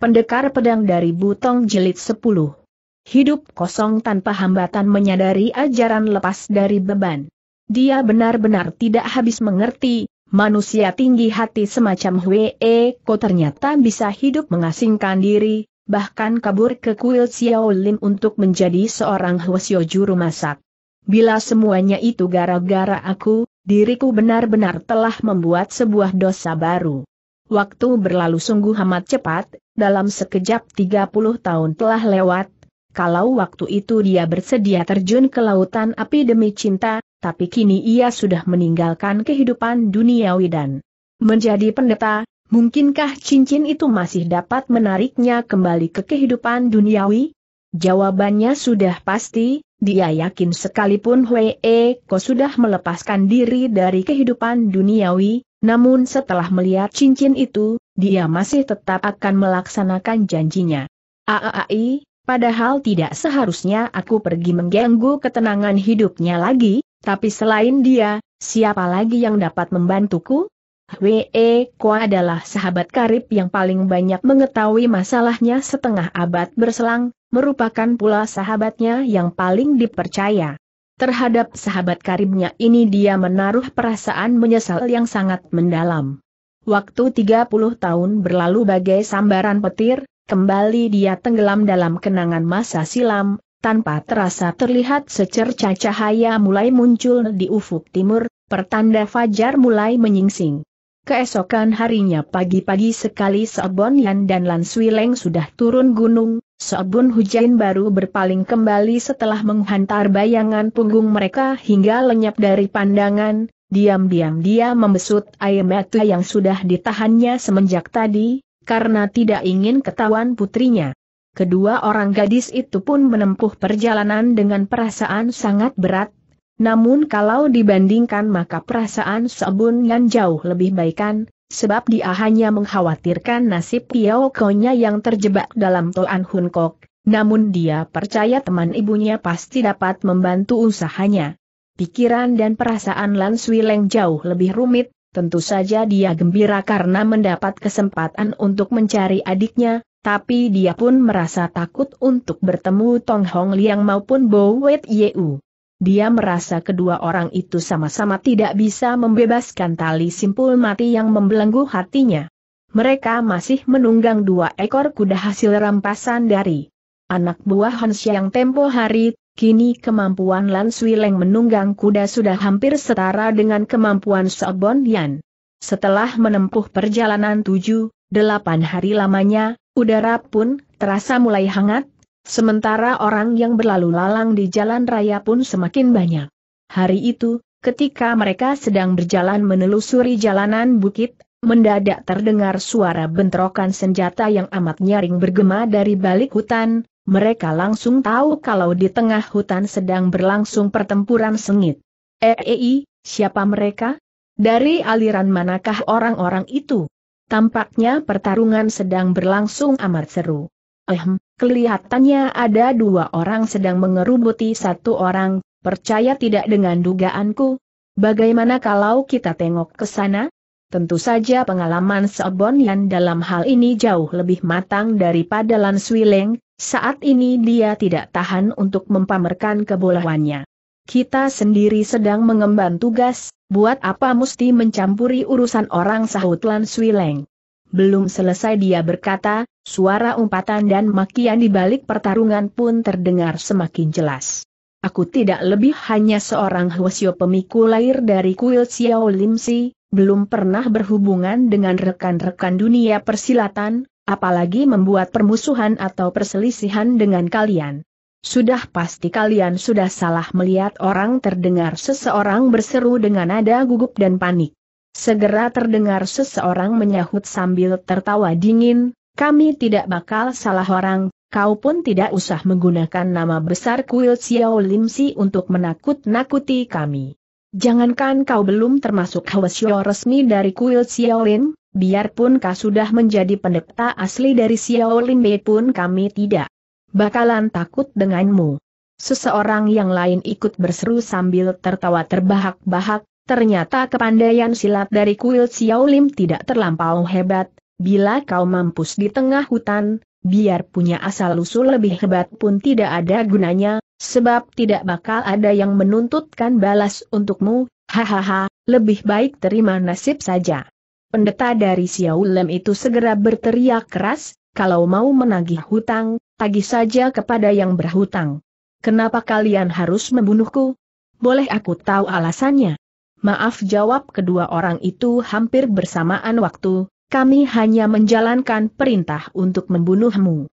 Pendekar Pedang dari Butong Jelit 10 Hidup kosong tanpa hambatan menyadari ajaran lepas dari beban. Dia benar-benar tidak habis mengerti, manusia tinggi hati semacam Hwee ko ternyata bisa hidup mengasingkan diri, bahkan kabur ke kuil Xiao Lim untuk menjadi seorang Hwasyo juru masak. Bila semuanya itu gara-gara aku, diriku benar-benar telah membuat sebuah dosa baru. Waktu berlalu sungguh amat cepat, dalam sekejap 30 tahun telah lewat, kalau waktu itu dia bersedia terjun ke lautan api demi cinta, tapi kini ia sudah meninggalkan kehidupan duniawi dan menjadi pendeta, mungkinkah cincin itu masih dapat menariknya kembali ke kehidupan duniawi? Jawabannya sudah pasti, dia yakin sekalipun Hwee Ko sudah melepaskan diri dari kehidupan duniawi, namun setelah melihat cincin itu, dia masih tetap akan melaksanakan janjinya. Aai, padahal tidak seharusnya aku pergi mengganggu ketenangan hidupnya lagi, tapi selain dia, siapa lagi yang dapat membantuku? W.E. ku adalah sahabat karib yang paling banyak mengetahui masalahnya setengah abad berselang, merupakan pula sahabatnya yang paling dipercaya. Terhadap sahabat karibnya ini dia menaruh perasaan menyesal yang sangat mendalam. Waktu 30 tahun berlalu bagai sambaran petir, kembali dia tenggelam dalam kenangan masa silam, tanpa terasa terlihat secerca cahaya mulai muncul di ufuk timur, pertanda fajar mulai menyingsing. Keesokan harinya pagi-pagi sekali Sobonian dan Lan sudah turun gunung, Sobun hujan baru berpaling kembali setelah menghantar bayangan punggung mereka hingga lenyap dari pandangan, diam-diam dia membesut air mata yang sudah ditahannya semenjak tadi, karena tidak ingin ketahuan putrinya. Kedua orang gadis itu pun menempuh perjalanan dengan perasaan sangat berat, namun kalau dibandingkan maka perasaan Sobun yang jauh lebih baikan, sebab dia hanya mengkhawatirkan nasib Piao Konya yang terjebak dalam Toan Hun Kok, namun dia percaya teman ibunya pasti dapat membantu usahanya. Pikiran dan perasaan Lan Sui Leng jauh lebih rumit, tentu saja dia gembira karena mendapat kesempatan untuk mencari adiknya, tapi dia pun merasa takut untuk bertemu Tong Hong Liang maupun Bo Wet Yeu dia merasa kedua orang itu sama-sama tidak bisa membebaskan tali simpul mati yang membelenggu hatinya. Mereka masih menunggang dua ekor kuda hasil rampasan dari anak buah Hans yang tempo hari, kini kemampuan Lan Swileng menunggang kuda sudah hampir setara dengan kemampuan Sobon Yan. Setelah menempuh perjalanan tujuh, delapan hari lamanya, udara pun terasa mulai hangat, Sementara orang yang berlalu lalang di jalan raya pun semakin banyak. Hari itu, ketika mereka sedang berjalan menelusuri jalanan bukit, mendadak terdengar suara bentrokan senjata yang amat nyaring bergema dari balik hutan, mereka langsung tahu kalau di tengah hutan sedang berlangsung pertempuran sengit. Ei, eh, eh, eh, siapa mereka? Dari aliran manakah orang-orang itu? Tampaknya pertarungan sedang berlangsung amat seru. Ehem, kelihatannya ada dua orang sedang mengerubuti satu orang, percaya tidak dengan dugaanku? Bagaimana kalau kita tengok ke sana? Tentu saja pengalaman yang dalam hal ini jauh lebih matang daripada Lan Swileng, saat ini dia tidak tahan untuk mempamerkan kebolehannya. Kita sendiri sedang mengemban tugas, buat apa mesti mencampuri urusan orang sahut Lan Swileng. Belum selesai dia berkata, Suara umpatan dan makian di balik pertarungan pun terdengar semakin jelas. Aku tidak lebih hanya seorang Hwasyo pemikul lahir dari kuil Xiao Limsi, belum pernah berhubungan dengan rekan-rekan dunia persilatan, apalagi membuat permusuhan atau perselisihan dengan kalian. Sudah pasti kalian sudah salah melihat orang terdengar seseorang berseru dengan nada gugup dan panik. Segera terdengar seseorang menyahut sambil tertawa dingin, kami tidak bakal salah orang, kau pun tidak usah menggunakan nama besar kuil Xiao Lim Si untuk menakut-nakuti kami. Jangankan kau belum termasuk Hwasyo resmi dari kuil Xiao Lim, biarpun kau sudah menjadi pendeta asli dari Xiao Lim Bei pun kami tidak bakalan takut denganmu. Seseorang yang lain ikut berseru sambil tertawa terbahak-bahak, ternyata kepandaian silat dari kuil Xiao Lim tidak terlampau hebat, bila kau mampus di tengah hutan, biar punya asal-usul lebih hebat pun tidak ada gunanya, sebab tidak bakal ada yang menuntutkan balas untukmu, hahaha, lebih baik terima nasib saja. Pendeta dari Siaulem itu segera berteriak keras, kalau mau menagih hutang, tagih saja kepada yang berhutang. Kenapa kalian harus membunuhku? Boleh aku tahu alasannya? Maaf jawab kedua orang itu hampir bersamaan waktu, kami hanya menjalankan perintah untuk membunuhmu.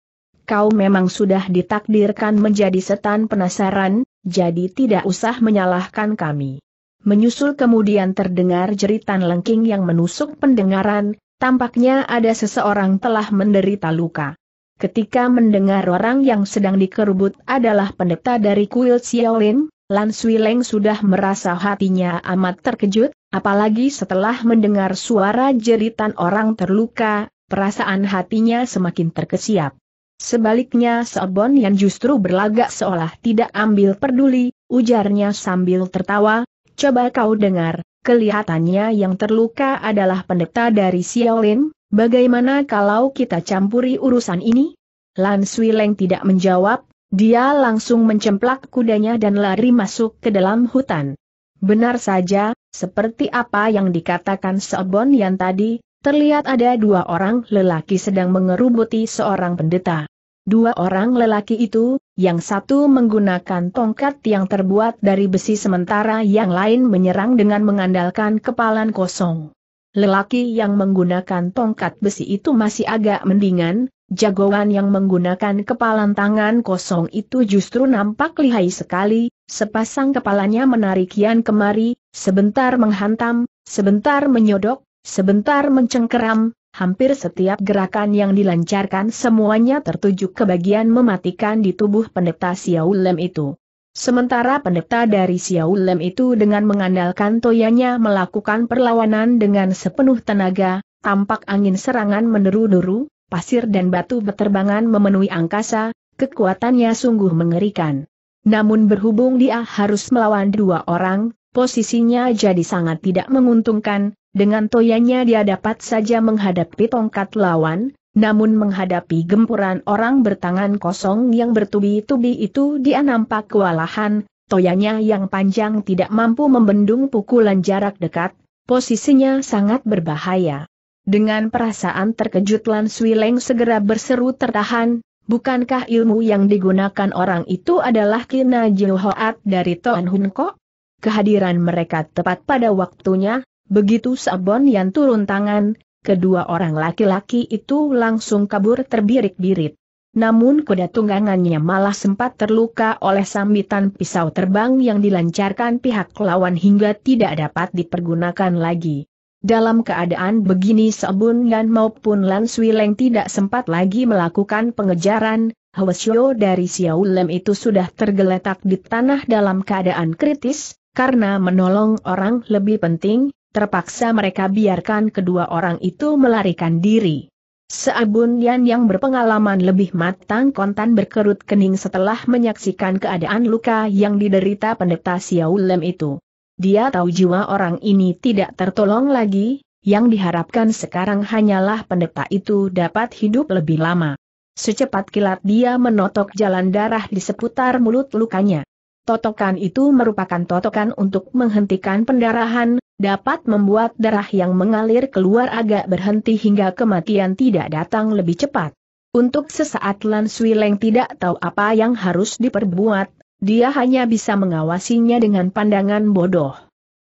Kau memang sudah ditakdirkan menjadi setan penasaran, jadi tidak usah menyalahkan kami. Menyusul kemudian terdengar jeritan lengking yang menusuk pendengaran, tampaknya ada seseorang telah menderita luka. Ketika mendengar orang yang sedang dikerubut adalah pendeta dari kuil Xiaolin, Lan Sui sudah merasa hatinya amat terkejut, Apalagi setelah mendengar suara jeritan orang terluka, perasaan hatinya semakin terkesiap. Sebaliknya Sobon yang justru berlagak seolah tidak ambil peduli, ujarnya sambil tertawa, coba kau dengar, kelihatannya yang terluka adalah pendeta dari Xiaolin, bagaimana kalau kita campuri urusan ini? Lan Leng tidak menjawab, dia langsung mencemplak kudanya dan lari masuk ke dalam hutan. Benar saja, seperti apa yang dikatakan Sebon yang tadi, terlihat ada dua orang lelaki sedang mengerubuti seorang pendeta. Dua orang lelaki itu, yang satu menggunakan tongkat yang terbuat dari besi sementara yang lain menyerang dengan mengandalkan kepalan kosong. Lelaki yang menggunakan tongkat besi itu masih agak mendingan, jagoan yang menggunakan kepalan tangan kosong itu justru nampak lihai sekali, Sepasang kepalanya menarik kian kemari, sebentar menghantam, sebentar menyodok, sebentar mencengkeram, hampir setiap gerakan yang dilancarkan semuanya tertuju ke bagian mematikan di tubuh pendeta Xiaolem itu. Sementara pendeta dari Xiaolem itu dengan mengandalkan toyanya melakukan perlawanan dengan sepenuh tenaga, tampak angin serangan meneru neru pasir dan batu berterbangan memenuhi angkasa, kekuatannya sungguh mengerikan. Namun berhubung dia harus melawan dua orang, posisinya jadi sangat tidak menguntungkan, dengan toyanya dia dapat saja menghadapi tongkat lawan, namun menghadapi gempuran orang bertangan kosong yang bertubi-tubi itu dia nampak kewalahan, toyanya yang panjang tidak mampu membendung pukulan jarak dekat, posisinya sangat berbahaya. Dengan perasaan terkejut Lan Swileng segera berseru tertahan, Bukankah ilmu yang digunakan orang itu adalah Kina Jihoat dari Toan Hun Ko? Kehadiran mereka tepat pada waktunya, begitu Sabon yang turun tangan, kedua orang laki-laki itu langsung kabur terbirit-birit. Namun kuda tunggangannya malah sempat terluka oleh sambitan pisau terbang yang dilancarkan pihak lawan hingga tidak dapat dipergunakan lagi. Dalam keadaan begini Sebun Yan maupun Lan Sui Leng tidak sempat lagi melakukan pengejaran, Hwasyo dari Xiao Lem itu sudah tergeletak di tanah dalam keadaan kritis, karena menolong orang lebih penting, terpaksa mereka biarkan kedua orang itu melarikan diri. Seabun Yan yang berpengalaman lebih matang kontan berkerut kening setelah menyaksikan keadaan luka yang diderita pendeta Xiao Lem itu. Dia tahu jiwa orang ini tidak tertolong lagi, yang diharapkan sekarang hanyalah pendeta itu dapat hidup lebih lama. Secepat kilat dia menotok jalan darah di seputar mulut lukanya. Totokan itu merupakan totokan untuk menghentikan pendarahan, dapat membuat darah yang mengalir keluar agak berhenti hingga kematian tidak datang lebih cepat. Untuk sesaat Lan Swileng tidak tahu apa yang harus diperbuat, dia hanya bisa mengawasinya dengan pandangan bodoh.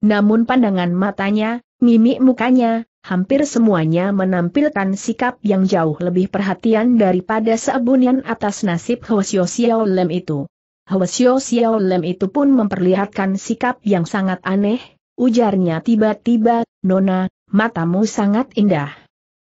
Namun pandangan matanya, mimik mukanya, hampir semuanya menampilkan sikap yang jauh lebih perhatian daripada seabunian atas nasib Hwasyo Xiao Lem itu. Hwasyo Xiao Lem itu pun memperlihatkan sikap yang sangat aneh, ujarnya tiba-tiba, Nona, matamu sangat indah.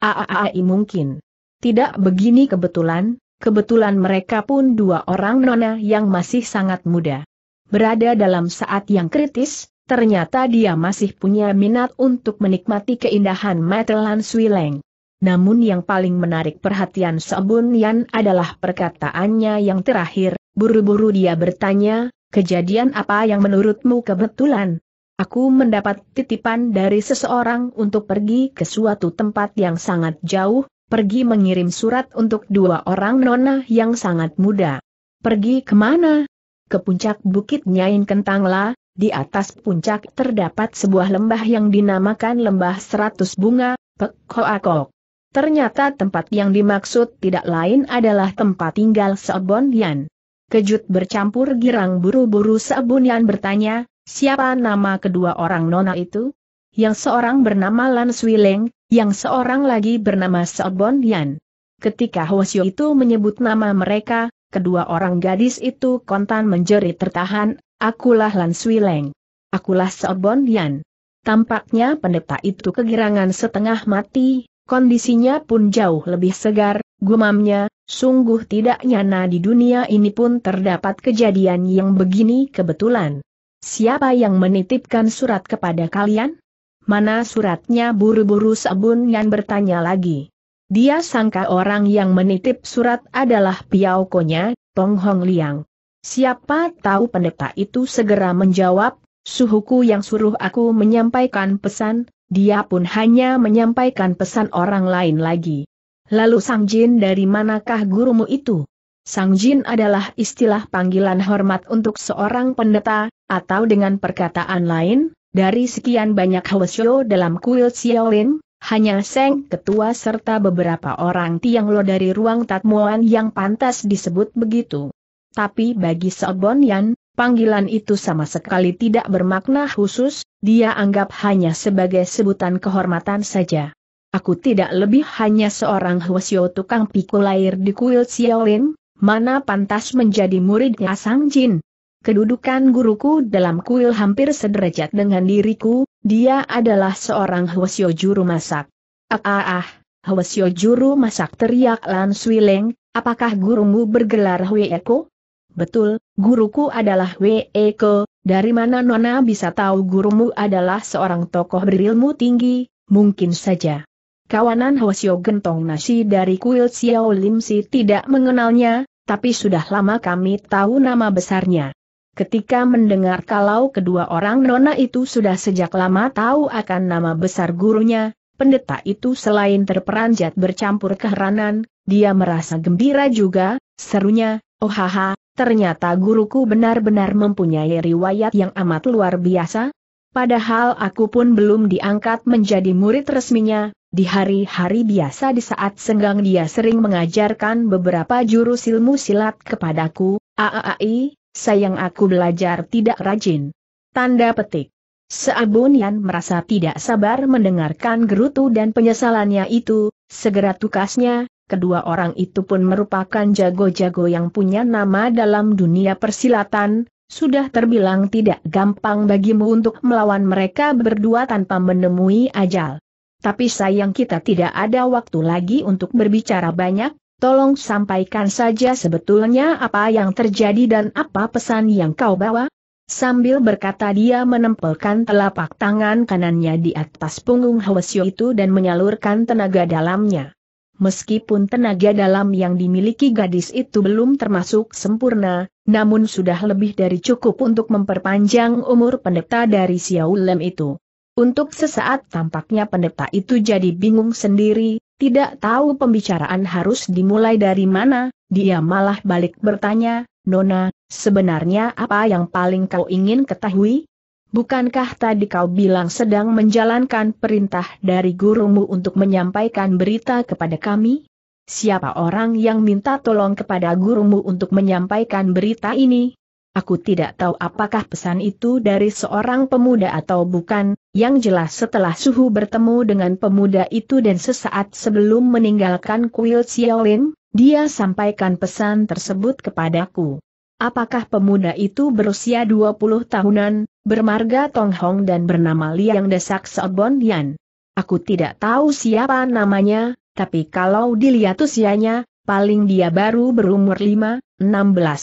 Aaai ah, ah, ah, mungkin. Tidak begini kebetulan, kebetulan mereka pun dua orang nona yang masih sangat muda. Berada dalam saat yang kritis, ternyata dia masih punya minat untuk menikmati keindahan Matelan Swileng. Namun yang paling menarik perhatian Sebun Yan adalah perkataannya yang terakhir, buru-buru dia bertanya, kejadian apa yang menurutmu kebetulan? Aku mendapat titipan dari seseorang untuk pergi ke suatu tempat yang sangat jauh, pergi mengirim surat untuk dua orang nona yang sangat muda. Pergi kemana? Ke puncak bukit Nyain Kentangla, di atas puncak terdapat sebuah lembah yang dinamakan Lembah Seratus Bunga, Pekoakok. Ternyata tempat yang dimaksud tidak lain adalah tempat tinggal Seobonian. Kejut bercampur girang buru-buru Seobonian bertanya, siapa nama kedua orang nona itu? Yang seorang bernama Lan Swileng, yang seorang lagi bernama Seobon Yan. Ketika Hwasyo itu menyebut nama mereka, kedua orang gadis itu kontan menjerit tertahan, akulah Lan Sui Leng. Akulah Seobon Yan. Tampaknya pendeta itu kegirangan setengah mati, kondisinya pun jauh lebih segar, gumamnya, sungguh tidak nyana di dunia ini pun terdapat kejadian yang begini kebetulan. Siapa yang menitipkan surat kepada kalian? Mana suratnya buru-buru Sabun yang bertanya lagi. Dia sangka orang yang menitip surat adalah piaukonya, Tong Hong Liang. Siapa tahu pendeta itu segera menjawab, suhuku yang suruh aku menyampaikan pesan, dia pun hanya menyampaikan pesan orang lain lagi. Lalu Sang Jin dari manakah gurumu itu? Sang Jin adalah istilah panggilan hormat untuk seorang pendeta, atau dengan perkataan lain, dari sekian banyak Hwasyo dalam kuil Xiaolin, hanya Seng Ketua serta beberapa orang Tiang Lo dari ruang Tatmuan yang pantas disebut begitu. Tapi bagi Seobon Yan, panggilan itu sama sekali tidak bermakna khusus, dia anggap hanya sebagai sebutan kehormatan saja. Aku tidak lebih hanya seorang Hwasyo tukang pikul air di kuil Xiaolin, mana pantas menjadi muridnya Sang Jin, Kedudukan guruku dalam kuil hampir sederajat dengan diriku, dia adalah seorang Hwasyo juru masak. Ah ah ah, Hwasyo juru masak teriak Lan Swileng, apakah gurumu bergelar Hweko? Betul, guruku adalah Hweko, dari mana Nona bisa tahu gurumu adalah seorang tokoh berilmu tinggi, mungkin saja. Kawanan Hwasyo gentong nasi dari kuil Xiao Lim Si tidak mengenalnya, tapi sudah lama kami tahu nama besarnya ketika mendengar kalau kedua orang nona itu sudah sejak lama tahu akan nama besar gurunya, pendeta itu selain terperanjat bercampur keheranan, dia merasa gembira juga, serunya, oh haha, ternyata guruku benar-benar mempunyai riwayat yang amat luar biasa, Padahal aku pun belum diangkat menjadi murid resminya, di hari-hari biasa di saat senggang dia sering mengajarkan beberapa jurus ilmu silat kepadaku, aaai, Sayang aku belajar tidak rajin. Tanda petik. Seabunian merasa tidak sabar mendengarkan gerutu dan penyesalannya itu, segera tukasnya, kedua orang itu pun merupakan jago-jago yang punya nama dalam dunia persilatan, sudah terbilang tidak gampang bagimu untuk melawan mereka berdua tanpa menemui ajal. Tapi sayang kita tidak ada waktu lagi untuk berbicara banyak, tolong sampaikan saja sebetulnya apa yang terjadi dan apa pesan yang kau bawa? Sambil berkata dia menempelkan telapak tangan kanannya di atas punggung Hwasyo itu dan menyalurkan tenaga dalamnya. Meskipun tenaga dalam yang dimiliki gadis itu belum termasuk sempurna, namun sudah lebih dari cukup untuk memperpanjang umur pendeta dari Lem itu. Untuk sesaat tampaknya pendeta itu jadi bingung sendiri, tidak tahu pembicaraan harus dimulai dari mana, dia malah balik bertanya, Nona, sebenarnya apa yang paling kau ingin ketahui? Bukankah tadi kau bilang sedang menjalankan perintah dari gurumu untuk menyampaikan berita kepada kami? Siapa orang yang minta tolong kepada gurumu untuk menyampaikan berita ini? Aku tidak tahu apakah pesan itu dari seorang pemuda atau bukan, yang jelas setelah Suhu bertemu dengan pemuda itu dan sesaat sebelum meninggalkan kuil Xiaolin, dia sampaikan pesan tersebut kepadaku. Apakah pemuda itu berusia 20 tahunan, bermarga Tong Hong dan bernama Liang Desak Seobon Yan? Aku tidak tahu siapa namanya, tapi kalau dilihat usianya, paling dia baru berumur 5, 16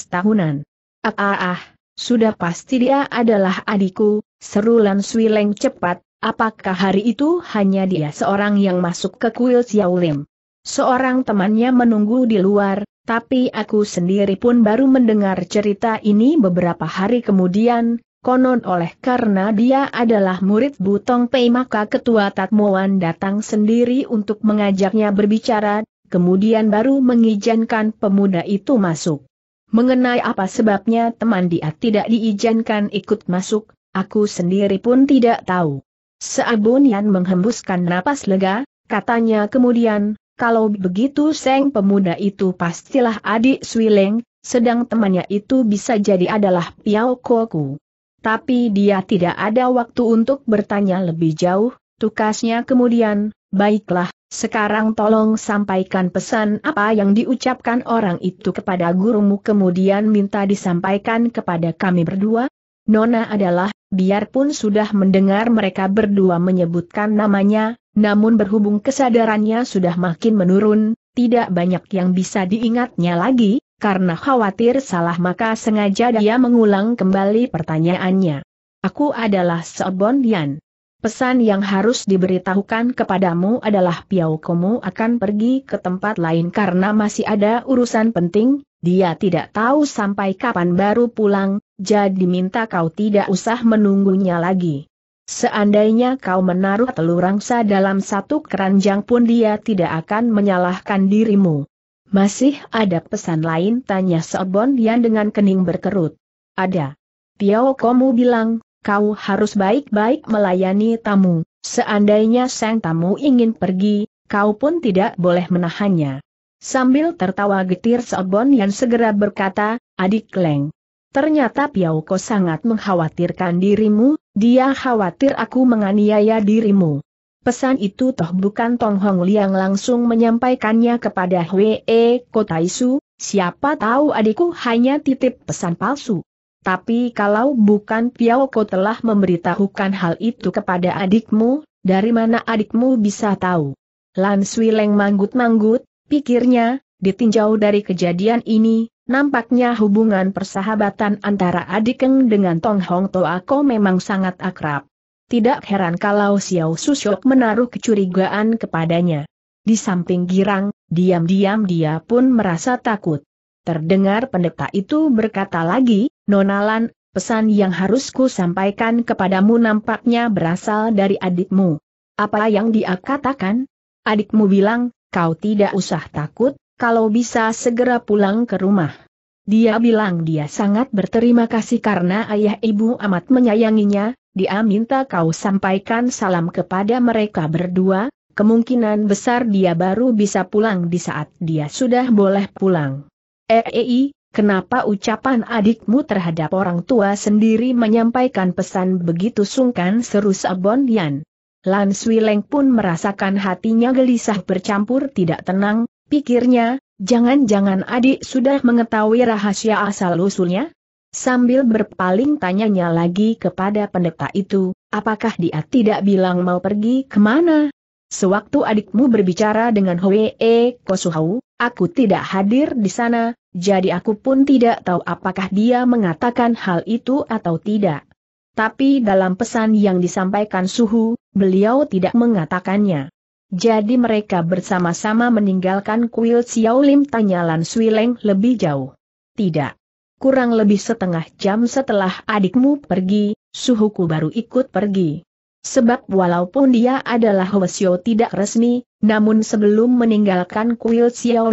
tahunan. Ah ah ah, sudah pasti dia adalah adikku, seru Lan Sui cepat, apakah hari itu hanya dia seorang yang masuk ke kuil Xiao Lim? Seorang temannya menunggu di luar, tapi aku sendiri pun baru mendengar cerita ini beberapa hari kemudian, konon oleh karena dia adalah murid Butong Pei maka ketua Tatmoan datang sendiri untuk mengajaknya berbicara, kemudian baru mengizinkan pemuda itu masuk. Mengenai apa sebabnya teman dia tidak diizinkan ikut masuk, aku sendiri pun tidak tahu. Seabun Yan menghembuskan napas lega, katanya kemudian, kalau begitu Seng pemuda itu pastilah adik Swileng, sedang temannya itu bisa jadi adalah Piao Koku. Tapi dia tidak ada waktu untuk bertanya lebih jauh, tukasnya kemudian, baiklah, sekarang tolong sampaikan pesan apa yang diucapkan orang itu kepada gurumu kemudian minta disampaikan kepada kami berdua. Nona adalah, biarpun sudah mendengar mereka berdua menyebutkan namanya, namun berhubung kesadarannya sudah makin menurun, tidak banyak yang bisa diingatnya lagi, karena khawatir salah maka sengaja dia mengulang kembali pertanyaannya. Aku adalah Sobon Yan. Pesan yang harus diberitahukan kepadamu adalah Piau Komu akan pergi ke tempat lain karena masih ada urusan penting, dia tidak tahu sampai kapan baru pulang, jadi minta kau tidak usah menunggunya lagi. Seandainya kau menaruh telur rangsa dalam satu keranjang pun dia tidak akan menyalahkan dirimu. Masih ada pesan lain tanya Sobon yang dengan kening berkerut. Ada. Piao Komu bilang, kau harus baik-baik melayani tamu. Seandainya sang tamu ingin pergi, kau pun tidak boleh menahannya. Sambil tertawa getir Sobon yang segera berkata, adik Leng. Ternyata Piauko sangat mengkhawatirkan dirimu, dia khawatir aku menganiaya dirimu. Pesan itu toh bukan Tong Hong Liang langsung menyampaikannya kepada Hwee Kotaisu, siapa tahu adikku hanya titip pesan palsu. Tapi kalau bukan Piaoko telah memberitahukan hal itu kepada adikmu, dari mana adikmu bisa tahu? Lan Sui Leng manggut-manggut, pikirnya, ditinjau dari kejadian ini, nampaknya hubungan persahabatan antara adikeng dengan Tong Hong Toako memang sangat akrab. Tidak heran kalau Xiao Susyok menaruh kecurigaan kepadanya. Di samping girang, diam-diam dia pun merasa takut. Terdengar pendeta itu berkata lagi, Nonalan, pesan yang harus ku sampaikan kepadamu nampaknya berasal dari adikmu. Apa yang dia katakan? Adikmu bilang, kau tidak usah takut, kalau bisa segera pulang ke rumah. Dia bilang dia sangat berterima kasih karena ayah ibu amat menyayanginya, dia minta kau sampaikan salam kepada mereka berdua, kemungkinan besar dia baru bisa pulang di saat dia sudah boleh pulang. EEI, eh, eh, Kenapa ucapan adikmu terhadap orang tua sendiri menyampaikan pesan begitu sungkan seru Sabon Yan? Lan Leng pun merasakan hatinya gelisah bercampur tidak tenang, pikirnya, jangan-jangan adik sudah mengetahui rahasia asal-usulnya? Sambil berpaling tanyanya lagi kepada pendeta itu, apakah dia tidak bilang mau pergi kemana? Sewaktu adikmu berbicara dengan Hwee Kosuhau, aku tidak hadir di sana, jadi aku pun tidak tahu apakah dia mengatakan hal itu atau tidak. Tapi dalam pesan yang disampaikan Suhu, beliau tidak mengatakannya. Jadi mereka bersama-sama meninggalkan kuil Xiao Lim tanya Lan Sui Leng lebih jauh. Tidak. Kurang lebih setengah jam setelah adikmu pergi, suhuku baru ikut pergi. Sebab walaupun dia adalah Hwasyo tidak resmi, namun sebelum meninggalkan kuil Xiao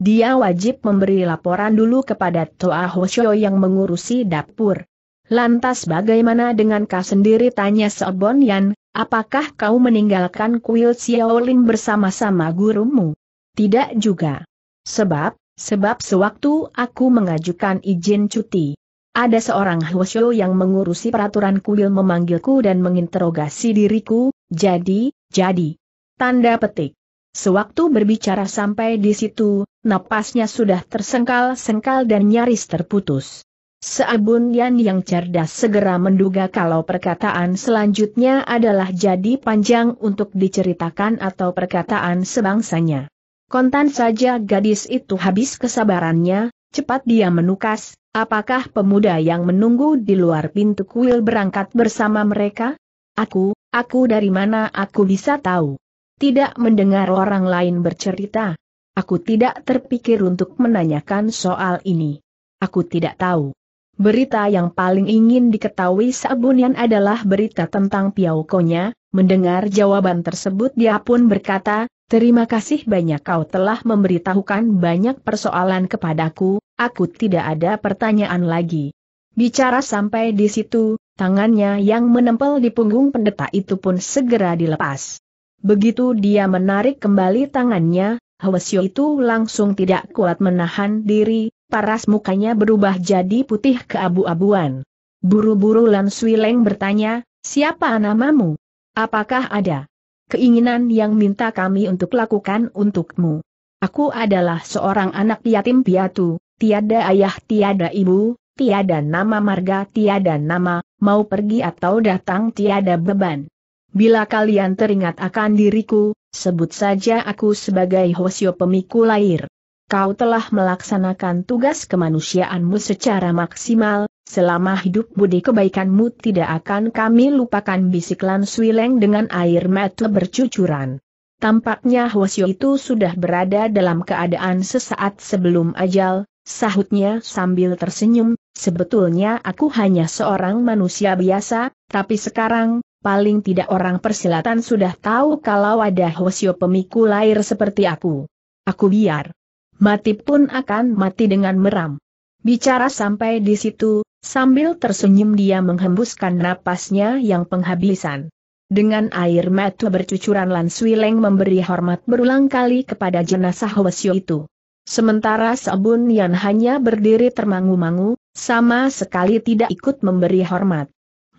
dia wajib memberi laporan dulu kepada Toa Hoshio yang mengurusi dapur. Lantas bagaimana dengan kau sendiri tanya Sobon Yan, apakah kau meninggalkan kuil Xiaolin bersama-sama gurumu? Tidak juga. Sebab, sebab sewaktu aku mengajukan izin cuti. Ada seorang Hoshio yang mengurusi peraturan kuil memanggilku dan menginterogasi diriku, jadi, jadi. Tanda petik. Sewaktu berbicara sampai di situ, napasnya sudah tersengkal-sengkal dan nyaris terputus. Seabun Yan yang cerdas segera menduga kalau perkataan selanjutnya adalah jadi panjang untuk diceritakan atau perkataan sebangsanya. Kontan saja gadis itu habis kesabarannya, cepat dia menukas, apakah pemuda yang menunggu di luar pintu kuil berangkat bersama mereka? Aku, aku dari mana aku bisa tahu? tidak mendengar orang lain bercerita. Aku tidak terpikir untuk menanyakan soal ini. Aku tidak tahu. Berita yang paling ingin diketahui Sabunian adalah berita tentang Piaukonya, mendengar jawaban tersebut dia pun berkata, terima kasih banyak kau telah memberitahukan banyak persoalan kepadaku, aku tidak ada pertanyaan lagi. Bicara sampai di situ, tangannya yang menempel di punggung pendeta itu pun segera dilepas. Begitu dia menarik kembali tangannya, Hwasyo itu langsung tidak kuat menahan diri, paras mukanya berubah jadi putih keabu-abuan. Buru-buru Lan Sui Leng bertanya, siapa namamu? Apakah ada keinginan yang minta kami untuk lakukan untukmu? Aku adalah seorang anak yatim piatu, tiada ayah tiada ibu, tiada nama marga tiada nama, mau pergi atau datang tiada beban. Bila kalian teringat akan diriku, sebut saja aku sebagai Hosio pemikul air. Kau telah melaksanakan tugas kemanusiaanmu secara maksimal, selama hidup budi kebaikanmu tidak akan kami lupakan bisik Lan Swileng dengan air mata bercucuran. Tampaknya Hosio itu sudah berada dalam keadaan sesaat sebelum ajal, sahutnya sambil tersenyum, sebetulnya aku hanya seorang manusia biasa, tapi sekarang, paling tidak orang persilatan sudah tahu kalau ada Hosio pemikul air seperti aku. Aku biar. Mati pun akan mati dengan meram. Bicara sampai di situ, sambil tersenyum dia menghembuskan napasnya yang penghabisan. Dengan air mata bercucuran Lan Swileng memberi hormat berulang kali kepada jenazah Hwasyo itu. Sementara Sabun Yan hanya berdiri termangu-mangu, sama sekali tidak ikut memberi hormat.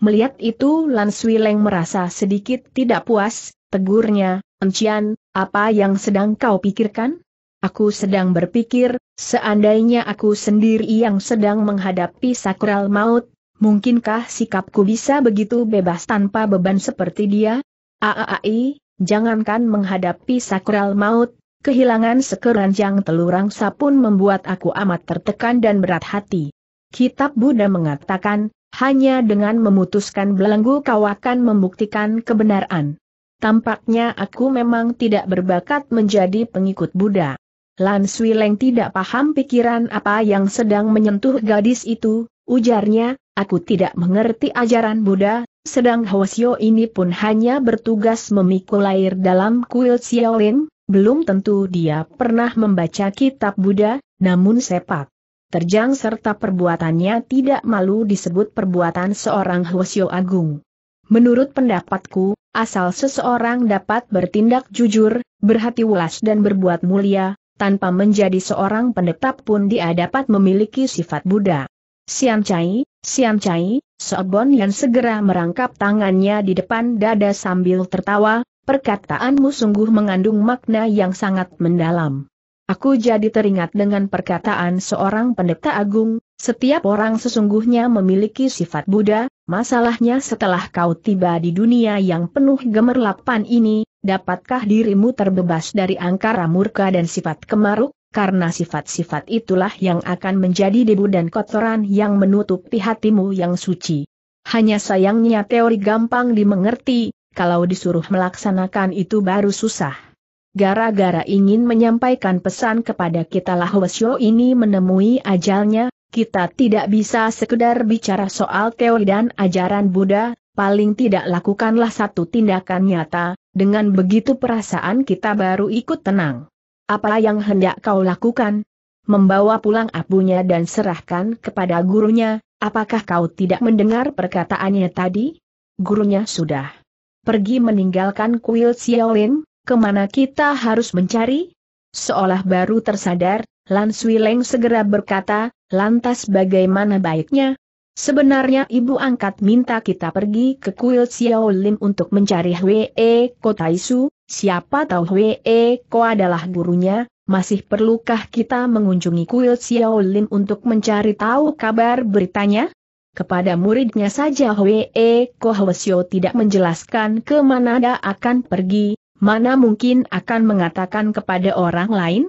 Melihat itu Lan Leng merasa sedikit tidak puas, tegurnya, Encian, apa yang sedang kau pikirkan? Aku sedang berpikir, seandainya aku sendiri yang sedang menghadapi sakral maut, mungkinkah sikapku bisa begitu bebas tanpa beban seperti dia? Aaai, jangankan menghadapi sakral maut, kehilangan sekeranjang telurang sapun membuat aku amat tertekan dan berat hati. Kitab Buddha mengatakan, hanya dengan memutuskan belenggu kau akan membuktikan kebenaran. Tampaknya aku memang tidak berbakat menjadi pengikut Buddha. Lan Swileng tidak paham pikiran apa yang sedang menyentuh gadis itu, ujarnya, aku tidak mengerti ajaran Buddha, sedang Hwasyo ini pun hanya bertugas memikul air dalam kuil Xiaolin, belum tentu dia pernah membaca kitab Buddha, namun sepak terjang serta perbuatannya tidak malu disebut perbuatan seorang Hwasyo Agung. Menurut pendapatku, asal seseorang dapat bertindak jujur, berhati welas dan berbuat mulia, tanpa menjadi seorang pendeta pun dia dapat memiliki sifat Buddha. Siam Chai, Siam Chai, Sobon yang segera merangkap tangannya di depan dada sambil tertawa, perkataanmu sungguh mengandung makna yang sangat mendalam. Aku jadi teringat dengan perkataan seorang pendeta agung, setiap orang sesungguhnya memiliki sifat Buddha, masalahnya setelah kau tiba di dunia yang penuh gemerlapan ini, dapatkah dirimu terbebas dari angkara murka dan sifat kemaruk? Karena sifat-sifat itulah yang akan menjadi debu dan kotoran yang menutupi hatimu yang suci. Hanya sayangnya teori gampang dimengerti, kalau disuruh melaksanakan itu baru susah. Gara-gara ingin menyampaikan pesan kepada kita lah Wesyo ini menemui ajalnya, kita tidak bisa sekedar bicara soal teori dan ajaran Buddha, paling tidak lakukanlah satu tindakan nyata, dengan begitu perasaan kita baru ikut tenang. Apa yang hendak kau lakukan? Membawa pulang abunya dan serahkan kepada gurunya, apakah kau tidak mendengar perkataannya tadi? Gurunya sudah pergi meninggalkan kuil Xiaolin, kemana kita harus mencari? Seolah baru tersadar, Lan Leng segera berkata, lantas bagaimana baiknya? Sebenarnya ibu angkat minta kita pergi ke kuil Xiao Lim untuk mencari Hwee Ko Taisu, siapa tahu Hwee Ko adalah gurunya, masih perlukah kita mengunjungi kuil Xiao Lim untuk mencari tahu kabar beritanya? Kepada muridnya saja Hwee Ko Hwasyo tidak menjelaskan kemana dia akan pergi, mana mungkin akan mengatakan kepada orang lain?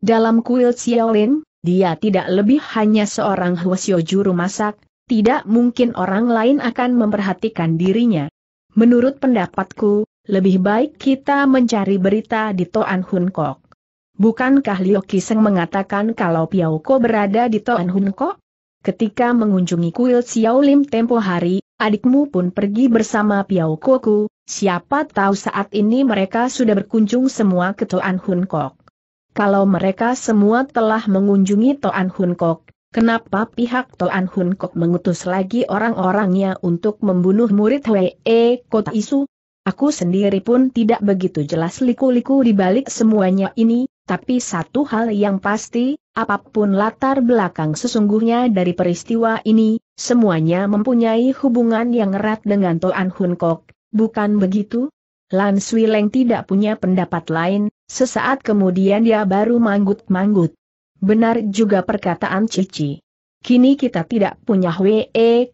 Dalam kuil Xiaolin, dia tidak lebih hanya seorang Hwasyo juru masak, tidak mungkin orang lain akan memperhatikan dirinya. Menurut pendapatku, lebih baik kita mencari berita di Toan Hun Kok. Bukankah Liu Kiseng mengatakan kalau Piao Ko berada di Toan Hun Kok? Ketika mengunjungi kuil Xiaolim tempo hari, Adikmu pun pergi bersama Piao Koku, siapa tahu saat ini mereka sudah berkunjung semua ke Toan Hun Kok. Kalau mereka semua telah mengunjungi Toan Hun Kok, kenapa pihak Toan Hun Kok mengutus lagi orang-orangnya untuk membunuh murid Wee Kot Isu? Aku sendiri pun tidak begitu jelas liku-liku di balik semuanya ini, tapi satu hal yang pasti, apapun latar belakang sesungguhnya dari peristiwa ini, semuanya mempunyai hubungan yang erat dengan Toan Hun Kok, bukan begitu? Lan Sui Leng tidak punya pendapat lain, sesaat kemudian dia baru manggut-manggut. Benar juga perkataan Cici. Kini kita tidak punya Hwe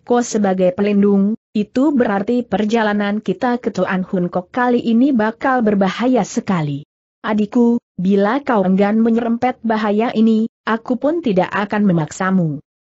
Ko sebagai pelindung, itu berarti perjalanan kita ke Toan Hun Kok kali ini bakal berbahaya sekali. Adikku, Bila kau enggan menyerempet bahaya ini, aku pun tidak akan memaksamu.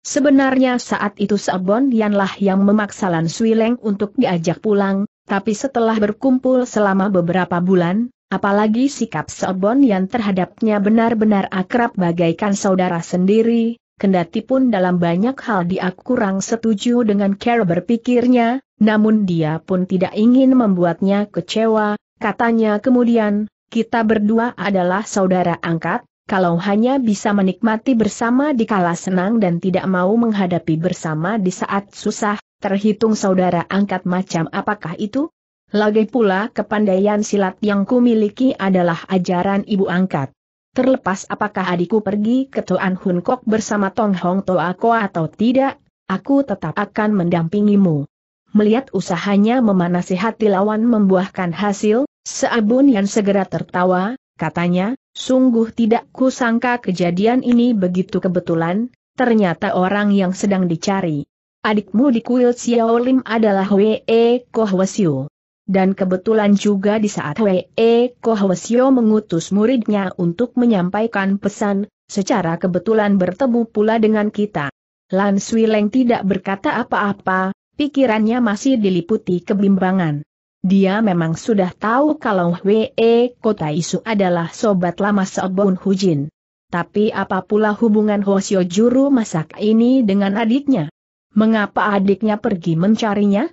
Sebenarnya saat itu Sabon Yanlah yang memaksa Lan Swileng untuk diajak pulang, tapi setelah berkumpul selama beberapa bulan, apalagi sikap Sabon Yan terhadapnya benar-benar akrab bagaikan saudara sendiri, kendati pun dalam banyak hal dia kurang setuju dengan cara berpikirnya, namun dia pun tidak ingin membuatnya kecewa, katanya kemudian, kita berdua adalah saudara angkat, kalau hanya bisa menikmati bersama di kala senang dan tidak mau menghadapi bersama di saat susah, terhitung saudara angkat macam apakah itu? Lagi pula kepandaian silat yang kumiliki adalah ajaran ibu angkat. Terlepas apakah adikku pergi ke tuan Hun Kok bersama Tong Hong Toa Ko atau tidak, aku tetap akan mendampingimu. Melihat usahanya memanasi hati lawan membuahkan hasil, Seabun yang segera tertawa, katanya, sungguh tidak kusangka kejadian ini begitu kebetulan, ternyata orang yang sedang dicari. Adikmu di kuil Xiaolim adalah Wee Kohwasio. Dan kebetulan juga di saat Wee Kohwasio mengutus muridnya untuk menyampaikan pesan, secara kebetulan bertemu pula dengan kita. Lan Swileng tidak berkata apa-apa, pikirannya masih diliputi kebimbangan. Dia memang sudah tahu kalau Hwe Kota Isu adalah sobat lama Sobun Hujin. Tapi apa pula hubungan Hosio Juru Masak ini dengan adiknya? Mengapa adiknya pergi mencarinya?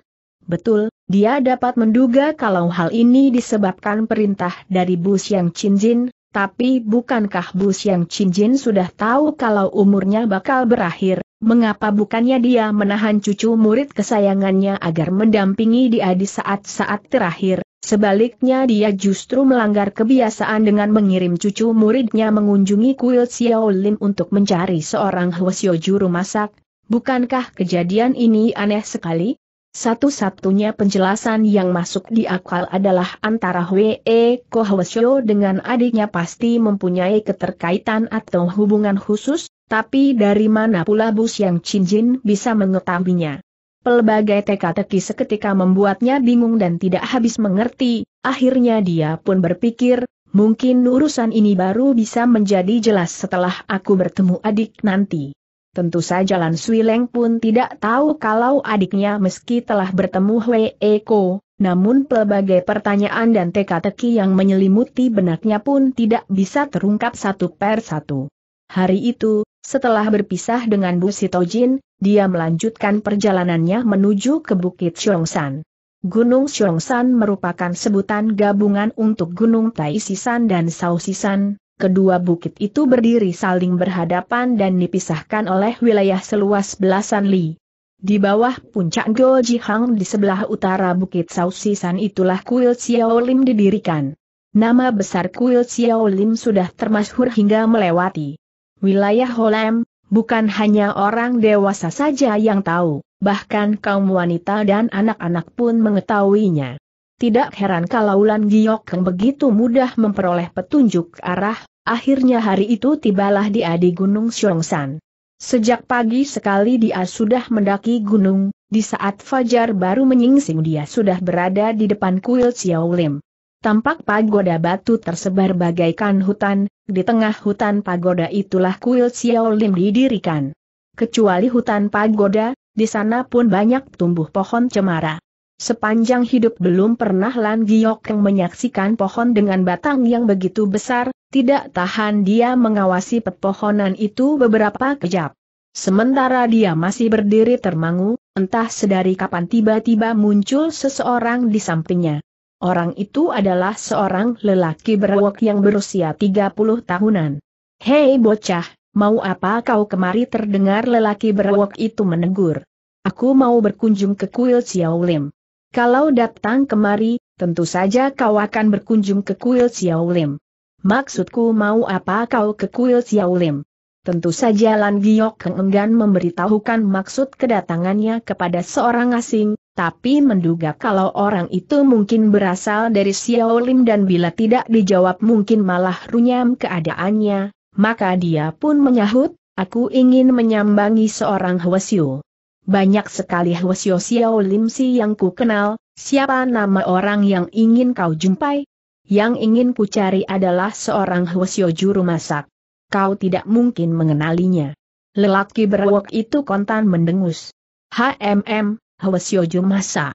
Betul, dia dapat menduga kalau hal ini disebabkan perintah dari Bu Xiang Jin. tapi bukankah Bu Xiang Jin sudah tahu kalau umurnya bakal berakhir, Mengapa bukannya dia menahan cucu murid kesayangannya agar mendampingi dia di saat-saat terakhir, sebaliknya dia justru melanggar kebiasaan dengan mengirim cucu muridnya mengunjungi kuil Xiao Lim untuk mencari seorang Hwasyo juru masak, bukankah kejadian ini aneh sekali? Satu-satunya penjelasan yang masuk di akal adalah antara Ko Hwasyo dengan adiknya pasti mempunyai keterkaitan atau hubungan khusus, tapi dari mana pula Bu yang Jin bisa mengetahuinya? Pelbagai teka-teki seketika membuatnya bingung dan tidak habis mengerti, akhirnya dia pun berpikir, mungkin urusan ini baru bisa menjadi jelas setelah aku bertemu adik nanti. Tentu saja Lan Sui pun tidak tahu kalau adiknya meski telah bertemu Hwe Eko, namun pelbagai pertanyaan dan teka-teki yang menyelimuti benaknya pun tidak bisa terungkap satu per satu. Hari itu, setelah berpisah dengan Bu Sitojin, dia melanjutkan perjalanannya menuju ke Bukit Xiongsan. Gunung Xiongsan merupakan sebutan gabungan untuk Gunung Taisisan dan Sausisan. Kedua bukit itu berdiri saling berhadapan dan dipisahkan oleh wilayah seluas belasan li. Di bawah puncak Gojihang di sebelah utara Bukit Sausisan itulah kuil Xiaolim didirikan. Nama besar kuil Xiaolim sudah termasyhur hingga melewati wilayah Holem, bukan hanya orang dewasa saja yang tahu, bahkan kaum wanita dan anak-anak pun mengetahuinya. Tidak heran kalau Lan Giok yang begitu mudah memperoleh petunjuk arah, akhirnya hari itu tibalah di adi Gunung Syongsan. Sejak pagi sekali dia sudah mendaki gunung, di saat Fajar baru menyingsing dia sudah berada di depan kuil Xiaolim. Tampak pagoda batu tersebar bagaikan hutan, di tengah hutan pagoda itulah kuil Xiaolim didirikan. Kecuali hutan pagoda, di sana pun banyak tumbuh pohon cemara. Sepanjang hidup belum pernah Lan Giok yang menyaksikan pohon dengan batang yang begitu besar, tidak tahan dia mengawasi pepohonan itu beberapa kejap. Sementara dia masih berdiri termangu, entah sedari kapan tiba-tiba muncul seseorang di sampingnya. Orang itu adalah seorang lelaki berwok yang berusia 30 tahunan. Hei bocah, mau apa kau kemari terdengar lelaki berwok itu menegur. Aku mau berkunjung ke kuil Xiao Lim. Kalau datang kemari, tentu saja kau akan berkunjung ke kuil Xiao Lim. Maksudku mau apa kau ke kuil Xiao Lim? Tentu saja Lan Giok enggan memberitahukan maksud kedatangannya kepada seorang asing, tapi menduga kalau orang itu mungkin berasal dari Xiaolim dan bila tidak dijawab mungkin malah runyam keadaannya, maka dia pun menyahut, aku ingin menyambangi seorang Hwasyo. Banyak sekali Hwasyo Xiaolim si yang ku kenal, siapa nama orang yang ingin kau jumpai? Yang ingin ku cari adalah seorang Hwasyo juru masak. Kau tidak mungkin mengenalinya. Lelaki berwok itu kontan mendengus. HMM, Hwasyojo masa.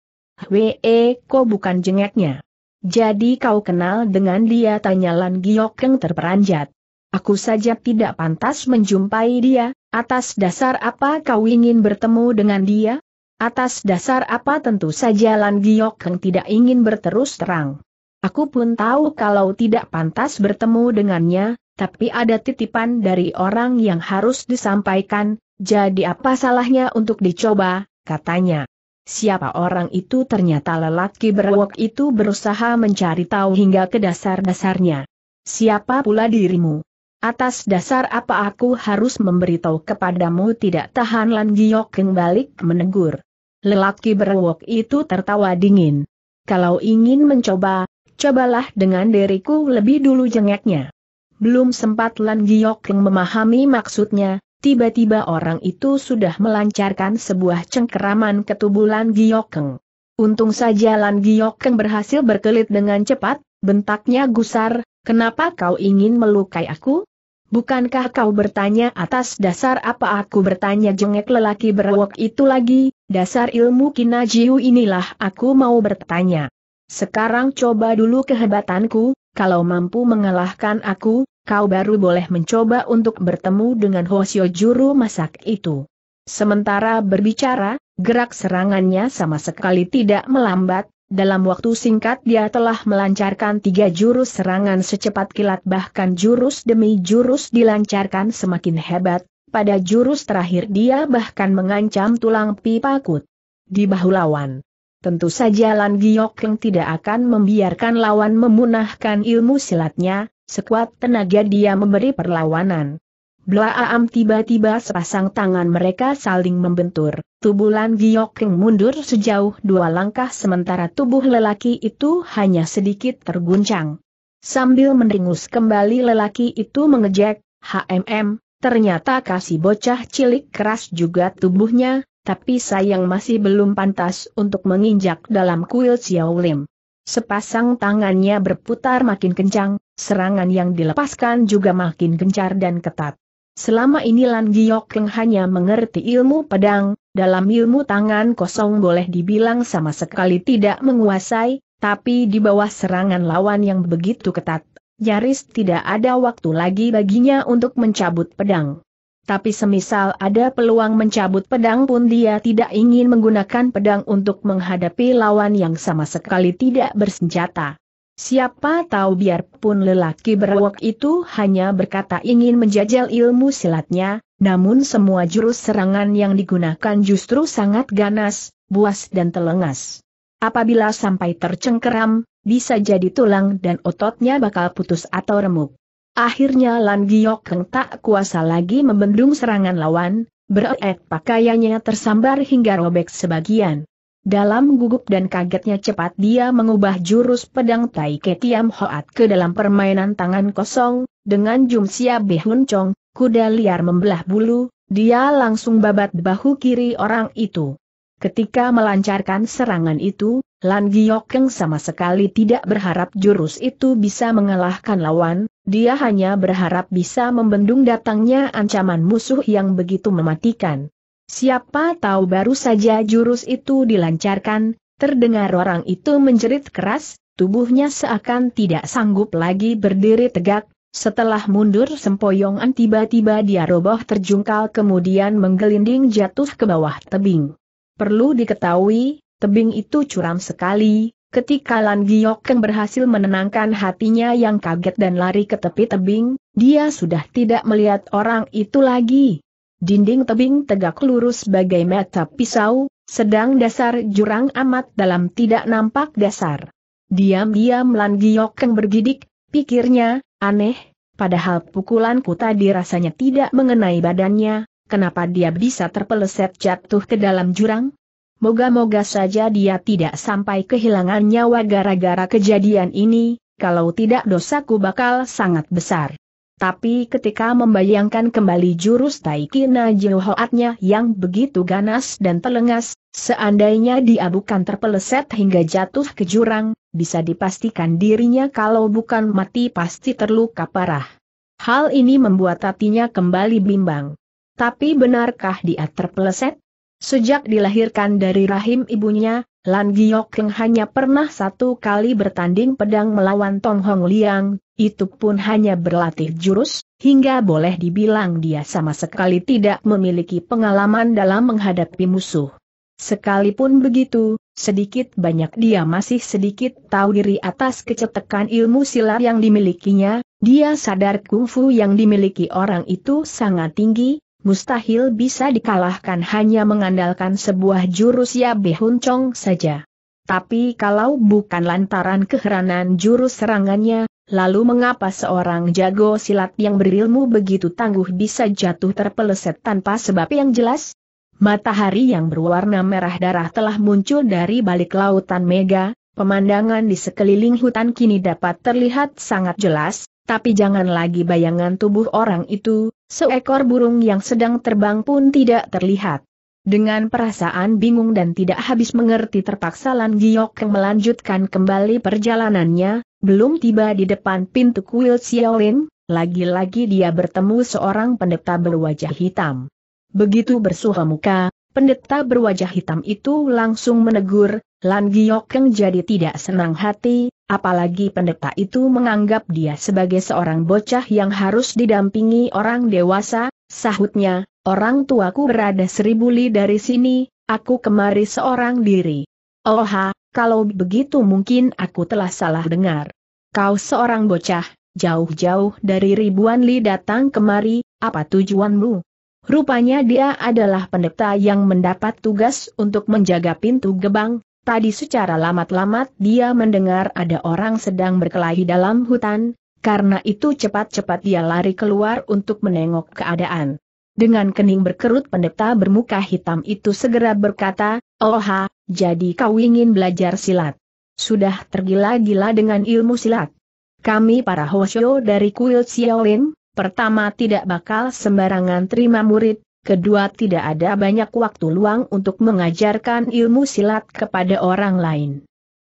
Hwe eh, ko bukan jengeknya. Jadi kau kenal dengan dia tanya Lan yang terperanjat. Aku saja tidak pantas menjumpai dia, atas dasar apa kau ingin bertemu dengan dia? Atas dasar apa tentu saja Lan Giok yang tidak ingin berterus terang. Aku pun tahu kalau tidak pantas bertemu dengannya, tapi ada titipan dari orang yang harus disampaikan, jadi apa salahnya untuk dicoba, katanya. Siapa orang itu ternyata lelaki berwok itu berusaha mencari tahu hingga ke dasar-dasarnya. Siapa pula dirimu? Atas dasar apa aku harus memberitahu kepadamu tidak tahan Lan Giok balik menegur. Lelaki berwok itu tertawa dingin. Kalau ingin mencoba, cobalah dengan diriku lebih dulu jengeknya. Belum sempat Lan Giok memahami maksudnya, tiba-tiba orang itu sudah melancarkan sebuah cengkeraman ke tubuh Lan Giokeng. Untung saja Lan Giokeng berhasil berkelit dengan cepat, bentaknya gusar, kenapa kau ingin melukai aku? Bukankah kau bertanya atas dasar apa aku bertanya jengek lelaki berwok itu lagi, dasar ilmu kinajiu inilah aku mau bertanya. Sekarang coba dulu kehebatanku, kalau mampu mengalahkan aku, kau baru boleh mencoba untuk bertemu dengan Hosio Juru Masak itu. Sementara berbicara, gerak serangannya sama sekali tidak melambat, dalam waktu singkat dia telah melancarkan tiga jurus serangan secepat kilat bahkan jurus demi jurus dilancarkan semakin hebat, pada jurus terakhir dia bahkan mengancam tulang pipa kut di bahu lawan. Tentu saja Lan Giok yang tidak akan membiarkan lawan memunahkan ilmu silatnya, Sekuat tenaga dia memberi perlawanan. Blaam tiba-tiba sepasang tangan mereka saling membentur, tubuh Lan Giokeng mundur sejauh dua langkah sementara tubuh lelaki itu hanya sedikit terguncang. Sambil meringus kembali lelaki itu mengejek, HMM, ternyata kasih bocah cilik keras juga tubuhnya, tapi sayang masih belum pantas untuk menginjak dalam kuil Xiao Lim. Sepasang tangannya berputar makin kencang, serangan yang dilepaskan juga makin gencar dan ketat. Selama ini Lan Giok hanya mengerti ilmu pedang, dalam ilmu tangan kosong boleh dibilang sama sekali tidak menguasai, tapi di bawah serangan lawan yang begitu ketat, nyaris tidak ada waktu lagi baginya untuk mencabut pedang. Tapi semisal ada peluang mencabut pedang pun dia tidak ingin menggunakan pedang untuk menghadapi lawan yang sama sekali tidak bersenjata. Siapa tahu biarpun lelaki berwok itu hanya berkata ingin menjajal ilmu silatnya, namun semua jurus serangan yang digunakan justru sangat ganas, buas dan telengas. Apabila sampai tercengkeram, bisa jadi tulang dan ototnya bakal putus atau remuk. Akhirnya Lan Giokeng tak kuasa lagi membendung serangan lawan, berek pakaiannya tersambar hingga robek sebagian. Dalam gugup dan kagetnya cepat dia mengubah jurus pedang Tai Ketiam Hoat ke dalam permainan tangan kosong, dengan Jumsia Behun Chong, kuda liar membelah bulu, dia langsung babat bahu kiri orang itu. Ketika melancarkan serangan itu, Lan Giokeng sama sekali tidak berharap jurus itu bisa mengalahkan lawan, dia hanya berharap bisa membendung datangnya ancaman musuh yang begitu mematikan. Siapa tahu baru saja jurus itu dilancarkan, terdengar orang itu menjerit keras, tubuhnya seakan tidak sanggup lagi berdiri tegak, setelah mundur sempoyongan tiba-tiba dia roboh terjungkal kemudian menggelinding jatuh ke bawah tebing. Perlu diketahui, tebing itu curam sekali, ketika Lan Giokeng berhasil menenangkan hatinya yang kaget dan lari ke tepi tebing, dia sudah tidak melihat orang itu lagi. Dinding tebing tegak lurus bagai mata pisau, sedang dasar jurang amat dalam tidak nampak dasar. Diam-diam Lan yang bergidik, pikirnya, aneh, padahal pukulanku tadi rasanya tidak mengenai badannya, kenapa dia bisa terpeleset jatuh ke dalam jurang? Moga-moga saja dia tidak sampai kehilangan nyawa gara-gara kejadian ini, kalau tidak dosaku bakal sangat besar. Tapi ketika membayangkan kembali jurus Taikina Jihoatnya yang begitu ganas dan telengas, seandainya dia bukan terpeleset hingga jatuh ke jurang, bisa dipastikan dirinya kalau bukan mati pasti terluka parah. Hal ini membuat hatinya kembali bimbang. Tapi benarkah dia terpeleset? Sejak dilahirkan dari rahim ibunya, Lan Giok Keng hanya pernah satu kali bertanding pedang melawan Tong Hong Liang, itu pun hanya berlatih jurus, hingga boleh dibilang dia sama sekali tidak memiliki pengalaman dalam menghadapi musuh. Sekalipun begitu, sedikit banyak dia masih sedikit tahu diri atas kecetekan ilmu silat yang dimilikinya, dia sadar kungfu yang dimiliki orang itu sangat tinggi, mustahil bisa dikalahkan hanya mengandalkan sebuah jurus ya behuncong saja. Tapi kalau bukan lantaran keheranan jurus serangannya, Lalu mengapa seorang jago silat yang berilmu begitu tangguh bisa jatuh terpeleset tanpa sebab yang jelas? Matahari yang berwarna merah darah telah muncul dari balik lautan mega, pemandangan di sekeliling hutan kini dapat terlihat sangat jelas, tapi jangan lagi bayangan tubuh orang itu, seekor burung yang sedang terbang pun tidak terlihat. Dengan perasaan bingung dan tidak habis mengerti terpaksa Lan Giok melanjutkan kembali perjalanannya, belum tiba di depan pintu kuil Xiaolin, lagi-lagi dia bertemu seorang pendeta berwajah hitam. Begitu bersuha muka, pendeta berwajah hitam itu langsung menegur, Lan Giokeng jadi tidak senang hati, apalagi pendeta itu menganggap dia sebagai seorang bocah yang harus didampingi orang dewasa, sahutnya, orang tuaku berada seribu li dari sini, aku kemari seorang diri. Oha, kalau begitu mungkin aku telah salah dengar. Kau seorang bocah, jauh-jauh dari ribuan li datang kemari, apa tujuanmu? Rupanya dia adalah pendeta yang mendapat tugas untuk menjaga pintu gebang, tadi secara lamat-lamat dia mendengar ada orang sedang berkelahi dalam hutan, karena itu cepat-cepat dia lari keluar untuk menengok keadaan. Dengan kening berkerut pendeta bermuka hitam itu segera berkata, Oha, jadi kau ingin belajar silat. Sudah tergila-gila dengan ilmu silat. Kami para Hosyo dari kuil Xiaolin, pertama tidak bakal sembarangan terima murid, kedua tidak ada banyak waktu luang untuk mengajarkan ilmu silat kepada orang lain.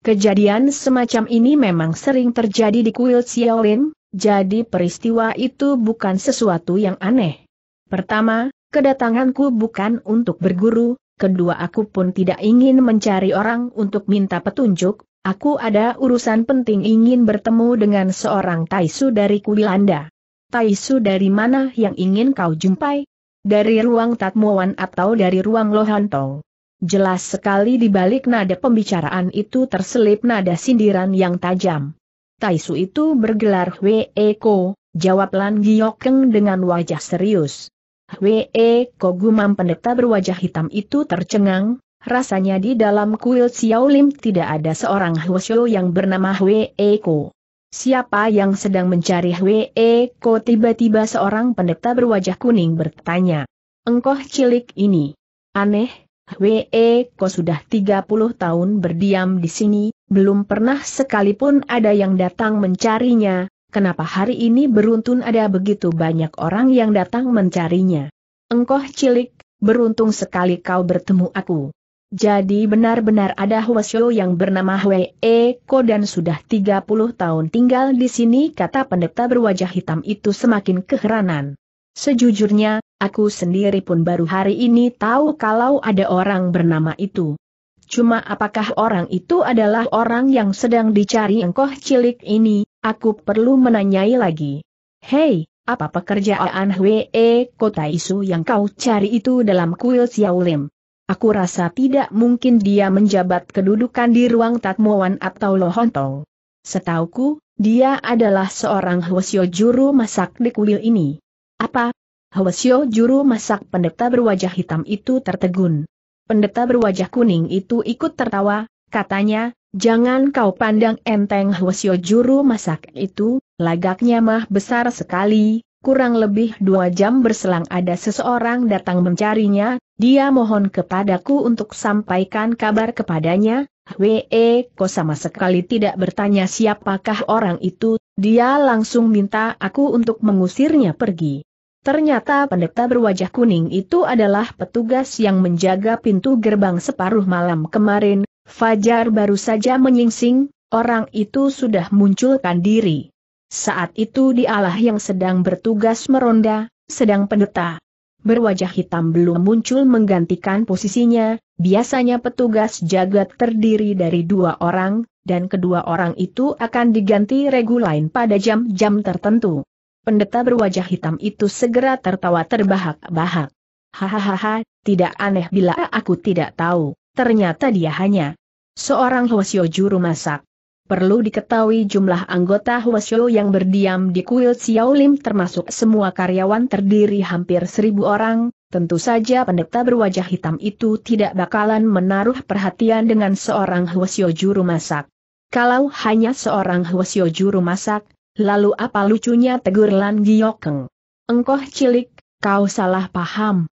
Kejadian semacam ini memang sering terjadi di kuil Xiaolin, jadi peristiwa itu bukan sesuatu yang aneh. Pertama, kedatanganku bukan untuk berguru, kedua aku pun tidak ingin mencari orang untuk minta petunjuk, aku ada urusan penting ingin bertemu dengan seorang Taisu dari Kuilanda. Taisu dari mana yang ingin kau jumpai? Dari ruang Tatmuan atau dari ruang Lohantong? Jelas sekali di balik nada pembicaraan itu terselip nada sindiran yang tajam. Taisu itu bergelar Hwee Eko, jawab Lan Giokeng dengan wajah serius. Hwe eh, Kogumam pendeta berwajah hitam itu tercengang, rasanya di dalam kuil Xiaolim tidak ada seorang Hwasyo yang bernama Hwe eh, Ko. Siapa yang sedang mencari Hwe eh, Ko tiba-tiba seorang pendeta berwajah kuning bertanya. Engkoh cilik ini. Aneh, Hwe Ko sudah 30 tahun berdiam di sini, belum pernah sekalipun ada yang datang mencarinya, kenapa hari ini beruntun ada begitu banyak orang yang datang mencarinya. Engkoh cilik, beruntung sekali kau bertemu aku. Jadi benar-benar ada Hwasyo yang bernama Hwe Eko dan sudah 30 tahun tinggal di sini kata pendeta berwajah hitam itu semakin keheranan. Sejujurnya, aku sendiri pun baru hari ini tahu kalau ada orang bernama itu. Cuma apakah orang itu adalah orang yang sedang dicari engkoh cilik ini, Aku perlu menanyai lagi. Hei, apa pekerjaan Hwe Kota Isu yang kau cari itu dalam kuil Xiaolim? Aku rasa tidak mungkin dia menjabat kedudukan di ruang Tatmuan atau Lohontong. Setauku, dia adalah seorang Hwasyo juru masak di kuil ini. Apa? Hwasyo juru masak pendeta berwajah hitam itu tertegun. Pendeta berwajah kuning itu ikut tertawa, katanya, Jangan kau pandang enteng Hwasyo juru masak itu, lagaknya mah besar sekali, kurang lebih dua jam berselang ada seseorang datang mencarinya, dia mohon kepadaku untuk sampaikan kabar kepadanya, Hwee, kau sama sekali tidak bertanya siapakah orang itu, dia langsung minta aku untuk mengusirnya pergi. Ternyata pendeta berwajah kuning itu adalah petugas yang menjaga pintu gerbang separuh malam kemarin, Fajar baru saja menyingsing, orang itu sudah munculkan diri. Saat itu dialah yang sedang bertugas meronda, sedang pendeta. Berwajah hitam belum muncul menggantikan posisinya, biasanya petugas jagat terdiri dari dua orang, dan kedua orang itu akan diganti regu lain pada jam-jam tertentu. Pendeta berwajah hitam itu segera tertawa terbahak-bahak. Hahaha, tidak aneh bila aku tidak tahu ternyata dia hanya seorang Hwasyo juru masak. Perlu diketahui jumlah anggota Hwasyo yang berdiam di kuil Xiaolim termasuk semua karyawan terdiri hampir seribu orang, tentu saja pendeta berwajah hitam itu tidak bakalan menaruh perhatian dengan seorang Hwasyo juru masak. Kalau hanya seorang Hwasyo juru masak, lalu apa lucunya tegur Lan Giokeng? Engkoh cilik, kau salah paham.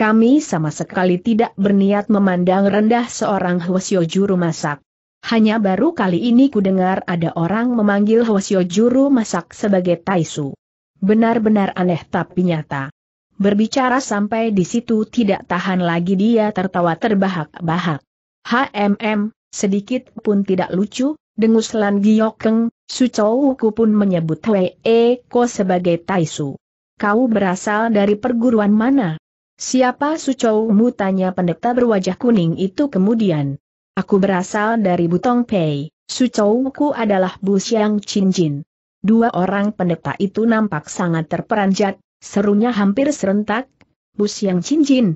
Kami sama sekali tidak berniat memandang rendah seorang Hwasyo juru masak. Hanya baru kali ini kudengar ada orang memanggil Hwasyo juru masak sebagai Taisu. Benar-benar aneh tapi nyata. Berbicara sampai di situ tidak tahan lagi dia tertawa terbahak-bahak. HMM, sedikit pun tidak lucu, dengus Lan Giokeng, Chowuku pun menyebut Wei ko sebagai Taisu. Kau berasal dari perguruan mana? Siapa Mu tanya pendeta berwajah kuning itu kemudian. Aku berasal dari Butong Pei, Ku adalah Bu Xiang Chin Jin. Dua orang pendeta itu nampak sangat terperanjat, serunya hampir serentak, Bu Xiang Chin Jin.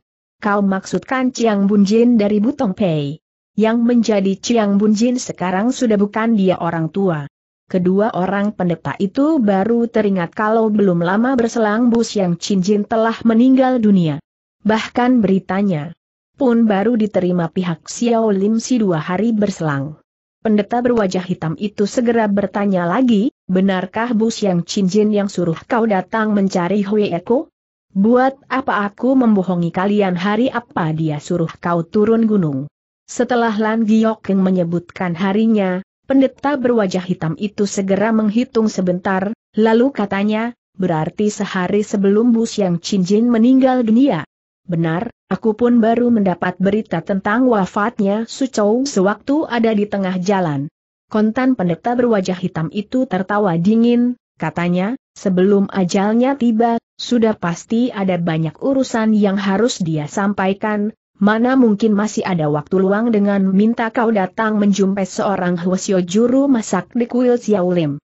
Kau maksudkan Chiang Bun Jin dari Butong Pei. Yang menjadi Chiang Bun Jin sekarang sudah bukan dia orang tua. Kedua orang pendeta itu baru teringat kalau belum lama berselang Bu Xiang Chin Jin telah meninggal dunia. Bahkan beritanya pun baru diterima pihak Xiao Lim Si dua hari berselang. Pendeta berwajah hitam itu segera bertanya lagi, benarkah Bus yang Cinjin yang suruh kau datang mencari Hui Eko? Buat apa aku membohongi kalian hari apa dia suruh kau turun gunung? Setelah Lan Giok menyebutkan harinya, pendeta berwajah hitam itu segera menghitung sebentar, lalu katanya, berarti sehari sebelum Bus yang Cinjin meninggal dunia. Benar, aku pun baru mendapat berita tentang wafatnya Sucou sewaktu ada di tengah jalan. Kontan pendeta berwajah hitam itu tertawa dingin, katanya, sebelum ajalnya tiba, sudah pasti ada banyak urusan yang harus dia sampaikan, Mana mungkin masih ada waktu luang dengan minta kau datang menjumpai seorang Hwasyo juru masak di kuil Xiaolim.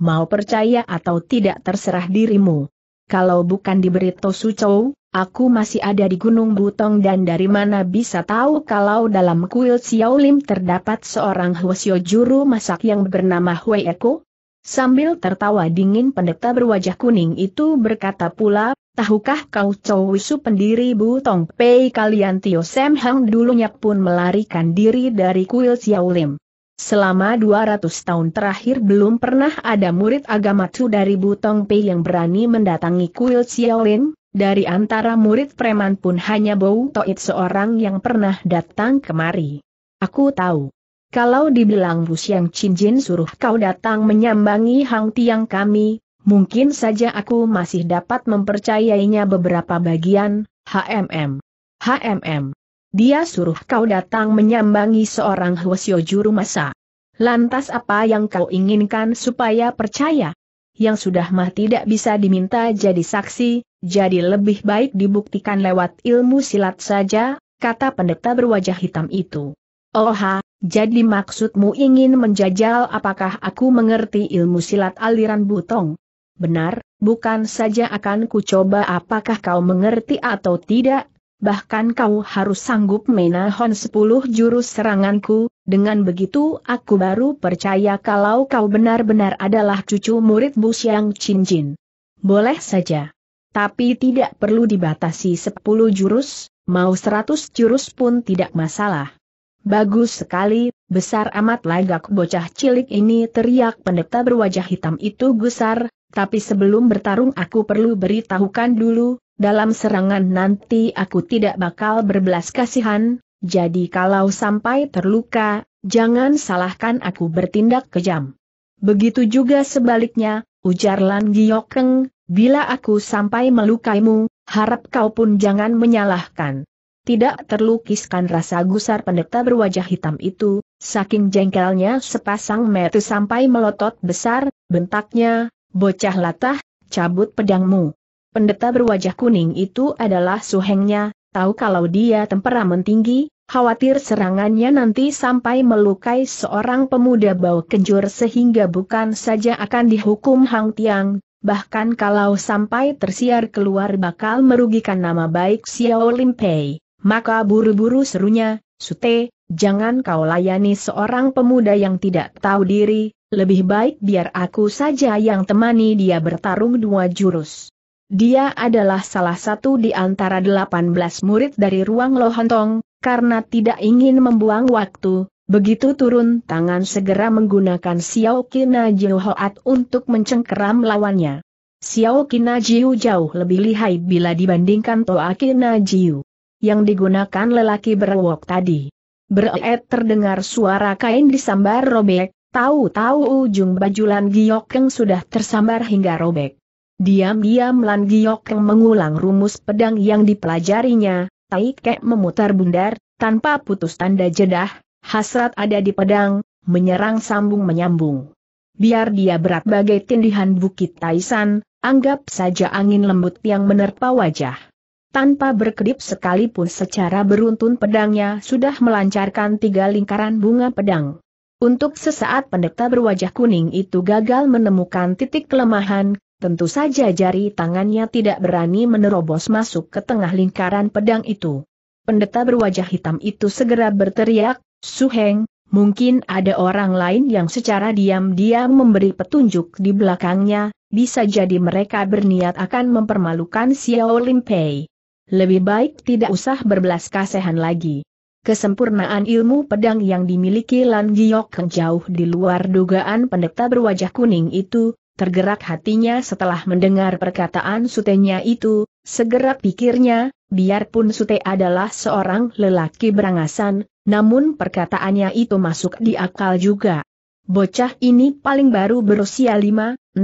Mau percaya atau tidak terserah dirimu. Kalau bukan diberi Tosu Chou, Aku masih ada di Gunung Butong dan dari mana bisa tahu kalau dalam kuil Xiaolim terdapat seorang Hwasyo juru masak yang bernama Hui Eko? Sambil tertawa dingin pendeta berwajah kuning itu berkata pula, tahukah kau Chow Wisu pendiri Butong Pei kalian Tio Sam Hang dulunya pun melarikan diri dari kuil Xiaolim. Selama 200 tahun terakhir belum pernah ada murid agama Chu dari Butong Pei yang berani mendatangi kuil Xiaolin, dari antara murid preman pun hanya Bau Toit seorang yang pernah datang kemari. Aku tahu. Kalau dibilang Bu Siang Jin suruh kau datang menyambangi Hang Tiang kami, mungkin saja aku masih dapat mempercayainya beberapa bagian, HMM. HMM. Dia suruh kau datang menyambangi seorang Hwasyo juru masa. Lantas apa yang kau inginkan supaya percaya? Yang sudah mah tidak bisa diminta jadi saksi, jadi lebih baik dibuktikan lewat ilmu silat saja, kata pendeta berwajah hitam itu. Oha, jadi maksudmu ingin menjajal apakah aku mengerti ilmu silat aliran butong? Benar, bukan saja akan kucoba apakah kau mengerti atau tidak, bahkan kau harus sanggup menahan sepuluh jurus seranganku, dengan begitu aku baru percaya kalau kau benar-benar adalah cucu murid Bu Xiang Cincin. Boleh saja tapi tidak perlu dibatasi 10 jurus, mau 100 jurus pun tidak masalah. Bagus sekali, besar amat lagak bocah cilik ini teriak pendeta berwajah hitam itu gusar, tapi sebelum bertarung aku perlu beritahukan dulu, dalam serangan nanti aku tidak bakal berbelas kasihan, jadi kalau sampai terluka, jangan salahkan aku bertindak kejam. Begitu juga sebaliknya, ujar Lan Giokeng, Bila aku sampai melukaimu, harap kau pun jangan menyalahkan. Tidak terlukiskan rasa gusar pendeta berwajah hitam itu, saking jengkelnya sepasang mata sampai melotot besar, bentaknya, bocah latah, cabut pedangmu. Pendeta berwajah kuning itu adalah suhengnya, tahu kalau dia temperamen tinggi, khawatir serangannya nanti sampai melukai seorang pemuda bau kenjur sehingga bukan saja akan dihukum Hang Tiang, bahkan kalau sampai tersiar keluar bakal merugikan nama baik Xiao Limpei. Maka buru-buru serunya, Sute, jangan kau layani seorang pemuda yang tidak tahu diri, lebih baik biar aku saja yang temani dia bertarung dua jurus. Dia adalah salah satu di antara delapan belas murid dari ruang Lohontong, karena tidak ingin membuang waktu, Begitu turun tangan segera menggunakan Xiao Qina Jiu Hoat untuk mencengkeram lawannya. Xiao Qina jauh lebih lihai bila dibandingkan Toa Qina yang digunakan lelaki berwok tadi. Bereet terdengar suara kain disambar robek, tahu-tahu ujung baju Lan Giokeng sudah tersambar hingga robek. Diam-diam Lan Giokeng mengulang rumus pedang yang dipelajarinya, Tai Kek memutar bundar, tanpa putus tanda jedah, Hasrat ada di pedang, menyerang sambung menyambung. Biar dia berat bagai tindihan bukit Taisan, anggap saja angin lembut yang menerpa wajah. Tanpa berkedip sekalipun secara beruntun pedangnya sudah melancarkan tiga lingkaran bunga pedang. Untuk sesaat pendeta berwajah kuning itu gagal menemukan titik kelemahan, tentu saja jari tangannya tidak berani menerobos masuk ke tengah lingkaran pedang itu. Pendeta berwajah hitam itu segera berteriak, Suheng, mungkin ada orang lain yang secara diam-diam memberi petunjuk di belakangnya, bisa jadi mereka berniat akan mempermalukan Xiao Lim Pei. Lebih baik tidak usah berbelas kasihan lagi. Kesempurnaan ilmu pedang yang dimiliki Lan Giok jauh di luar dugaan pendeta berwajah kuning itu, tergerak hatinya setelah mendengar perkataan sutenya itu, Segera pikirnya, biarpun Sute adalah seorang lelaki berangasan, namun perkataannya itu masuk di akal juga. Bocah ini paling baru berusia 5-16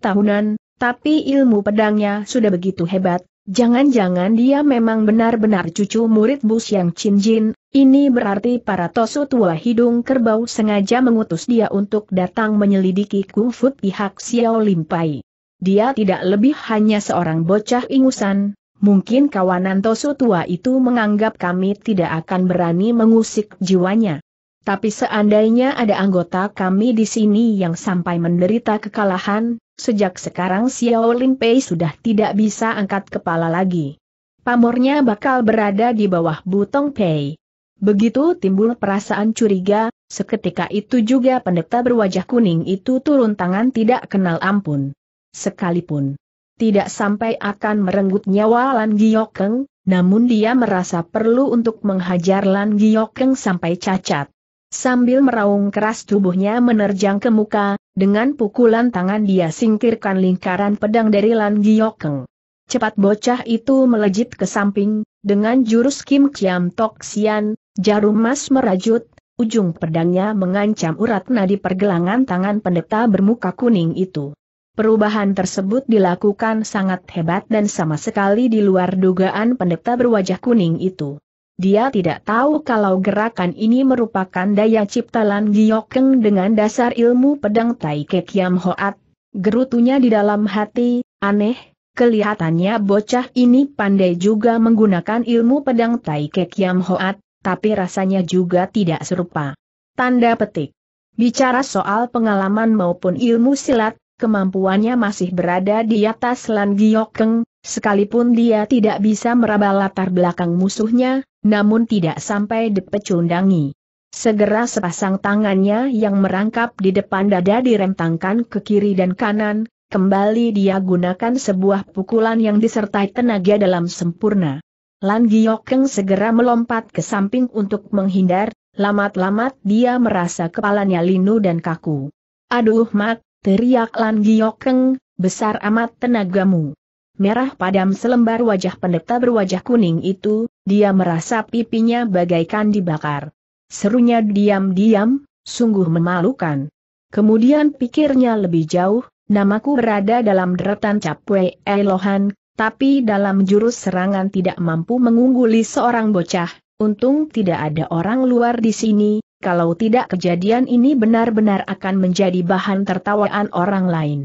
tahunan, tapi ilmu pedangnya sudah begitu hebat, Jangan-jangan dia memang benar-benar cucu murid Bus yang Cinjin, ini berarti para tosu tua hidung kerbau sengaja mengutus dia untuk datang menyelidiki kungfu pihak Xiao Limpai. Dia tidak lebih hanya seorang bocah ingusan, mungkin kawanan Tosu tua itu menganggap kami tidak akan berani mengusik jiwanya. Tapi seandainya ada anggota kami di sini yang sampai menderita kekalahan, sejak sekarang Xiao Lin Pei sudah tidak bisa angkat kepala lagi. Pamornya bakal berada di bawah Butong Pei. Begitu timbul perasaan curiga, seketika itu juga pendeta berwajah kuning itu turun tangan tidak kenal ampun sekalipun tidak sampai akan merenggut nyawa Lan Giokeng, namun dia merasa perlu untuk menghajar Lan Giokeng sampai cacat. Sambil meraung keras tubuhnya menerjang ke muka, dengan pukulan tangan dia singkirkan lingkaran pedang dari Lan Giokeng. Cepat bocah itu melejit ke samping, dengan jurus Kim Kiam Tok Sian, jarum emas merajut, ujung pedangnya mengancam urat nadi pergelangan tangan pendeta bermuka kuning itu. Perubahan tersebut dilakukan sangat hebat dan sama sekali di luar dugaan pendeta berwajah kuning itu. Dia tidak tahu kalau gerakan ini merupakan daya cipta Lan Giokeng dengan dasar ilmu pedang Tai Kekiam Hoat. Gerutunya di dalam hati, aneh, kelihatannya bocah ini pandai juga menggunakan ilmu pedang Tai Kekiam Hoat, tapi rasanya juga tidak serupa. Tanda petik. Bicara soal pengalaman maupun ilmu silat, kemampuannya masih berada di atas Lan Giokeng, sekalipun dia tidak bisa meraba latar belakang musuhnya, namun tidak sampai dipecundangi. Segera sepasang tangannya yang merangkap di depan dada direntangkan ke kiri dan kanan, kembali dia gunakan sebuah pukulan yang disertai tenaga dalam sempurna. Lan Giokeng segera melompat ke samping untuk menghindar, lamat-lamat dia merasa kepalanya linu dan kaku. Aduh mak, Teriak Lan Giokeng, besar amat tenagamu. Merah padam selembar wajah pendeta berwajah kuning itu, dia merasa pipinya bagaikan dibakar. Serunya diam-diam, sungguh memalukan. Kemudian pikirnya lebih jauh, namaku berada dalam deretan Capwe Elohan, tapi dalam jurus serangan tidak mampu mengungguli seorang bocah, untung tidak ada orang luar di sini, kalau tidak kejadian ini benar-benar akan menjadi bahan tertawaan orang lain.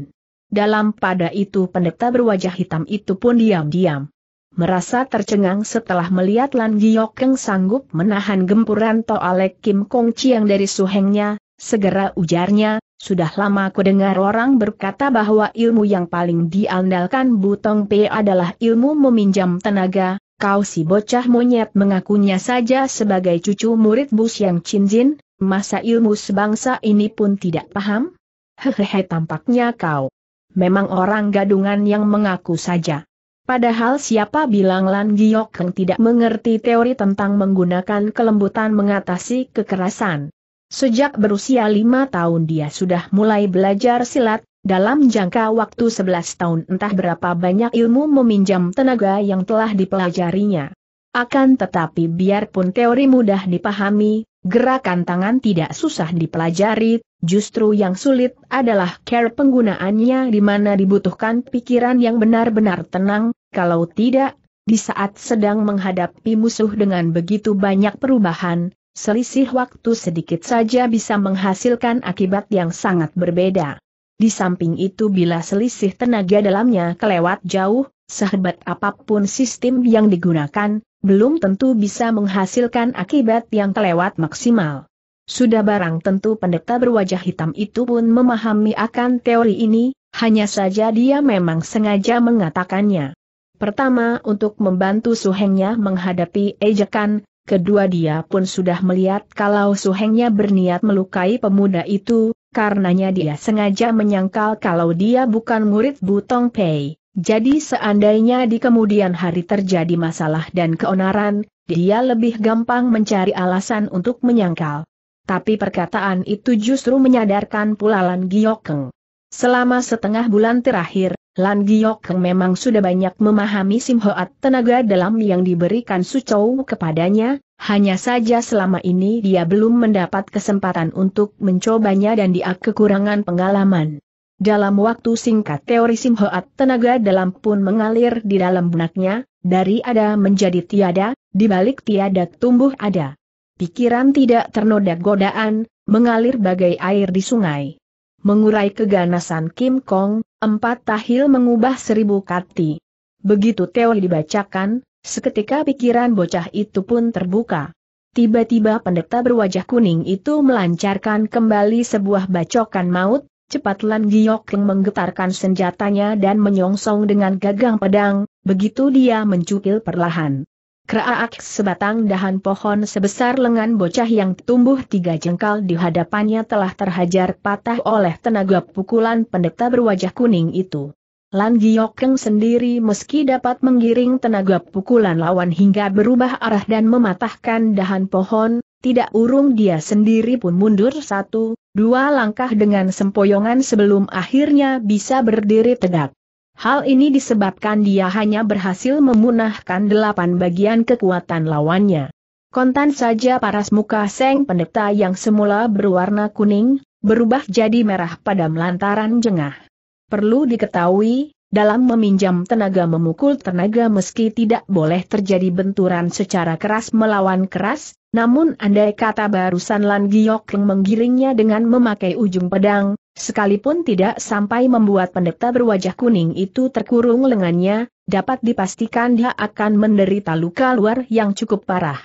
Dalam pada itu pendeta berwajah hitam itu pun diam-diam. Merasa tercengang setelah melihat Lan yang sanggup menahan gempuran Toalek Kim Kong Chiang dari suhengnya, segera ujarnya, sudah lama ku dengar orang berkata bahwa ilmu yang paling diandalkan Butong P adalah ilmu meminjam tenaga, kau si bocah monyet mengakunya saja sebagai cucu murid Bus yang Cinjin, masa ilmu sebangsa ini pun tidak paham? Hehehe tampaknya kau. Memang orang gadungan yang mengaku saja. Padahal siapa bilang Lan Giok tidak mengerti teori tentang menggunakan kelembutan mengatasi kekerasan. Sejak berusia lima tahun dia sudah mulai belajar silat, dalam jangka waktu 11 tahun entah berapa banyak ilmu meminjam tenaga yang telah dipelajarinya. Akan tetapi biarpun teori mudah dipahami, gerakan tangan tidak susah dipelajari, justru yang sulit adalah care penggunaannya di mana dibutuhkan pikiran yang benar-benar tenang, kalau tidak, di saat sedang menghadapi musuh dengan begitu banyak perubahan, selisih waktu sedikit saja bisa menghasilkan akibat yang sangat berbeda. Di samping itu bila selisih tenaga dalamnya kelewat jauh, sehebat apapun sistem yang digunakan, belum tentu bisa menghasilkan akibat yang kelewat maksimal. Sudah barang tentu pendeta berwajah hitam itu pun memahami akan teori ini, hanya saja dia memang sengaja mengatakannya. Pertama untuk membantu suhengnya menghadapi ejekan, kedua dia pun sudah melihat kalau suhengnya berniat melukai pemuda itu, karenanya dia sengaja menyangkal kalau dia bukan murid Butong Pei. Jadi seandainya di kemudian hari terjadi masalah dan keonaran, dia lebih gampang mencari alasan untuk menyangkal. Tapi perkataan itu justru menyadarkan Pulalan Giokeng. Selama setengah bulan terakhir, Lan Giok memang sudah banyak memahami Simhoat tenaga dalam yang diberikan Sucou kepadanya, hanya saja selama ini dia belum mendapat kesempatan untuk mencobanya dan dia kekurangan pengalaman. Dalam waktu singkat teori Simhoat tenaga dalam pun mengalir di dalam benaknya, dari ada menjadi tiada, di balik tiada tumbuh ada. Pikiran tidak ternoda godaan, mengalir bagai air di sungai. Mengurai keganasan Kim Kong, empat tahil mengubah seribu kati. Begitu teori dibacakan, seketika pikiran bocah itu pun terbuka. Tiba-tiba pendeta berwajah kuning itu melancarkan kembali sebuah bacokan maut, cepat Lan Giok yang menggetarkan senjatanya dan menyongsong dengan gagang pedang, begitu dia mencukil perlahan. Keraak sebatang dahan pohon sebesar lengan bocah yang tumbuh tiga jengkal di hadapannya telah terhajar patah oleh tenaga pukulan pendeta berwajah kuning itu. Lan Giokeng sendiri meski dapat menggiring tenaga pukulan lawan hingga berubah arah dan mematahkan dahan pohon, tidak urung dia sendiri pun mundur satu, dua langkah dengan sempoyongan sebelum akhirnya bisa berdiri tegak. Hal ini disebabkan dia hanya berhasil memunahkan delapan bagian kekuatan lawannya. Kontan saja paras muka Seng Pendeta yang semula berwarna kuning, berubah jadi merah pada melantaran jengah. Perlu diketahui, dalam meminjam tenaga memukul tenaga meski tidak boleh terjadi benturan secara keras melawan keras, namun andai kata barusan Lan Giok menggiringnya dengan memakai ujung pedang, Sekalipun tidak sampai membuat pendeta berwajah kuning itu terkurung lengannya, dapat dipastikan dia akan menderita luka luar yang cukup parah.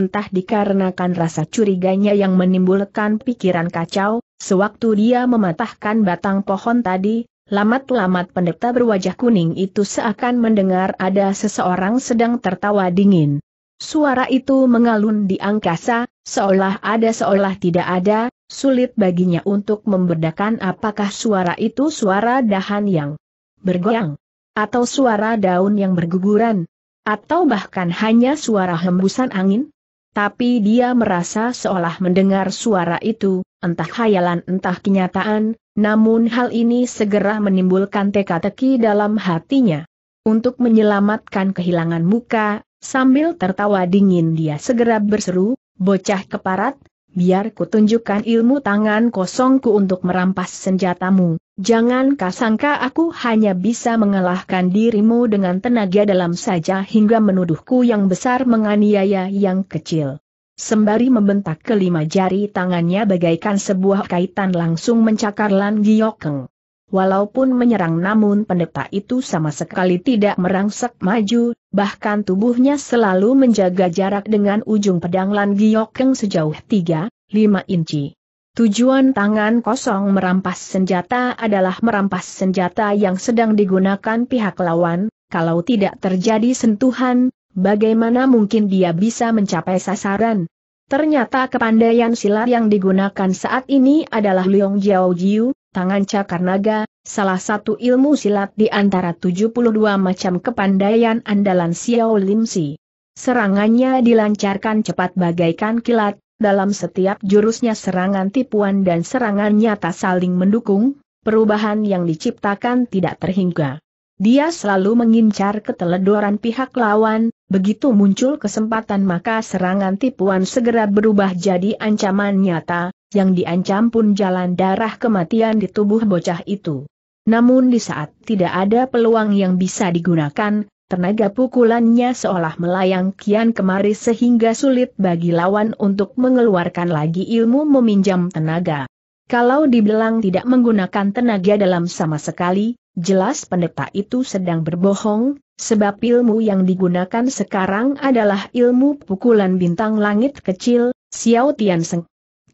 Entah dikarenakan rasa curiganya yang menimbulkan pikiran kacau, sewaktu dia mematahkan batang pohon tadi, lamat-lamat pendeta berwajah kuning itu seakan mendengar ada seseorang sedang tertawa dingin. Suara itu mengalun di angkasa, seolah ada seolah tidak ada, sulit baginya untuk membedakan apakah suara itu suara dahan yang bergoyang, atau suara daun yang berguguran, atau bahkan hanya suara hembusan angin. Tapi dia merasa seolah mendengar suara itu, entah khayalan entah kenyataan, namun hal ini segera menimbulkan teka-teki dalam hatinya. Untuk menyelamatkan kehilangan muka, sambil tertawa dingin dia segera berseru, bocah keparat, biar kutunjukkan ilmu tangan kosongku untuk merampas senjatamu, jangan kasangka aku hanya bisa mengalahkan dirimu dengan tenaga dalam saja hingga menuduhku yang besar menganiaya yang kecil. Sembari membentak kelima jari tangannya bagaikan sebuah kaitan langsung mencakar Lan Giokeng. Walaupun menyerang namun pendeta itu sama sekali tidak merangsek maju, bahkan tubuhnya selalu menjaga jarak dengan ujung pedang Lan Giokeng sejauh 3, 5 inci. Tujuan tangan kosong merampas senjata adalah merampas senjata yang sedang digunakan pihak lawan, kalau tidak terjadi sentuhan, bagaimana mungkin dia bisa mencapai sasaran? Ternyata kepandaian silat yang digunakan saat ini adalah Liong Jiao Jiu, tangan cakar naga, salah satu ilmu silat di antara 72 macam kepandaian andalan Xiao Lim Si. Serangannya dilancarkan cepat bagaikan kilat, dalam setiap jurusnya serangan tipuan dan serangan nyata saling mendukung, perubahan yang diciptakan tidak terhingga. Dia selalu mengincar keteledoran pihak lawan, begitu muncul kesempatan maka serangan tipuan segera berubah jadi ancaman nyata, yang diancam pun jalan darah kematian di tubuh bocah itu. Namun di saat tidak ada peluang yang bisa digunakan, tenaga pukulannya seolah melayang kian kemari sehingga sulit bagi lawan untuk mengeluarkan lagi ilmu meminjam tenaga. Kalau dibilang tidak menggunakan tenaga dalam sama sekali, jelas pendeta itu sedang berbohong, sebab ilmu yang digunakan sekarang adalah ilmu pukulan bintang langit kecil, Xiao Tian Seng.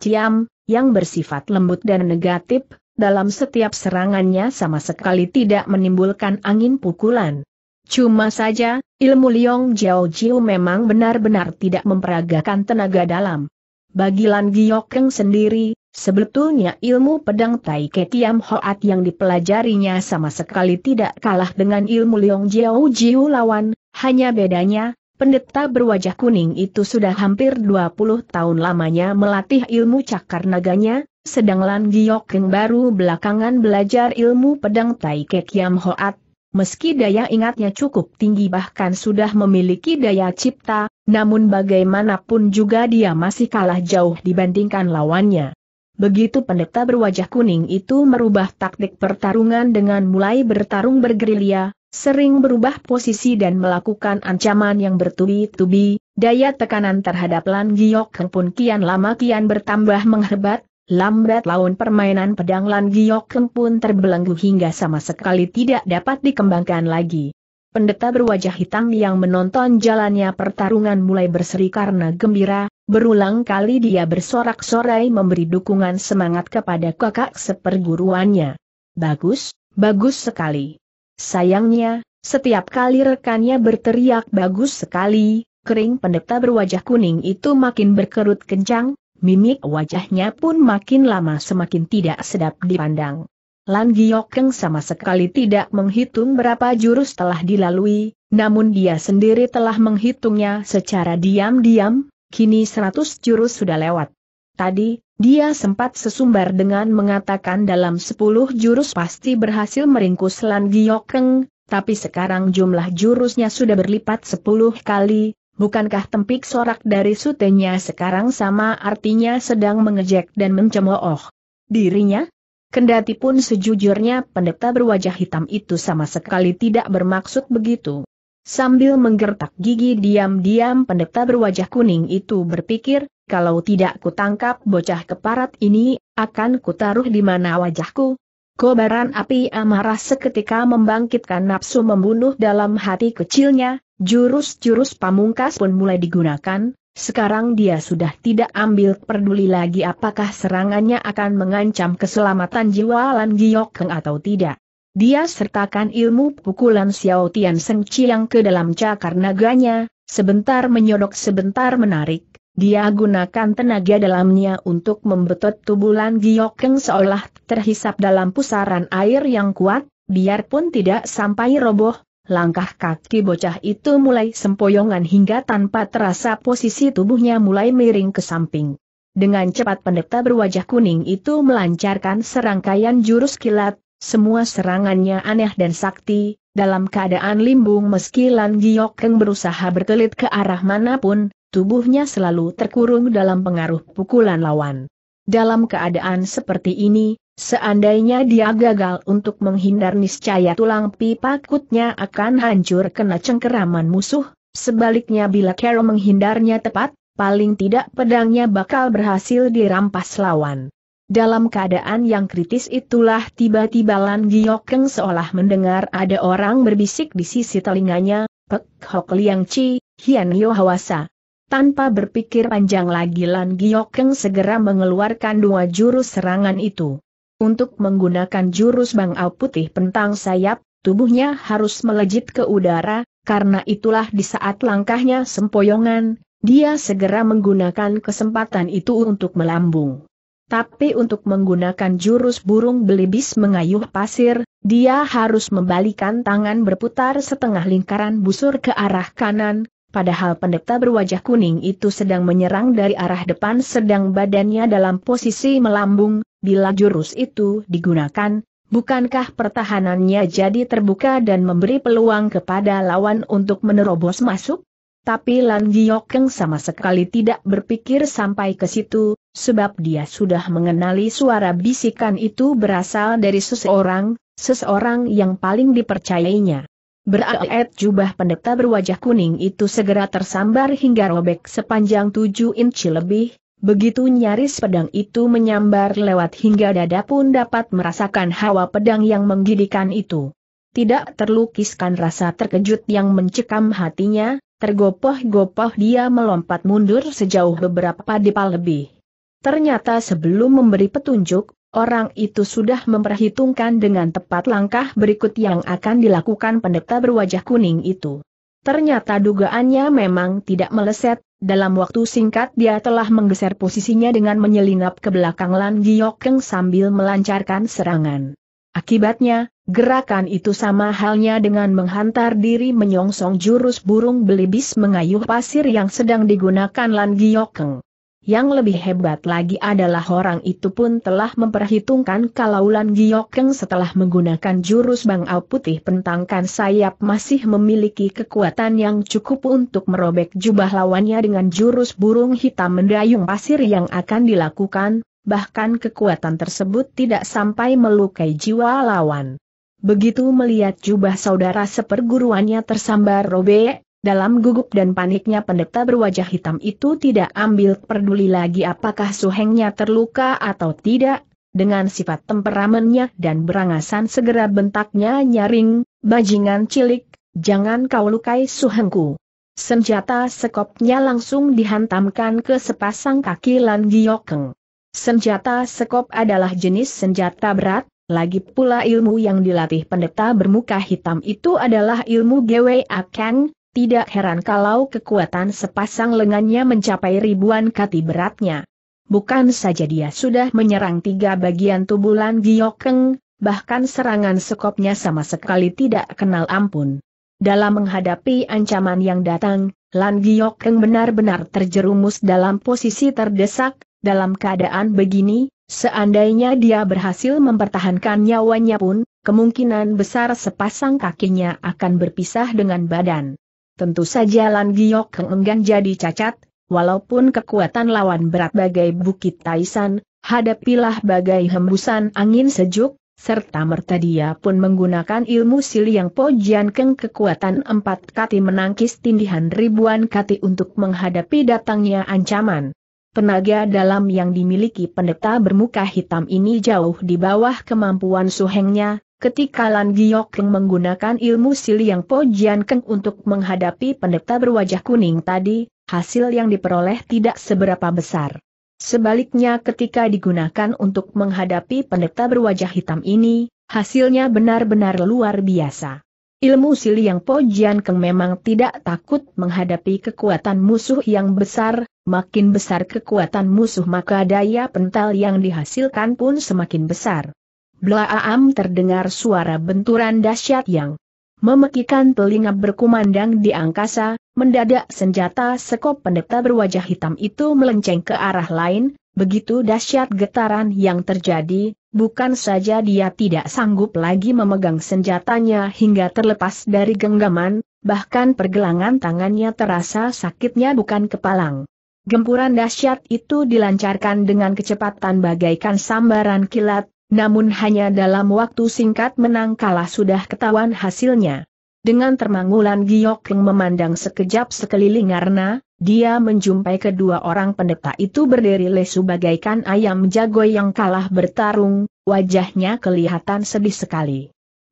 Ciam, yang bersifat lembut dan negatif, dalam setiap serangannya sama sekali tidak menimbulkan angin pukulan. Cuma saja, ilmu Liong Jiao Jiu memang benar-benar tidak memperagakan tenaga dalam. Bagi Lan Giokeng sendiri, sebetulnya ilmu pedang Tai Tiam Hoat yang dipelajarinya sama sekali tidak kalah dengan ilmu Liong Jiao Jiu lawan, hanya bedanya, Pendeta berwajah kuning itu sudah hampir 20 tahun lamanya melatih ilmu cakar naganya, sedang Lan yang baru belakangan belajar ilmu pedang Tai Kek Yam Hoat. Meski daya ingatnya cukup tinggi bahkan sudah memiliki daya cipta, namun bagaimanapun juga dia masih kalah jauh dibandingkan lawannya. Begitu pendeta berwajah kuning itu merubah taktik pertarungan dengan mulai bertarung bergerilya, sering berubah posisi dan melakukan ancaman yang bertubi-tubi, daya tekanan terhadap Lan Giok Heng pun kian lama kian bertambah menghebat, lambat laun permainan pedang Lan Giok Heng pun terbelenggu hingga sama sekali tidak dapat dikembangkan lagi. Pendeta berwajah hitam yang menonton jalannya pertarungan mulai berseri karena gembira, berulang kali dia bersorak-sorai memberi dukungan semangat kepada kakak seperguruannya. Bagus, bagus sekali. Sayangnya, setiap kali rekannya berteriak bagus sekali, kering pendeta berwajah kuning itu makin berkerut kencang, mimik wajahnya pun makin lama semakin tidak sedap dipandang. Lan Giokeng sama sekali tidak menghitung berapa jurus telah dilalui, namun dia sendiri telah menghitungnya secara diam-diam, kini seratus jurus sudah lewat. Tadi, dia sempat sesumbar dengan mengatakan dalam sepuluh jurus pasti berhasil meringkus Lan Giokeng, tapi sekarang jumlah jurusnya sudah berlipat sepuluh kali, bukankah tempik sorak dari sutenya sekarang sama artinya sedang mengejek dan mencemooh dirinya? Kendati pun sejujurnya pendeta berwajah hitam itu sama sekali tidak bermaksud begitu. Sambil menggertak gigi diam-diam pendeta berwajah kuning itu berpikir, kalau tidak kutangkap bocah keparat ini, akan kutaruh di mana wajahku. Kobaran api amarah seketika membangkitkan nafsu membunuh dalam hati kecilnya, jurus-jurus pamungkas pun mulai digunakan, sekarang dia sudah tidak ambil peduli lagi apakah serangannya akan mengancam keselamatan jiwa Lan Giok Keng atau tidak. Dia sertakan ilmu pukulan Xiao Tian Seng Chiang ke dalam cakar naganya, sebentar menyodok sebentar menarik. Dia gunakan tenaga dalamnya untuk membetot tubuh Lan Keng seolah terhisap dalam pusaran air yang kuat, biarpun tidak sampai roboh, langkah kaki bocah itu mulai sempoyongan hingga tanpa terasa posisi tubuhnya mulai miring ke samping. Dengan cepat pendeta berwajah kuning itu melancarkan serangkaian jurus kilat, semua serangannya aneh dan sakti, dalam keadaan limbung meski Lan Giokeng berusaha berkelit ke arah manapun, tubuhnya selalu terkurung dalam pengaruh pukulan lawan. Dalam keadaan seperti ini, seandainya dia gagal untuk menghindar niscaya tulang pipa kutnya akan hancur kena cengkeraman musuh, sebaliknya bila Carol menghindarnya tepat, paling tidak pedangnya bakal berhasil dirampas lawan. Dalam keadaan yang kritis itulah tiba-tiba Lan Giokeng seolah mendengar ada orang berbisik di sisi telinganya, Pek Hok Liang Chi, Hian Yo Hawasa. Tanpa berpikir panjang lagi Lan Giokeng segera mengeluarkan dua jurus serangan itu. Untuk menggunakan jurus Bangau Putih Pentang Sayap, tubuhnya harus melejit ke udara, karena itulah di saat langkahnya sempoyongan, dia segera menggunakan kesempatan itu untuk melambung. Tapi untuk menggunakan jurus burung belibis mengayuh pasir, dia harus membalikan tangan berputar setengah lingkaran busur ke arah kanan, padahal pendeta berwajah kuning itu sedang menyerang dari arah depan sedang badannya dalam posisi melambung, bila jurus itu digunakan, bukankah pertahanannya jadi terbuka dan memberi peluang kepada lawan untuk menerobos masuk? tapi Lan Giokeng sama sekali tidak berpikir sampai ke situ, sebab dia sudah mengenali suara bisikan itu berasal dari seseorang, seseorang yang paling dipercayainya. Beraet jubah pendeta berwajah kuning itu segera tersambar hingga robek sepanjang tujuh inci lebih, begitu nyaris pedang itu menyambar lewat hingga dada pun dapat merasakan hawa pedang yang menggidikan itu. Tidak terlukiskan rasa terkejut yang mencekam hatinya, Tergopoh-gopoh dia melompat mundur sejauh beberapa depal lebih. Ternyata sebelum memberi petunjuk, Orang itu sudah memperhitungkan dengan tepat langkah berikut yang akan dilakukan pendeta berwajah kuning itu. Ternyata dugaannya memang tidak meleset, dalam waktu singkat dia telah menggeser posisinya dengan menyelinap ke belakang Lan Giyokeng sambil melancarkan serangan. Akibatnya, Gerakan itu sama halnya dengan menghantar diri menyongsong jurus burung belibis mengayuh pasir yang sedang digunakan Lan Giokeng. Yang lebih hebat lagi adalah orang itu pun telah memperhitungkan kalau Lan Giokeng setelah menggunakan jurus Bangau Putih pentangkan sayap masih memiliki kekuatan yang cukup untuk merobek jubah lawannya dengan jurus burung hitam mendayung pasir yang akan dilakukan, bahkan kekuatan tersebut tidak sampai melukai jiwa lawan. Begitu melihat jubah saudara seperguruannya tersambar robek, dalam gugup dan paniknya pendeta berwajah hitam itu tidak ambil peduli lagi apakah suhengnya terluka atau tidak, dengan sifat temperamennya dan berangasan segera bentaknya nyaring, bajingan cilik, jangan kau lukai suhengku. Senjata sekopnya langsung dihantamkan ke sepasang kaki Lan Giokeng. Senjata sekop adalah jenis senjata berat, lagi pula ilmu yang dilatih pendeta bermuka hitam itu adalah ilmu Gwe Akang, tidak heran kalau kekuatan sepasang lengannya mencapai ribuan kati beratnya. Bukan saja dia sudah menyerang tiga bagian tubuh Lan Giokeng, bahkan serangan sekopnya sama sekali tidak kenal ampun. Dalam menghadapi ancaman yang datang, Lan Giokeng benar-benar terjerumus dalam posisi terdesak, dalam keadaan begini, Seandainya dia berhasil mempertahankan nyawanya pun, kemungkinan besar sepasang kakinya akan berpisah dengan badan. Tentu saja Lan Giok enggan jadi cacat, walaupun kekuatan lawan berat bagai bukit Taisan, hadapilah bagai hembusan angin sejuk, serta merta dia pun menggunakan ilmu yang pojian keng kekuatan empat kati menangkis tindihan ribuan kati untuk menghadapi datangnya ancaman. Penaga dalam yang dimiliki pendeta bermuka hitam ini jauh di bawah kemampuan suhengnya, ketika Lan Giok Keng menggunakan ilmu sili yang Po Jian Keng untuk menghadapi pendeta berwajah kuning tadi, hasil yang diperoleh tidak seberapa besar. Sebaliknya ketika digunakan untuk menghadapi pendeta berwajah hitam ini, hasilnya benar-benar luar biasa. Ilmu sili yang Po Jian Keng memang tidak takut menghadapi kekuatan musuh yang besar, Makin besar kekuatan musuh maka daya pental yang dihasilkan pun semakin besar. Blaam terdengar suara benturan dahsyat yang memekikan telinga berkumandang di angkasa, mendadak senjata sekop pendeta berwajah hitam itu melenceng ke arah lain, begitu dahsyat getaran yang terjadi, bukan saja dia tidak sanggup lagi memegang senjatanya hingga terlepas dari genggaman, bahkan pergelangan tangannya terasa sakitnya bukan kepalang. Gempuran dahsyat itu dilancarkan dengan kecepatan bagaikan sambaran kilat, namun hanya dalam waktu singkat menang kalah sudah ketahuan hasilnya. Dengan termangulan yang memandang sekejap sekeliling karena dia menjumpai kedua orang pendeta itu berdiri lesu bagaikan ayam jago yang kalah bertarung, wajahnya kelihatan sedih sekali.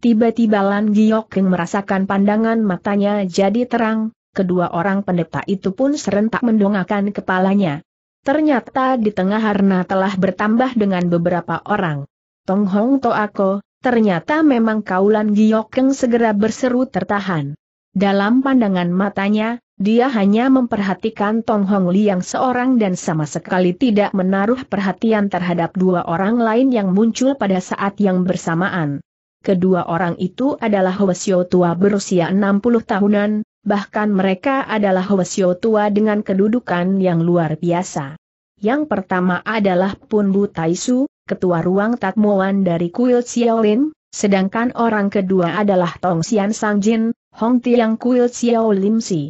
Tiba-tiba Lan yang merasakan pandangan matanya jadi terang, kedua orang pendeta itu pun serentak mendongakkan kepalanya. Ternyata di tengah Harna telah bertambah dengan beberapa orang. Tong Hong Toako, ternyata memang Kaulan Giokeng segera berseru tertahan. Dalam pandangan matanya, dia hanya memperhatikan Tong Hong Li yang seorang dan sama sekali tidak menaruh perhatian terhadap dua orang lain yang muncul pada saat yang bersamaan. Kedua orang itu adalah Hwasyo tua berusia 60 tahunan, bahkan mereka adalah Hwasyo tua dengan kedudukan yang luar biasa. Yang pertama adalah Pun Bu Taisu, ketua ruang tatmuan dari kuil Xiaolin, sedangkan orang kedua adalah Tong Xian Sangjin, Hong Tiang kuil Xiaolin Si.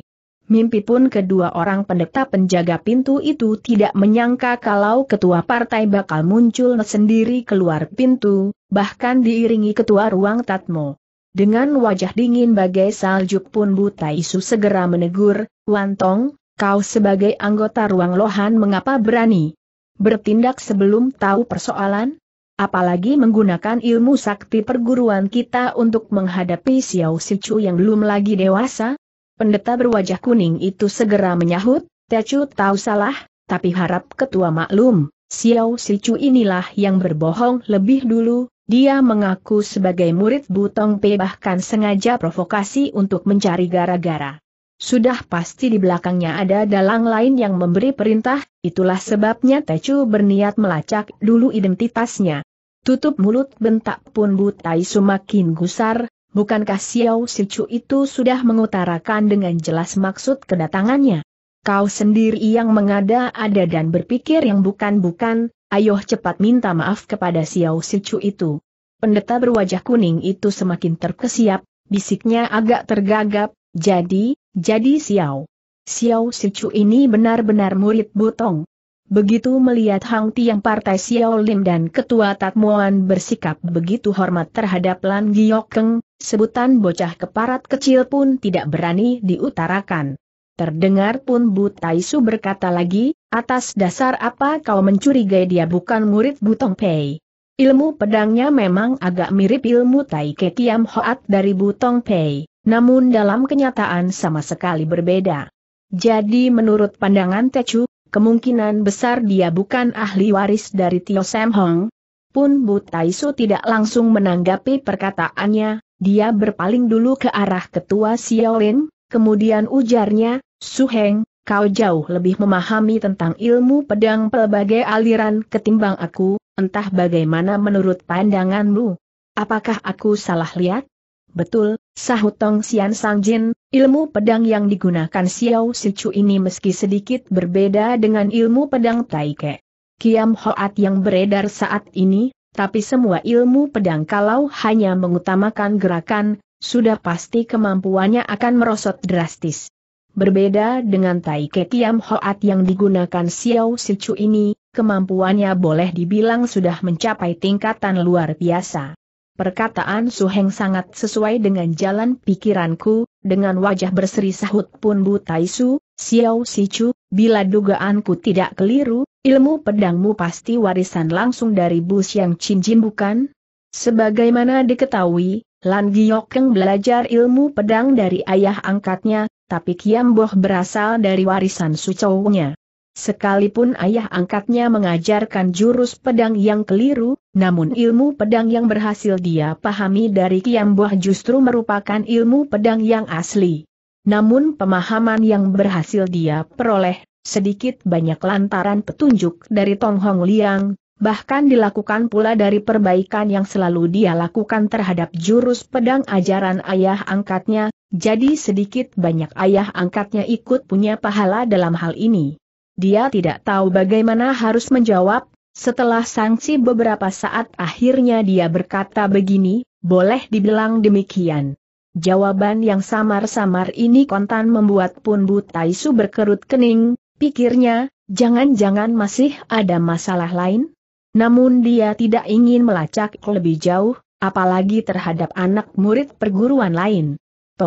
Mimpi pun kedua orang pendeta penjaga pintu itu tidak menyangka kalau ketua partai bakal muncul sendiri keluar pintu, bahkan diiringi ketua ruang tatmo. Dengan wajah dingin bagai salju pun Buta Isu segera menegur, Wantong, kau sebagai anggota ruang lohan mengapa berani bertindak sebelum tahu persoalan? Apalagi menggunakan ilmu sakti perguruan kita untuk menghadapi Xiao Sichu yang belum lagi dewasa? Pendeta berwajah kuning itu segera menyahut, Tecu tahu salah, tapi harap ketua maklum, Xiao Sichu inilah yang berbohong lebih dulu, dia mengaku sebagai murid Butong Pei bahkan sengaja provokasi untuk mencari gara-gara. Sudah pasti di belakangnya ada dalang lain yang memberi perintah, itulah sebabnya Techu berniat melacak dulu identitasnya. Tutup mulut bentak pun Butai semakin gusar, bukankah Xiao Sichu itu sudah mengutarakan dengan jelas maksud kedatangannya? Kau sendiri yang mengada-ada dan berpikir yang bukan-bukan, Ayo cepat minta maaf kepada Xiao Sicu itu. Pendeta berwajah kuning itu semakin terkesiap, bisiknya agak tergagap, jadi, jadi Xiao. Xiao Sicu ini benar-benar murid butong. Begitu melihat Hang Tiang Partai Xiao Lim dan Ketua Tatmuan bersikap begitu hormat terhadap Lan Giok sebutan bocah keparat kecil pun tidak berani diutarakan. Terdengar pun Bu berkata lagi, atas dasar apa kau mencurigai dia bukan murid Butong Pei. Ilmu pedangnya memang agak mirip ilmu Tai Kekiam Hoat dari Butong Pei, namun dalam kenyataan sama sekali berbeda. Jadi menurut pandangan Chu, kemungkinan besar dia bukan ahli waris dari Tio Sam Hong. Pun Bu tidak langsung menanggapi perkataannya, dia berpaling dulu ke arah ketua Xiaolin, kemudian ujarnya, Suheng, kau jauh lebih memahami tentang ilmu pedang pelbagai aliran ketimbang aku, entah bagaimana menurut pandanganmu. Apakah aku salah lihat? Betul, sahut Tong Sian Sang Jin, ilmu pedang yang digunakan Xiao Sichu ini meski sedikit berbeda dengan ilmu pedang Taike. Kiam Hoat yang beredar saat ini, tapi semua ilmu pedang kalau hanya mengutamakan gerakan, sudah pasti kemampuannya akan merosot drastis. Berbeda dengan Tai Kekiam Hoat yang digunakan Xiao Sichu ini, kemampuannya boleh dibilang sudah mencapai tingkatan luar biasa. Perkataan Su Heng sangat sesuai dengan jalan pikiranku, dengan wajah berseri sahut pun Bu Tai Su, Xiao Sichu, bila dugaanku tidak keliru, ilmu pedangmu pasti warisan langsung dari Bu Xiang Jin bukan? Sebagaimana diketahui, Lan Giokeng belajar ilmu pedang dari ayah angkatnya, tapi Kiam Boh berasal dari warisan sucownya. Sekalipun ayah angkatnya mengajarkan jurus pedang yang keliru, namun ilmu pedang yang berhasil dia pahami dari Kiam Boh justru merupakan ilmu pedang yang asli. Namun pemahaman yang berhasil dia peroleh, sedikit banyak lantaran petunjuk dari Tong Hong Liang, bahkan dilakukan pula dari perbaikan yang selalu dia lakukan terhadap jurus pedang ajaran ayah angkatnya, jadi sedikit banyak ayah angkatnya ikut punya pahala dalam hal ini. Dia tidak tahu bagaimana harus menjawab, setelah sanksi beberapa saat akhirnya dia berkata begini, boleh dibilang demikian. Jawaban yang samar-samar ini kontan membuat pun Butaisu berkerut kening, pikirnya, jangan-jangan masih ada masalah lain? Namun dia tidak ingin melacak lebih jauh, apalagi terhadap anak murid perguruan lain.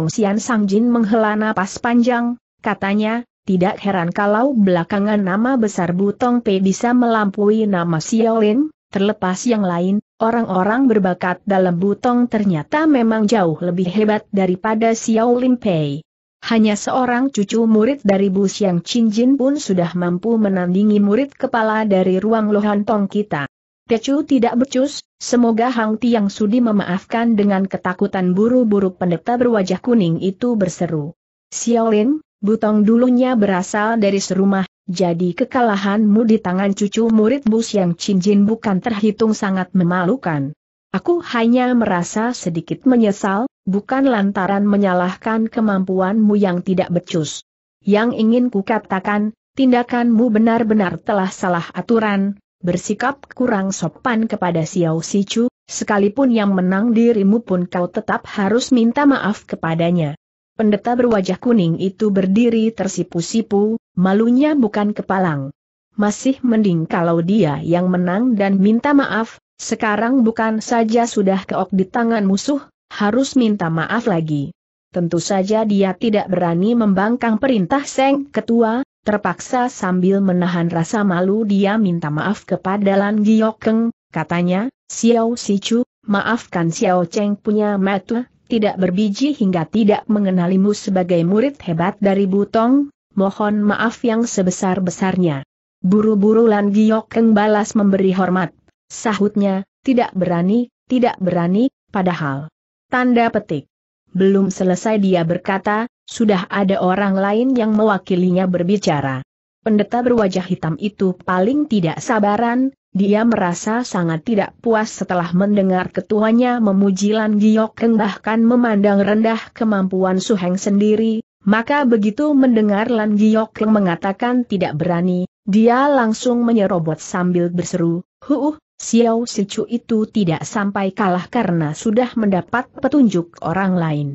Sian Sang Jin menghela napas panjang, katanya, tidak heran kalau belakangan nama besar Butong Pei bisa melampaui nama Xiao Lin. terlepas yang lain, orang-orang berbakat dalam Butong ternyata memang jauh lebih hebat daripada Xiao Xiaolin Pei. Hanya seorang cucu murid dari Bu Siang Jin pun sudah mampu menandingi murid kepala dari ruang Lohan Tong kita. Kecu tidak becus, semoga Hang Tiang Sudi memaafkan dengan ketakutan buru-buru pendeta berwajah kuning itu berseru. Xiao Lin, butong dulunya berasal dari serumah, jadi kekalahanmu di tangan cucu murid bus yang cincin bukan terhitung sangat memalukan. Aku hanya merasa sedikit menyesal, bukan lantaran menyalahkan kemampuanmu yang tidak becus. Yang ingin kukatakan, tindakanmu benar-benar telah salah aturan, bersikap kurang sopan kepada Xiao Sichu, sekalipun yang menang dirimu pun kau tetap harus minta maaf kepadanya. Pendeta berwajah kuning itu berdiri tersipu-sipu, malunya bukan kepalang. Masih mending kalau dia yang menang dan minta maaf, sekarang bukan saja sudah keok di tangan musuh, harus minta maaf lagi. Tentu saja dia tidak berani membangkang perintah Seng Ketua, Terpaksa sambil menahan rasa malu dia minta maaf kepada Lan Giokeng, katanya, Xiao Sichu, maafkan Xiao Cheng punya metu, tidak berbiji hingga tidak mengenalimu sebagai murid hebat dari Butong, mohon maaf yang sebesar-besarnya. Buru-buru Lan Giokeng balas memberi hormat. Sahutnya, tidak berani, tidak berani, padahal. Tanda petik. Belum selesai dia berkata, sudah ada orang lain yang mewakilinya berbicara. Pendeta berwajah hitam itu paling tidak sabaran, dia merasa sangat tidak puas setelah mendengar ketuanya memuji Lan Giok Keng bahkan memandang rendah kemampuan Su Suheng sendiri, maka begitu mendengar Lan Giok Keng mengatakan tidak berani, dia langsung menyerobot sambil berseru, Huuh, Xiao Sicu itu tidak sampai kalah karena sudah mendapat petunjuk orang lain.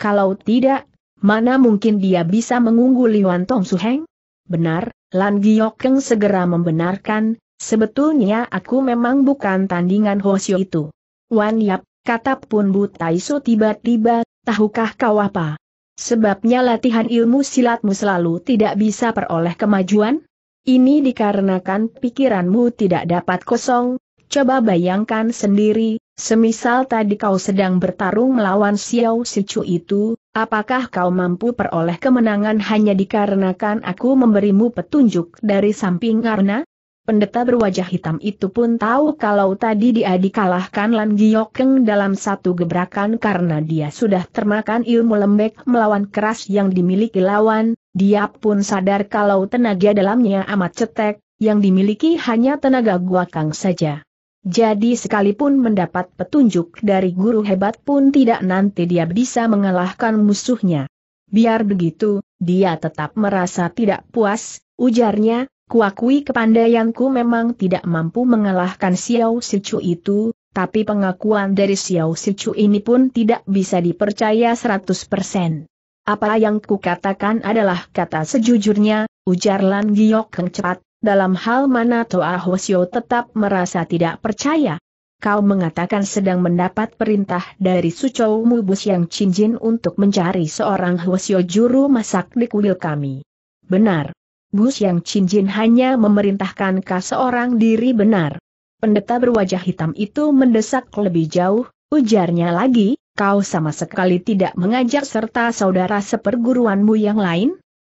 Kalau tidak, mana mungkin dia bisa mengungguli Wan Tong Su Heng? Benar, Lan Keng segera membenarkan, sebetulnya aku memang bukan tandingan Hoshi itu. Wan Yap, kata pun Bu Taiso tiba-tiba, tahukah kau apa? Sebabnya latihan ilmu silatmu selalu tidak bisa peroleh kemajuan? Ini dikarenakan pikiranmu tidak dapat kosong, coba bayangkan sendiri, semisal tadi kau sedang bertarung melawan Xiao Sichu itu, Apakah kau mampu peroleh kemenangan hanya dikarenakan aku memberimu petunjuk dari samping karena? Pendeta berwajah hitam itu pun tahu kalau tadi dia dikalahkan Lan Giokeng dalam satu gebrakan karena dia sudah termakan ilmu lembek melawan keras yang dimiliki lawan, dia pun sadar kalau tenaga dalamnya amat cetek, yang dimiliki hanya tenaga gua kang saja. Jadi sekalipun mendapat petunjuk dari guru hebat pun tidak nanti dia bisa mengalahkan musuhnya. Biar begitu, dia tetap merasa tidak puas, ujarnya, kuakui kepandaianku memang tidak mampu mengalahkan Xiao Sichu itu, tapi pengakuan dari Xiao Sichu ini pun tidak bisa dipercaya 100%. Apa yang kukatakan adalah kata sejujurnya, ujar Lan Giok cepat, dalam hal mana Toa Hwasyo tetap merasa tidak percaya. Kau mengatakan sedang mendapat perintah dari Sucou Mubus yang cincin untuk mencari seorang Hwasyo juru masak di kuil kami. Benar. Bus yang cincin hanya memerintahkan kau seorang diri benar. Pendeta berwajah hitam itu mendesak lebih jauh, ujarnya lagi, kau sama sekali tidak mengajak serta saudara seperguruanmu yang lain?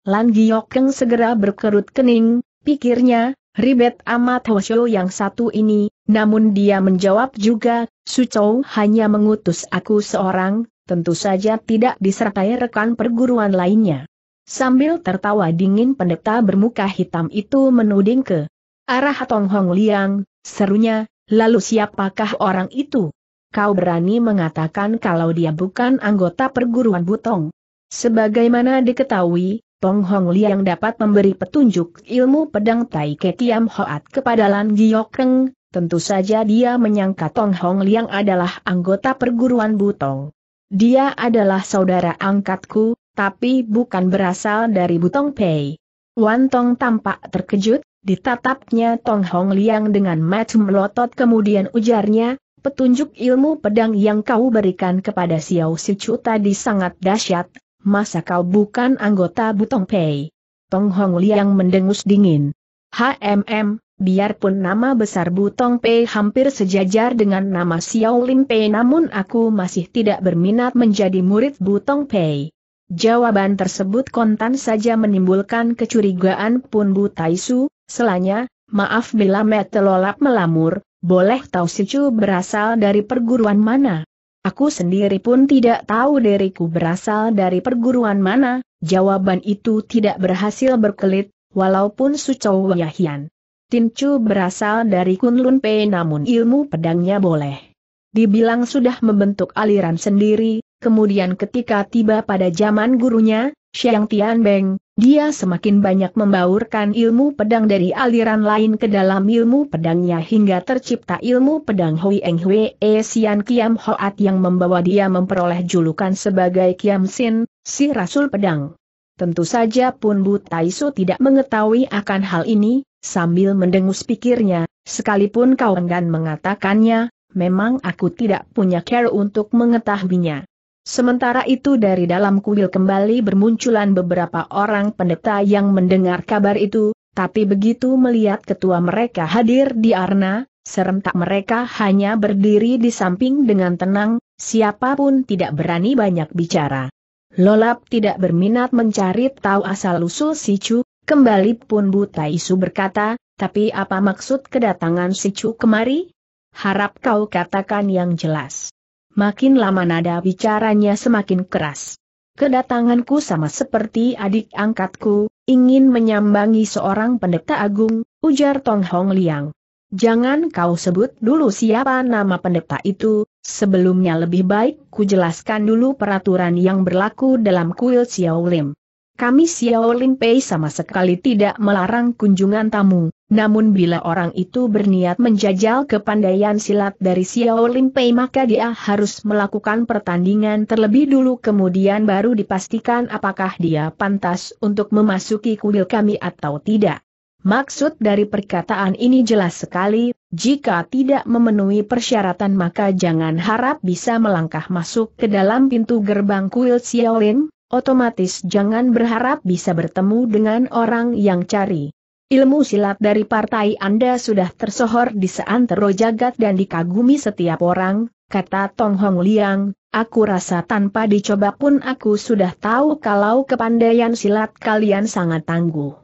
Lan Giokeng segera berkerut kening, Pikirnya, ribet amat Hoshio yang satu ini, namun dia menjawab juga, Sucou hanya mengutus aku seorang, tentu saja tidak disertai rekan perguruan lainnya. Sambil tertawa dingin pendeta bermuka hitam itu menuding ke arah Tong Hong Liang, serunya, lalu siapakah orang itu? Kau berani mengatakan kalau dia bukan anggota perguruan Butong. Sebagaimana diketahui, Tong Hong Liang dapat memberi petunjuk ilmu pedang Tai Ke Tiam Hoat kepada Lan Giokeng, tentu saja dia menyangka Tong Hong Liang adalah anggota perguruan Butong. Dia adalah saudara angkatku, tapi bukan berasal dari Butong Pei. Wan Tong tampak terkejut, ditatapnya Tong Hong Liang dengan mata melotot kemudian ujarnya, petunjuk ilmu pedang yang kau berikan kepada Xiao Sichu tadi sangat dahsyat, masa kau bukan anggota Butong Pei? Tong Hong Liang mendengus dingin. HMM, biarpun nama besar Butong Pei hampir sejajar dengan nama Xiao Lim Pei namun aku masih tidak berminat menjadi murid Butong Pei. Jawaban tersebut kontan saja menimbulkan kecurigaan pun Bu Taisu, selanya, maaf bila metelolap melamur, boleh tahu Chu berasal dari perguruan mana? Aku sendiri pun tidak tahu diriku berasal dari perguruan mana, jawaban itu tidak berhasil berkelit, walaupun Sucowo Tin Tincu berasal dari Kunlun Pei, namun ilmu pedangnya boleh. Dibilang sudah membentuk aliran sendiri, kemudian ketika tiba pada zaman gurunya, Xiang Beng. Dia semakin banyak membaurkan ilmu pedang dari aliran lain ke dalam ilmu pedangnya hingga tercipta ilmu pedang Hui Eng Hui E Sian Kiam Hoat yang membawa dia memperoleh julukan sebagai Kiam Sin, si Rasul Pedang. Tentu saja pun Bu Taisu tidak mengetahui akan hal ini, sambil mendengus pikirnya, sekalipun kau enggan mengatakannya, memang aku tidak punya care untuk mengetahuinya. Sementara itu dari dalam kuil kembali bermunculan beberapa orang pendeta yang mendengar kabar itu, tapi begitu melihat ketua mereka hadir di Arna, serentak mereka hanya berdiri di samping dengan tenang, siapapun tidak berani banyak bicara. Lolap tidak berminat mencari tahu asal-usul Chu, kembali pun Buta Isu berkata, tapi apa maksud kedatangan si Chu kemari? Harap kau katakan yang jelas. Makin lama nada bicaranya semakin keras. Kedatanganku sama seperti adik angkatku, ingin menyambangi seorang pendeta agung, ujar Tong Hong Liang. Jangan kau sebut dulu siapa nama pendeta itu, sebelumnya lebih baik ku jelaskan dulu peraturan yang berlaku dalam kuil Xiao Lim. Kami Xiao Lin Pei sama sekali tidak melarang kunjungan tamu, namun bila orang itu berniat menjajal kepandaian silat dari Xiao Lin Pei maka dia harus melakukan pertandingan terlebih dulu kemudian baru dipastikan apakah dia pantas untuk memasuki kuil kami atau tidak. Maksud dari perkataan ini jelas sekali, jika tidak memenuhi persyaratan maka jangan harap bisa melangkah masuk ke dalam pintu gerbang kuil Xiaolin, otomatis jangan berharap bisa bertemu dengan orang yang cari. Ilmu silat dari partai Anda sudah tersohor di seantero jagat dan dikagumi setiap orang, kata Tong Hong Liang, aku rasa tanpa dicoba pun aku sudah tahu kalau kepandaian silat kalian sangat tangguh.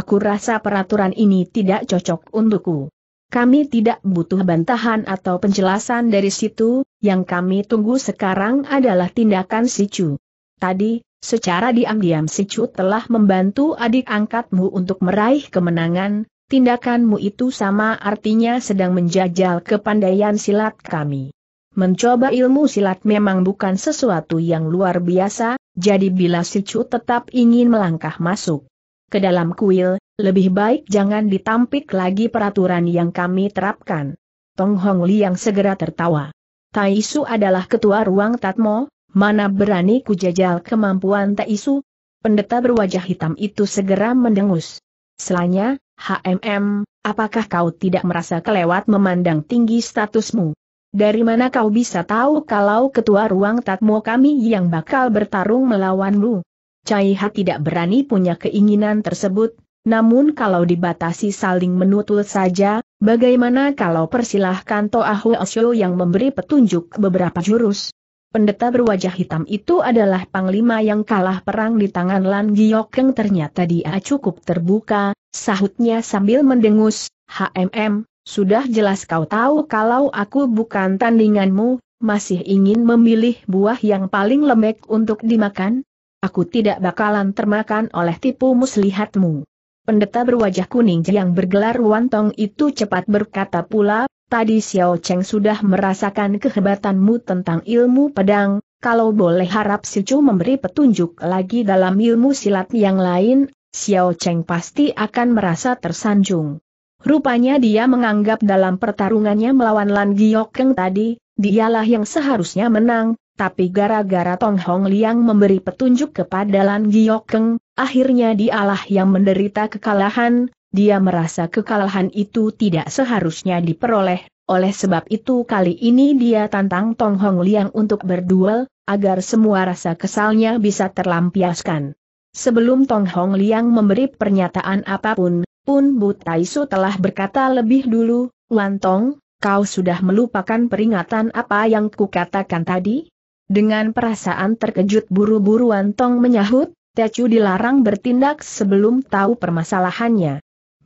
Aku rasa peraturan ini tidak cocok untukku. Kami tidak butuh bantahan atau penjelasan dari situ, yang kami tunggu sekarang adalah tindakan si Chu. Tadi, Secara diam-diam si Chu telah membantu adik angkatmu untuk meraih kemenangan, tindakanmu itu sama artinya sedang menjajal kepandaian silat kami. Mencoba ilmu silat memang bukan sesuatu yang luar biasa, jadi bila si Chu tetap ingin melangkah masuk ke dalam kuil, lebih baik jangan ditampik lagi peraturan yang kami terapkan. Tong Hong Li yang segera tertawa. Tai Su adalah ketua ruang Tatmo, mana berani ku jajal kemampuan tak isu? Pendeta berwajah hitam itu segera mendengus. Selanya, HMM, apakah kau tidak merasa kelewat memandang tinggi statusmu? Dari mana kau bisa tahu kalau ketua ruang tatmo kami yang bakal bertarung melawanmu? Caiha tidak berani punya keinginan tersebut, namun kalau dibatasi saling menutul saja, bagaimana kalau persilahkan Toahu Asyo yang memberi petunjuk beberapa jurus? Pendeta berwajah hitam itu adalah panglima yang kalah perang di tangan Lan Giokeng ternyata dia cukup terbuka, sahutnya sambil mendengus, HMM, sudah jelas kau tahu kalau aku bukan tandinganmu, masih ingin memilih buah yang paling lembek untuk dimakan? Aku tidak bakalan termakan oleh tipu muslihatmu. Pendeta berwajah kuning yang bergelar Wantong itu cepat berkata pula, Tadi Xiao Cheng sudah merasakan kehebatanmu tentang ilmu pedang, kalau boleh harap si Chu memberi petunjuk lagi dalam ilmu silat yang lain, Xiao Cheng pasti akan merasa tersanjung. Rupanya dia menganggap dalam pertarungannya melawan Lan Giokeng tadi, dialah yang seharusnya menang, tapi gara-gara Tong Hong Liang memberi petunjuk kepada Lan Giokeng, akhirnya dialah yang menderita kekalahan, dia merasa kekalahan itu tidak seharusnya diperoleh, oleh sebab itu kali ini dia tantang Tong Hong Liang untuk berduel, agar semua rasa kesalnya bisa terlampiaskan. Sebelum Tong Hong Liang memberi pernyataan apapun, pun Bu Taisu telah berkata lebih dulu, Wan Tong, kau sudah melupakan peringatan apa yang kukatakan tadi? Dengan perasaan terkejut buru-buru Wan Tong menyahut, Tecu dilarang bertindak sebelum tahu permasalahannya.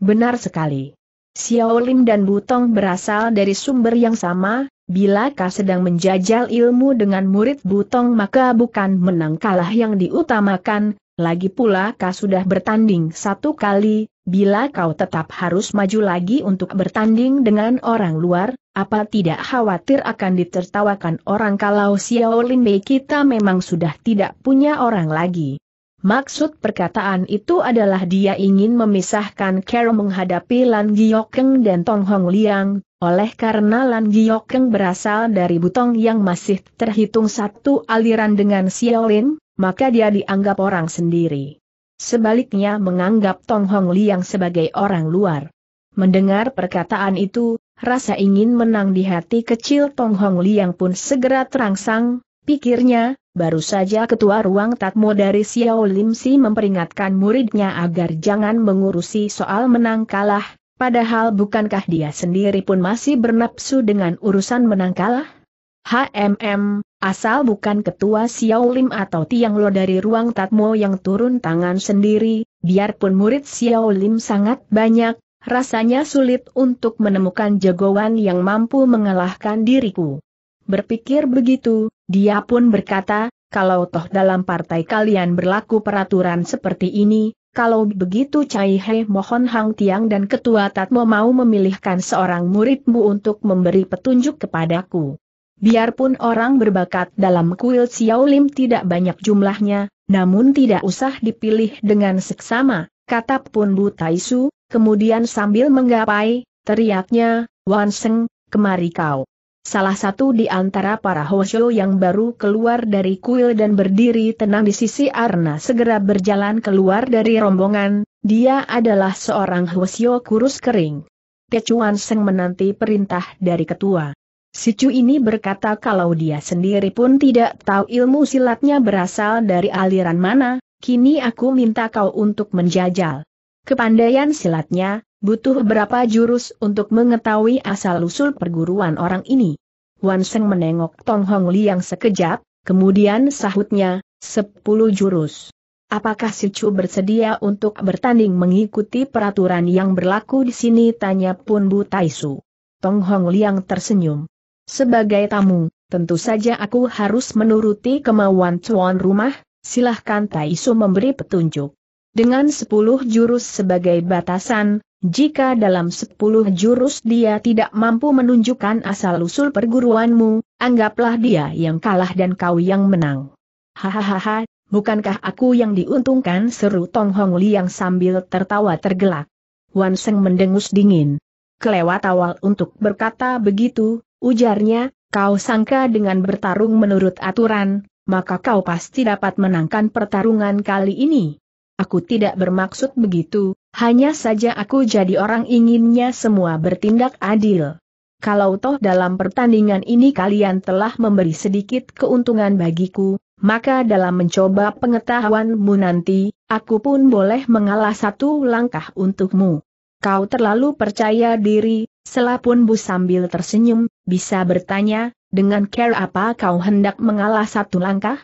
Benar sekali. Lin dan Butong berasal dari sumber yang sama, bila kau sedang menjajal ilmu dengan murid Butong maka bukan menang kalah yang diutamakan, lagi pula kau sudah bertanding satu kali, bila kau tetap harus maju lagi untuk bertanding dengan orang luar, apa tidak khawatir akan ditertawakan orang kalau Xiaolin Bei kita memang sudah tidak punya orang lagi. Maksud perkataan itu adalah dia ingin memisahkan Carol menghadapi Lan Giokeng dan Tong Hong Liang, oleh karena Lan Giokeng berasal dari butong yang masih terhitung satu aliran dengan Xiaolin, maka dia dianggap orang sendiri. Sebaliknya menganggap Tong Hong Liang sebagai orang luar. Mendengar perkataan itu, rasa ingin menang di hati kecil Tong Hong Liang pun segera terangsang, Pikirnya, baru saja ketua ruang Tatmo dari Xiao Lim Si memperingatkan muridnya agar jangan mengurusi soal menang kalah, padahal bukankah dia sendiri pun masih bernapsu dengan urusan menang kalah? HMM, asal bukan ketua Xiao Lim atau Tiang Lo dari ruang Tatmo yang turun tangan sendiri, biarpun murid Xiao Lim sangat banyak, rasanya sulit untuk menemukan jagoan yang mampu mengalahkan diriku. Berpikir begitu, dia pun berkata, kalau toh dalam partai kalian berlaku peraturan seperti ini, kalau begitu Cai He mohon Hang Tiang dan Ketua Tatmo mau memilihkan seorang muridmu untuk memberi petunjuk kepadaku. Biarpun orang berbakat dalam kuil Xiaolim tidak banyak jumlahnya, namun tidak usah dipilih dengan seksama, kata Pun Bu Taisu, kemudian sambil menggapai, teriaknya, Wan Seng, kemari kau. Salah satu di antara para Hoshio yang baru keluar dari kuil dan berdiri tenang di sisi Arna segera berjalan keluar dari rombongan, dia adalah seorang Hoshio kurus kering. Tecuan Seng menanti perintah dari ketua. Si Chu ini berkata kalau dia sendiri pun tidak tahu ilmu silatnya berasal dari aliran mana, kini aku minta kau untuk menjajal. Kepandaian silatnya, butuh berapa jurus untuk mengetahui asal-usul perguruan orang ini. Wan Seng menengok Tong Hong Liang sekejap, kemudian sahutnya, sepuluh jurus. Apakah si Chu bersedia untuk bertanding mengikuti peraturan yang berlaku di sini? Tanya pun Bu Taisu. Tong Hong Liang tersenyum. Sebagai tamu, tentu saja aku harus menuruti kemauan tuan rumah, silahkan Taisu memberi petunjuk. Dengan sepuluh jurus sebagai batasan, jika dalam sepuluh jurus dia tidak mampu menunjukkan asal-usul perguruanmu, anggaplah dia yang kalah dan kau yang menang. Hahaha, bukankah aku yang diuntungkan seru Tong Hong Liang sambil tertawa tergelak. Wan Seng mendengus dingin. Kelewat awal untuk berkata begitu, ujarnya, kau sangka dengan bertarung menurut aturan, maka kau pasti dapat menangkan pertarungan kali ini. Aku tidak bermaksud begitu, hanya saja aku jadi orang inginnya semua bertindak adil. Kalau toh dalam pertandingan ini kalian telah memberi sedikit keuntungan bagiku, maka dalam mencoba pengetahuanmu nanti, aku pun boleh mengalah satu langkah untukmu. Kau terlalu percaya diri, selapun Bu sambil tersenyum, bisa bertanya, dengan care apa kau hendak mengalah satu langkah?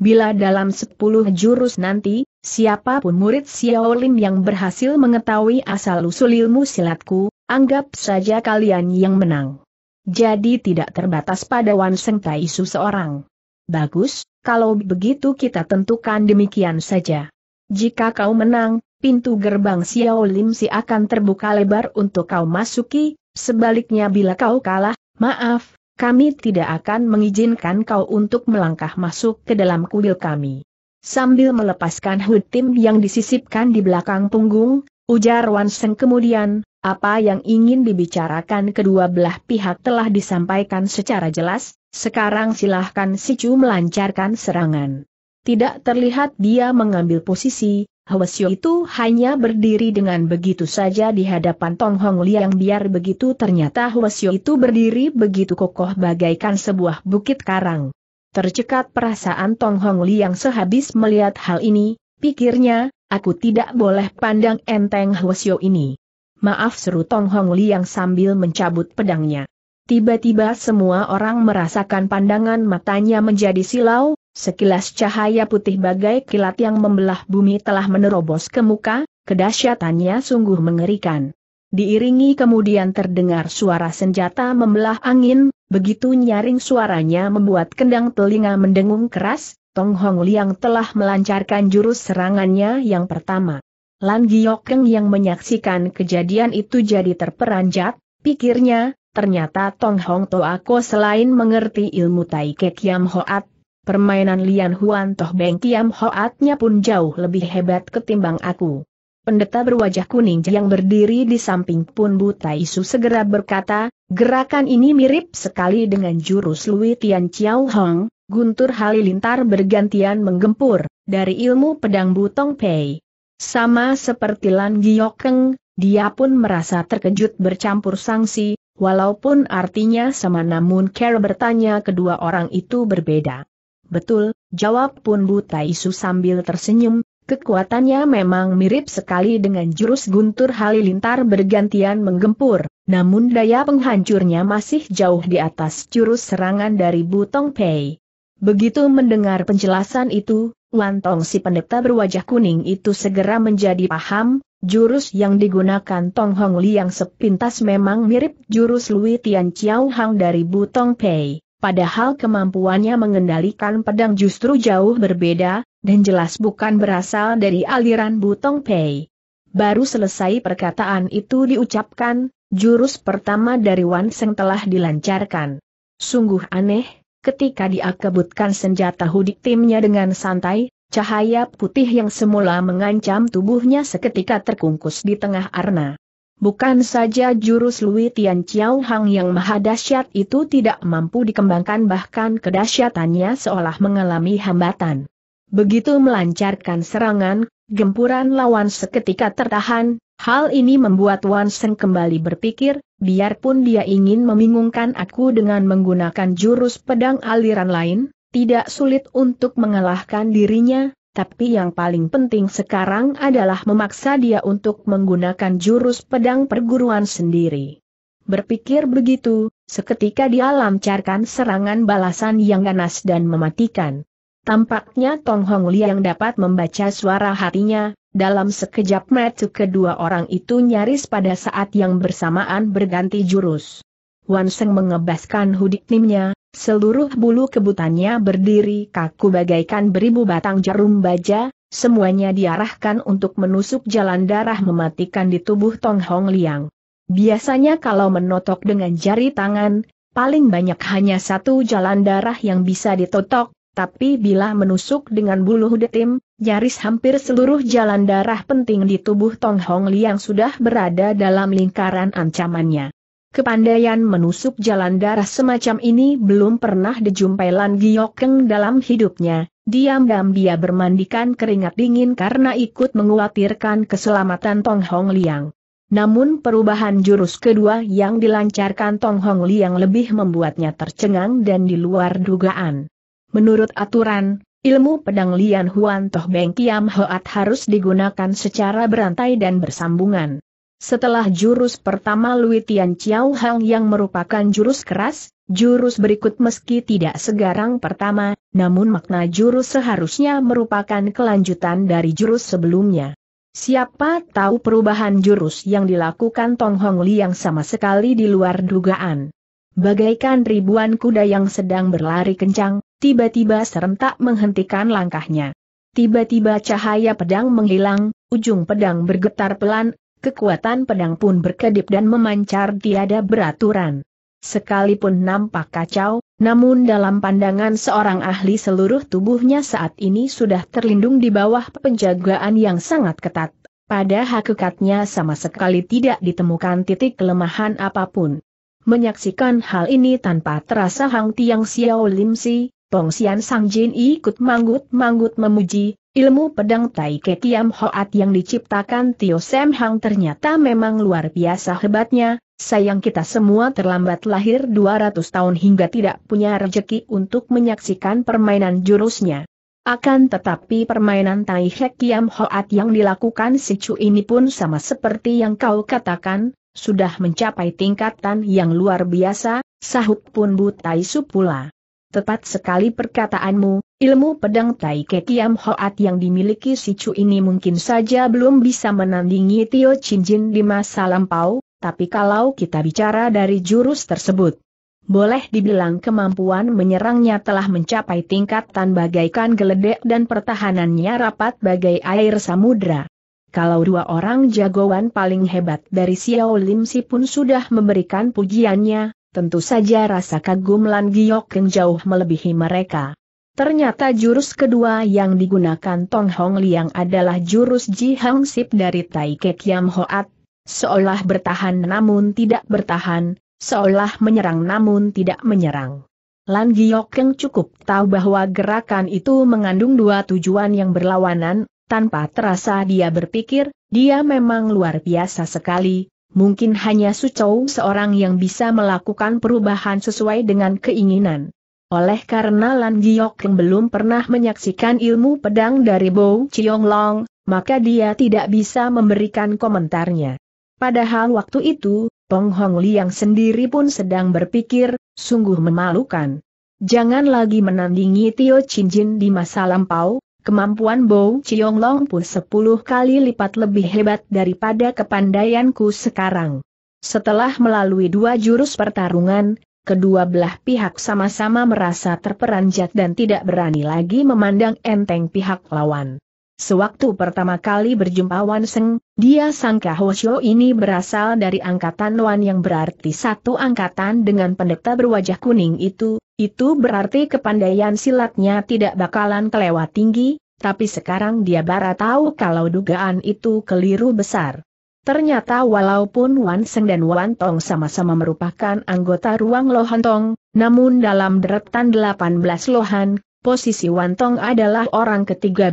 Bila dalam sepuluh jurus nanti, Siapapun murid Xiaolin yang berhasil mengetahui asal-usul ilmu silatku, anggap saja kalian yang menang. Jadi tidak terbatas pada Wan Seng Taisu seorang. Bagus, kalau begitu kita tentukan demikian saja. Jika kau menang, pintu gerbang Xiaolin si akan terbuka lebar untuk kau masuki, sebaliknya bila kau kalah, maaf, kami tidak akan mengizinkan kau untuk melangkah masuk ke dalam kuil kami. Sambil melepaskan hood Tim yang disisipkan di belakang punggung, ujar Wan Seng kemudian, apa yang ingin dibicarakan kedua belah pihak telah disampaikan secara jelas, sekarang silahkan si Chu melancarkan serangan. Tidak terlihat dia mengambil posisi, Hwasyo itu hanya berdiri dengan begitu saja di hadapan Tong Hong Liang biar begitu ternyata Hwasyo itu berdiri begitu kokoh bagaikan sebuah bukit karang. Tercekat perasaan Tong Hong Li yang sehabis melihat hal ini, pikirnya, aku tidak boleh pandang enteng Hwasyo ini. Maaf seru Tong Hong Li yang sambil mencabut pedangnya. Tiba-tiba semua orang merasakan pandangan matanya menjadi silau, sekilas cahaya putih bagai kilat yang membelah bumi telah menerobos ke muka, kedahsyatannya sungguh mengerikan diiringi kemudian terdengar suara senjata membelah angin, begitu nyaring suaranya membuat kendang telinga mendengung keras, Tong Hong Liang telah melancarkan jurus serangannya yang pertama. Lan Giokeng yang menyaksikan kejadian itu jadi terperanjat, pikirnya, ternyata Tong Hong Toako selain mengerti ilmu Tai Kek Yam Hoat, permainan Lian Huan Toh Beng Kiam Hoatnya pun jauh lebih hebat ketimbang aku. Pendeta berwajah kuning yang berdiri di samping pun Buta Isu segera berkata, gerakan ini mirip sekali dengan jurus Lui Tian Chiao Hong, Guntur Halilintar bergantian menggempur, dari ilmu pedang Butong Pei. Sama seperti Lan Giokeng, dia pun merasa terkejut bercampur sanksi, walaupun artinya sama namun Care bertanya kedua orang itu berbeda. Betul, jawab pun Buta Isu sambil tersenyum, Kekuatannya memang mirip sekali dengan jurus guntur halilintar bergantian menggempur, namun daya penghancurnya masih jauh di atas jurus serangan dari Butong Pei. Begitu mendengar penjelasan itu, Tong si pendeta berwajah kuning itu segera menjadi paham, jurus yang digunakan Tong Hong yang sepintas memang mirip jurus Lui Tian Chiao Hang dari Butong Pei. Padahal kemampuannya mengendalikan pedang justru jauh berbeda, dan jelas bukan berasal dari aliran Butong Pei. Baru selesai perkataan itu diucapkan, jurus pertama dari Wan Seng telah dilancarkan. Sungguh aneh, ketika dia kebutkan senjata hudik timnya dengan santai, cahaya putih yang semula mengancam tubuhnya seketika terkungkus di tengah arna. Bukan saja jurus Lui Tian Chiao Hang yang maha dahsyat itu tidak mampu dikembangkan bahkan kedahsyatannya seolah mengalami hambatan. Begitu melancarkan serangan, gempuran lawan seketika tertahan, hal ini membuat Wan Seng kembali berpikir, biarpun dia ingin membingungkan aku dengan menggunakan jurus pedang aliran lain, tidak sulit untuk mengalahkan dirinya, tapi yang paling penting sekarang adalah memaksa dia untuk menggunakan jurus pedang perguruan sendiri. Berpikir begitu, seketika dia lancarkan serangan balasan yang ganas dan mematikan. Tampaknya Tong Hong Liang dapat membaca suara hatinya, dalam sekejap mata kedua orang itu nyaris pada saat yang bersamaan berganti jurus. Wan Seng mengebaskan nimnya, seluruh bulu kebutannya berdiri kaku bagaikan beribu batang jarum baja, semuanya diarahkan untuk menusuk jalan darah mematikan di tubuh Tong Hong Liang. Biasanya kalau menotok dengan jari tangan, paling banyak hanya satu jalan darah yang bisa ditotok, tapi bila menusuk dengan bulu detim, nyaris hampir seluruh jalan darah penting di tubuh Tong Hong Liang sudah berada dalam lingkaran ancamannya. Kepandaian menusuk jalan darah semacam ini belum pernah dijumpai Lan Giokeng dalam hidupnya, diam-diam dia bermandikan keringat dingin karena ikut menguatirkan keselamatan Tong Hong Liang. Namun perubahan jurus kedua yang dilancarkan Tong Hong Liang lebih membuatnya tercengang dan di luar dugaan. Menurut aturan, ilmu pedang Lian Huan Toh Beng Kiam Hoat harus digunakan secara berantai dan bersambungan. Setelah jurus pertama Lui Tian Chiao Hang yang merupakan jurus keras, jurus berikut meski tidak segarang pertama, namun makna jurus seharusnya merupakan kelanjutan dari jurus sebelumnya. Siapa tahu perubahan jurus yang dilakukan Tong Hong Li yang sama sekali di luar dugaan. Bagaikan ribuan kuda yang sedang berlari kencang, tiba-tiba serentak menghentikan langkahnya. Tiba-tiba cahaya pedang menghilang, ujung pedang bergetar pelan, kekuatan pedang pun berkedip dan memancar tiada beraturan. Sekalipun nampak kacau, namun dalam pandangan seorang ahli seluruh tubuhnya saat ini sudah terlindung di bawah penjagaan yang sangat ketat. Pada hakikatnya sama sekali tidak ditemukan titik kelemahan apapun. Menyaksikan hal ini tanpa terasa Hang Tiang Xiao Lim Si, Sian Sang Jin ikut manggut-manggut memuji, ilmu pedang Tai Ke Kiam Hoat yang diciptakan Tio Sam Hang ternyata memang luar biasa hebatnya, sayang kita semua terlambat lahir 200 tahun hingga tidak punya rejeki untuk menyaksikan permainan jurusnya. Akan tetapi permainan Tai Hek Kiam Hoat yang dilakukan si Chu ini pun sama seperti yang kau katakan, sudah mencapai tingkatan yang luar biasa, sahut pun Bu Tai Su pula. Tepat sekali perkataanmu, ilmu pedang Tai Kekiam Hoat yang dimiliki si Chu ini mungkin saja belum bisa menandingi Tio Jin di masa lampau, tapi kalau kita bicara dari jurus tersebut, boleh dibilang kemampuan menyerangnya telah mencapai tingkatan bagaikan geledek dan pertahanannya rapat bagai air samudra. Kalau dua orang jagoan paling hebat dari Xiao Lim Si pun sudah memberikan pujiannya, tentu saja rasa kagum Lan Giok jauh melebihi mereka. Ternyata jurus kedua yang digunakan Tong Hong Liang adalah jurus Ji Hang Sip dari Tai Kek Yam Hoat, seolah bertahan namun tidak bertahan, seolah menyerang namun tidak menyerang. Lan Giokeng cukup tahu bahwa gerakan itu mengandung dua tujuan yang berlawanan, tanpa terasa dia berpikir, dia memang luar biasa sekali, mungkin hanya Sucou seorang yang bisa melakukan perubahan sesuai dengan keinginan. Oleh karena Lan Giok belum pernah menyaksikan ilmu pedang dari Bo Chiong Long, maka dia tidak bisa memberikan komentarnya. Padahal waktu itu, Peng Hong Liang sendiri pun sedang berpikir, sungguh memalukan. Jangan lagi menandingi Tio Chin Jin di masa lampau, Kemampuan Chiong Long pun sepuluh kali lipat lebih hebat daripada kepandaianku sekarang. Setelah melalui dua jurus pertarungan, kedua belah pihak sama-sama merasa terperanjat dan tidak berani lagi memandang enteng pihak lawan. Sewaktu pertama kali berjumpa Wan Seng, dia sangka Hosyo ini berasal dari angkatan Wan yang berarti satu angkatan dengan pendeta berwajah kuning itu, itu berarti kepandaian silatnya tidak bakalan kelewat tinggi, tapi sekarang dia bara tahu kalau dugaan itu keliru besar. Ternyata walaupun Wan Seng dan Wan Tong sama-sama merupakan anggota ruang Lohan Tong, namun dalam deretan 18 Lohan, posisi Wan Tong adalah orang ke-13,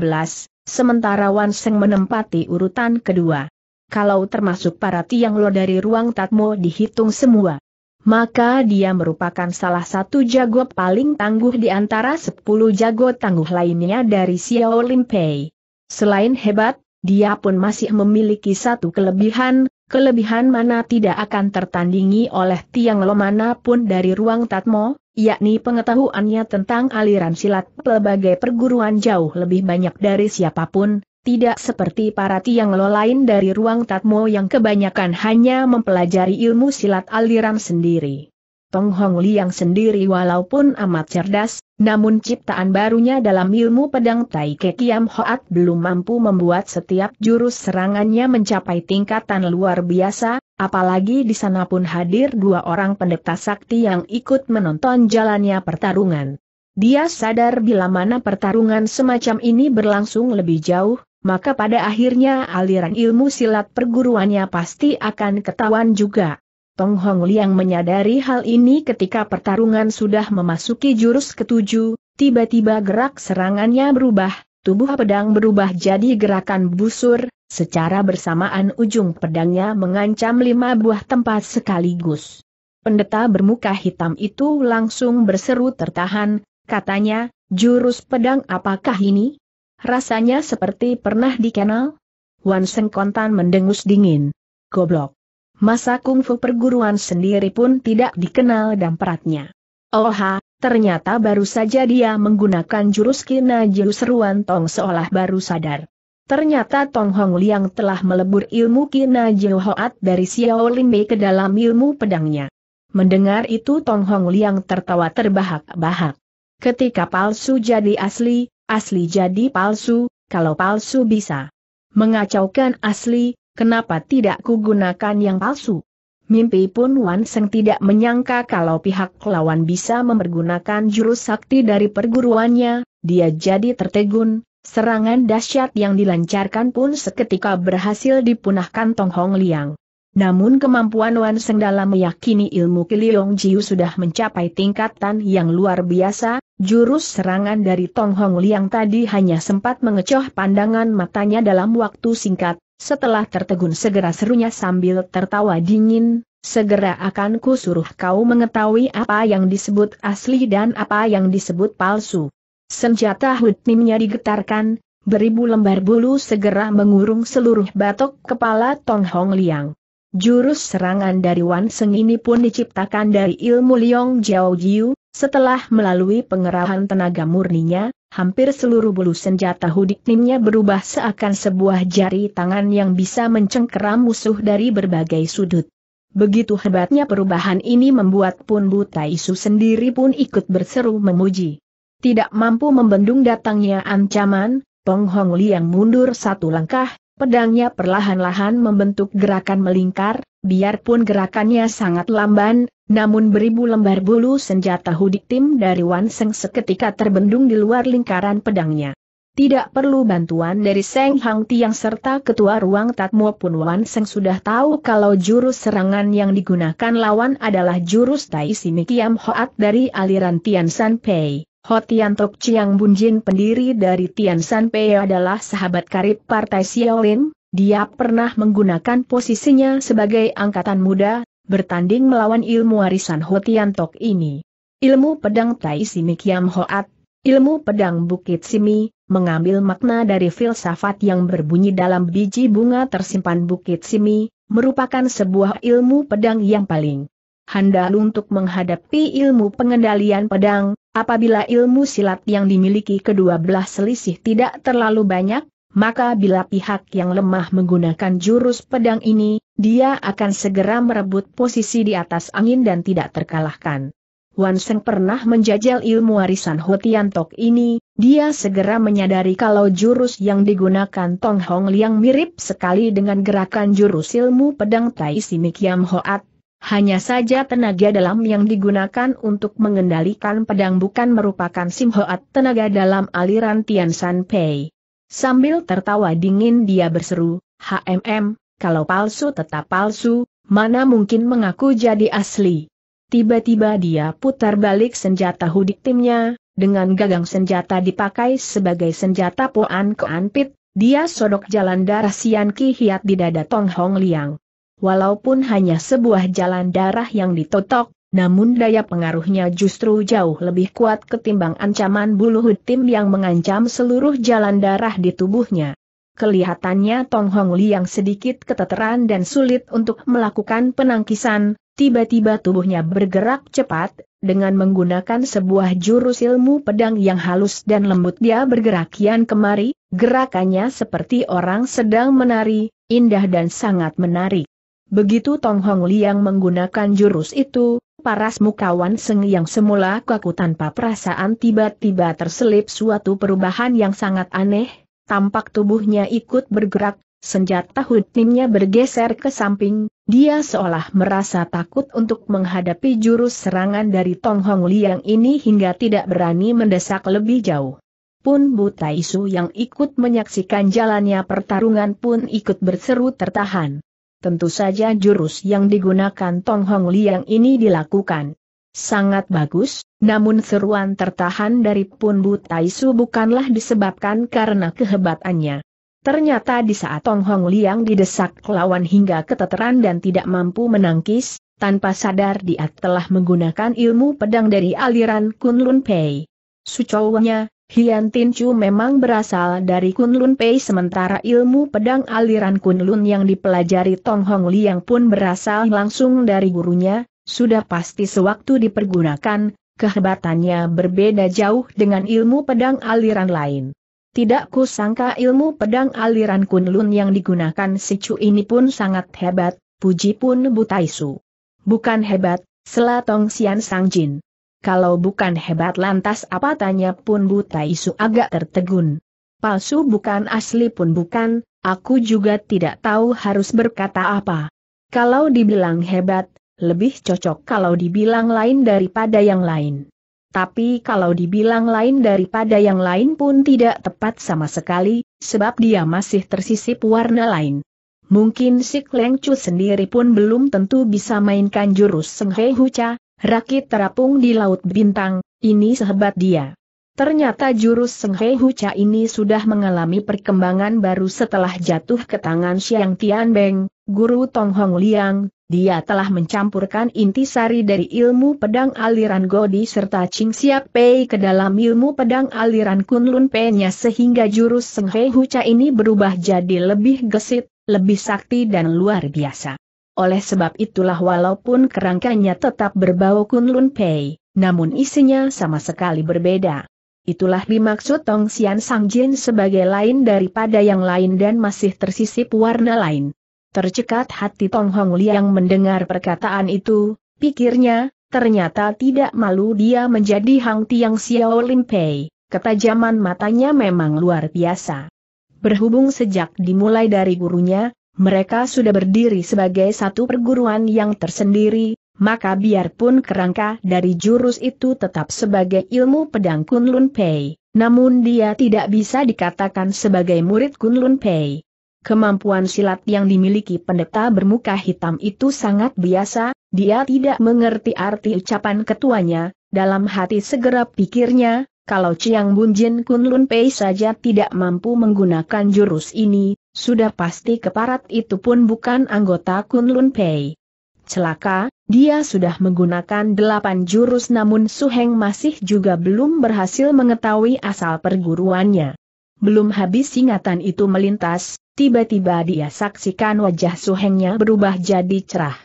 sementara Wan Seng menempati urutan kedua. Kalau termasuk para Tiang Lo dari ruang Tatmo dihitung semua, maka dia merupakan salah satu jago paling tangguh di antara sepuluh jago tangguh lainnya dari Xiao Limpei. Selain hebat, dia pun masih memiliki satu kelebihan, kelebihan mana tidak akan tertandingi oleh tiang lomana pun dari ruang Tatmo, yakni pengetahuannya tentang aliran silat pelbagai perguruan jauh lebih banyak dari siapapun, tidak seperti para tiang lo lain dari ruang tatmo yang kebanyakan hanya mempelajari ilmu silat aliran sendiri. Tong Hong Liang sendiri walaupun amat cerdas, namun ciptaan barunya dalam ilmu pedang Tai Kekiam Hoat belum mampu membuat setiap jurus serangannya mencapai tingkatan luar biasa, apalagi di sana pun hadir dua orang pendeta sakti yang ikut menonton jalannya pertarungan. Dia sadar bila mana pertarungan semacam ini berlangsung lebih jauh, maka pada akhirnya aliran ilmu silat perguruannya pasti akan ketahuan juga. Tong Hong Liang menyadari hal ini ketika pertarungan sudah memasuki jurus ketujuh, tiba-tiba gerak serangannya berubah, tubuh pedang berubah jadi gerakan busur, secara bersamaan ujung pedangnya mengancam lima buah tempat sekaligus. Pendeta bermuka hitam itu langsung berseru tertahan, katanya, jurus pedang apakah ini? Rasanya seperti pernah dikenal. Wan Seng kontan mendengus dingin. Goblok. Masa kungfu perguruan sendiri pun tidak dikenal dan dampratnya. Oha, ternyata baru saja dia menggunakan jurus kina jurus seruan Tong seolah baru sadar. Ternyata Tong Hong Liang telah melebur ilmu Kina Jiu Hoat dari Xiao Mei ke dalam ilmu pedangnya. Mendengar itu Tong Hong Liang tertawa terbahak-bahak. Ketika palsu jadi asli, Asli jadi palsu, kalau palsu bisa mengacaukan asli, kenapa tidak kugunakan yang palsu? Mimpi pun Wan Seng tidak menyangka kalau pihak lawan bisa mempergunakan jurus sakti dari perguruannya, dia jadi tertegun, serangan dahsyat yang dilancarkan pun seketika berhasil dipunahkan Tong Hong Liang. Namun kemampuan Wan Seng dalam meyakini ilmu Kiliong Jiu sudah mencapai tingkatan yang luar biasa, jurus serangan dari Tong Hong Liang tadi hanya sempat mengecoh pandangan matanya dalam waktu singkat, setelah tertegun segera serunya sambil tertawa dingin, segera akan suruh kau mengetahui apa yang disebut asli dan apa yang disebut palsu. Senjata hutnimnya digetarkan, beribu lembar bulu segera mengurung seluruh batok kepala Tong Hong Liang. Jurus serangan dari Wan Seng ini pun diciptakan dari ilmu Liong Jiao Jiu, setelah melalui pengerahan tenaga murninya, hampir seluruh bulu senjata hudik timnya berubah seakan sebuah jari tangan yang bisa mencengkeram musuh dari berbagai sudut. Begitu hebatnya perubahan ini membuat pun buta isu sendiri pun ikut berseru memuji. Tidak mampu membendung datangnya ancaman, Tong Hong Liang mundur satu langkah, Pedangnya perlahan-lahan membentuk gerakan melingkar, biarpun gerakannya sangat lamban, namun beribu lembar bulu senjata hudik tim dari Wan Seng seketika terbendung di luar lingkaran pedangnya. Tidak perlu bantuan dari Seng Hang Tiang serta ketua ruang Tatmo pun Wan Seng sudah tahu kalau jurus serangan yang digunakan lawan adalah jurus Tai Simi Kiam Hoat dari aliran Tian San Pei. Ho Tian Tok Chiang Bunjin pendiri dari Tian San Pei adalah sahabat karib Partai Xiaolin, dia pernah menggunakan posisinya sebagai angkatan muda, bertanding melawan ilmu warisan Ho Tian Tok ini. Ilmu pedang Tai Simi Kiam Hoat, ilmu pedang Bukit Simi, mengambil makna dari filsafat yang berbunyi dalam biji bunga tersimpan Bukit Simi, merupakan sebuah ilmu pedang yang paling handal untuk menghadapi ilmu pengendalian pedang, apabila ilmu silat yang dimiliki kedua belah selisih tidak terlalu banyak, maka bila pihak yang lemah menggunakan jurus pedang ini, dia akan segera merebut posisi di atas angin dan tidak terkalahkan. Wan Seng pernah menjajal ilmu warisan Hotian Tok ini, dia segera menyadari kalau jurus yang digunakan Tong Hong Liang mirip sekali dengan gerakan jurus ilmu pedang Tai Simikiam Hoat, hanya saja tenaga dalam yang digunakan untuk mengendalikan pedang bukan merupakan simhoat tenaga dalam aliran Tian San Pei. Sambil tertawa dingin dia berseru, HMM, kalau palsu tetap palsu, mana mungkin mengaku jadi asli. Tiba-tiba dia putar balik senjata hudik timnya, dengan gagang senjata dipakai sebagai senjata poan keanpit, dia sodok jalan darah Sian Ki Hiat di dada Tong Hong Liang. Walaupun hanya sebuah jalan darah yang ditotok, namun daya pengaruhnya justru jauh lebih kuat ketimbang ancaman bulu hutim yang mengancam seluruh jalan darah di tubuhnya. Kelihatannya Tong Hong Li yang sedikit keteteran dan sulit untuk melakukan penangkisan, tiba-tiba tubuhnya bergerak cepat, dengan menggunakan sebuah jurus ilmu pedang yang halus dan lembut dia bergerak kian kemari, gerakannya seperti orang sedang menari, indah dan sangat menarik. Begitu Tong Hong Liang menggunakan jurus itu, paras mukawan Seng yang semula kaku tanpa perasaan tiba-tiba terselip suatu perubahan yang sangat aneh, tampak tubuhnya ikut bergerak, senjata hutinnya bergeser ke samping, dia seolah merasa takut untuk menghadapi jurus serangan dari Tong Hong Liang ini hingga tidak berani mendesak lebih jauh. Pun Buta Isu yang ikut menyaksikan jalannya pertarungan pun ikut berseru tertahan. Tentu saja jurus yang digunakan Tong Hong Liang ini dilakukan. Sangat bagus, namun seruan tertahan dari Pun Bu Taisu bukanlah disebabkan karena kehebatannya. Ternyata di saat Tong Hong Liang didesak lawan hingga keteteran dan tidak mampu menangkis, tanpa sadar dia telah menggunakan ilmu pedang dari aliran Kunlun Pei. Sucownya, Hian Tin Chu memang berasal dari Kunlun Pei sementara ilmu pedang aliran Kunlun yang dipelajari Tong Hong Liang pun berasal langsung dari gurunya, sudah pasti sewaktu dipergunakan, kehebatannya berbeda jauh dengan ilmu pedang aliran lain. Tidak kusangka ilmu pedang aliran Kunlun yang digunakan si Chu ini pun sangat hebat, puji pun Butaisu. Bukan hebat, Selatong Sian Sangjin. Kalau bukan hebat lantas apa tanya pun buta isu agak tertegun. Palsu bukan asli pun bukan, aku juga tidak tahu harus berkata apa. Kalau dibilang hebat, lebih cocok kalau dibilang lain daripada yang lain. Tapi kalau dibilang lain daripada yang lain pun tidak tepat sama sekali, sebab dia masih tersisip warna lain. Mungkin si Leng Chu sendiri pun belum tentu bisa mainkan jurus Hu Hucha, Rakit terapung di Laut Bintang, ini sehebat dia. Ternyata jurus Seng Hei Hucha ini sudah mengalami perkembangan baru setelah jatuh ke tangan Tian Beng, guru Tong Hong Liang, dia telah mencampurkan inti sari dari ilmu pedang aliran Godi serta Ching Siap Pei ke dalam ilmu pedang aliran Kunlun Pei-nya sehingga jurus Seng Hei Hucha ini berubah jadi lebih gesit, lebih sakti dan luar biasa. Oleh sebab itulah walaupun kerangkanya tetap berbau kunlun pei, namun isinya sama sekali berbeda. Itulah dimaksud Tong Sian Sang Jin sebagai lain daripada yang lain dan masih tersisip warna lain. Tercekat hati Tong Hong Liang mendengar perkataan itu, pikirnya, ternyata tidak malu dia menjadi Hang Tiang Xiao Lim Pei, ketajaman matanya memang luar biasa. Berhubung sejak dimulai dari gurunya, mereka sudah berdiri sebagai satu perguruan yang tersendiri, maka biarpun kerangka dari jurus itu tetap sebagai ilmu pedang Kunlun Pei, namun dia tidak bisa dikatakan sebagai murid Kunlun Pei. Kemampuan silat yang dimiliki pendeta bermuka hitam itu sangat biasa, dia tidak mengerti arti ucapan ketuanya, dalam hati segera pikirnya, kalau Chiang Bunjin Kunlun Pei saja tidak mampu menggunakan jurus ini, sudah pasti keparat itu pun bukan anggota Kunlun Pei. Celaka, dia sudah menggunakan delapan jurus namun Su Heng masih juga belum berhasil mengetahui asal perguruannya. Belum habis ingatan itu melintas, tiba-tiba dia saksikan wajah Su Hengnya berubah jadi cerah.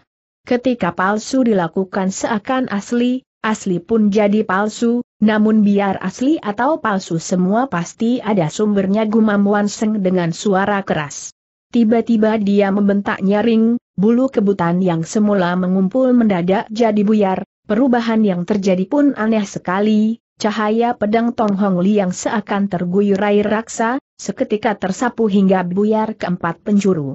Ketika palsu dilakukan seakan asli, Asli pun jadi palsu, namun biar asli atau palsu semua pasti ada sumbernya gumam Wanseng dengan suara keras. Tiba-tiba dia membentak nyaring, bulu kebutan yang semula mengumpul mendadak jadi buyar, perubahan yang terjadi pun aneh sekali, cahaya pedang Tong Hong Li yang seakan terguyur air raksa, seketika tersapu hingga buyar keempat penjuru.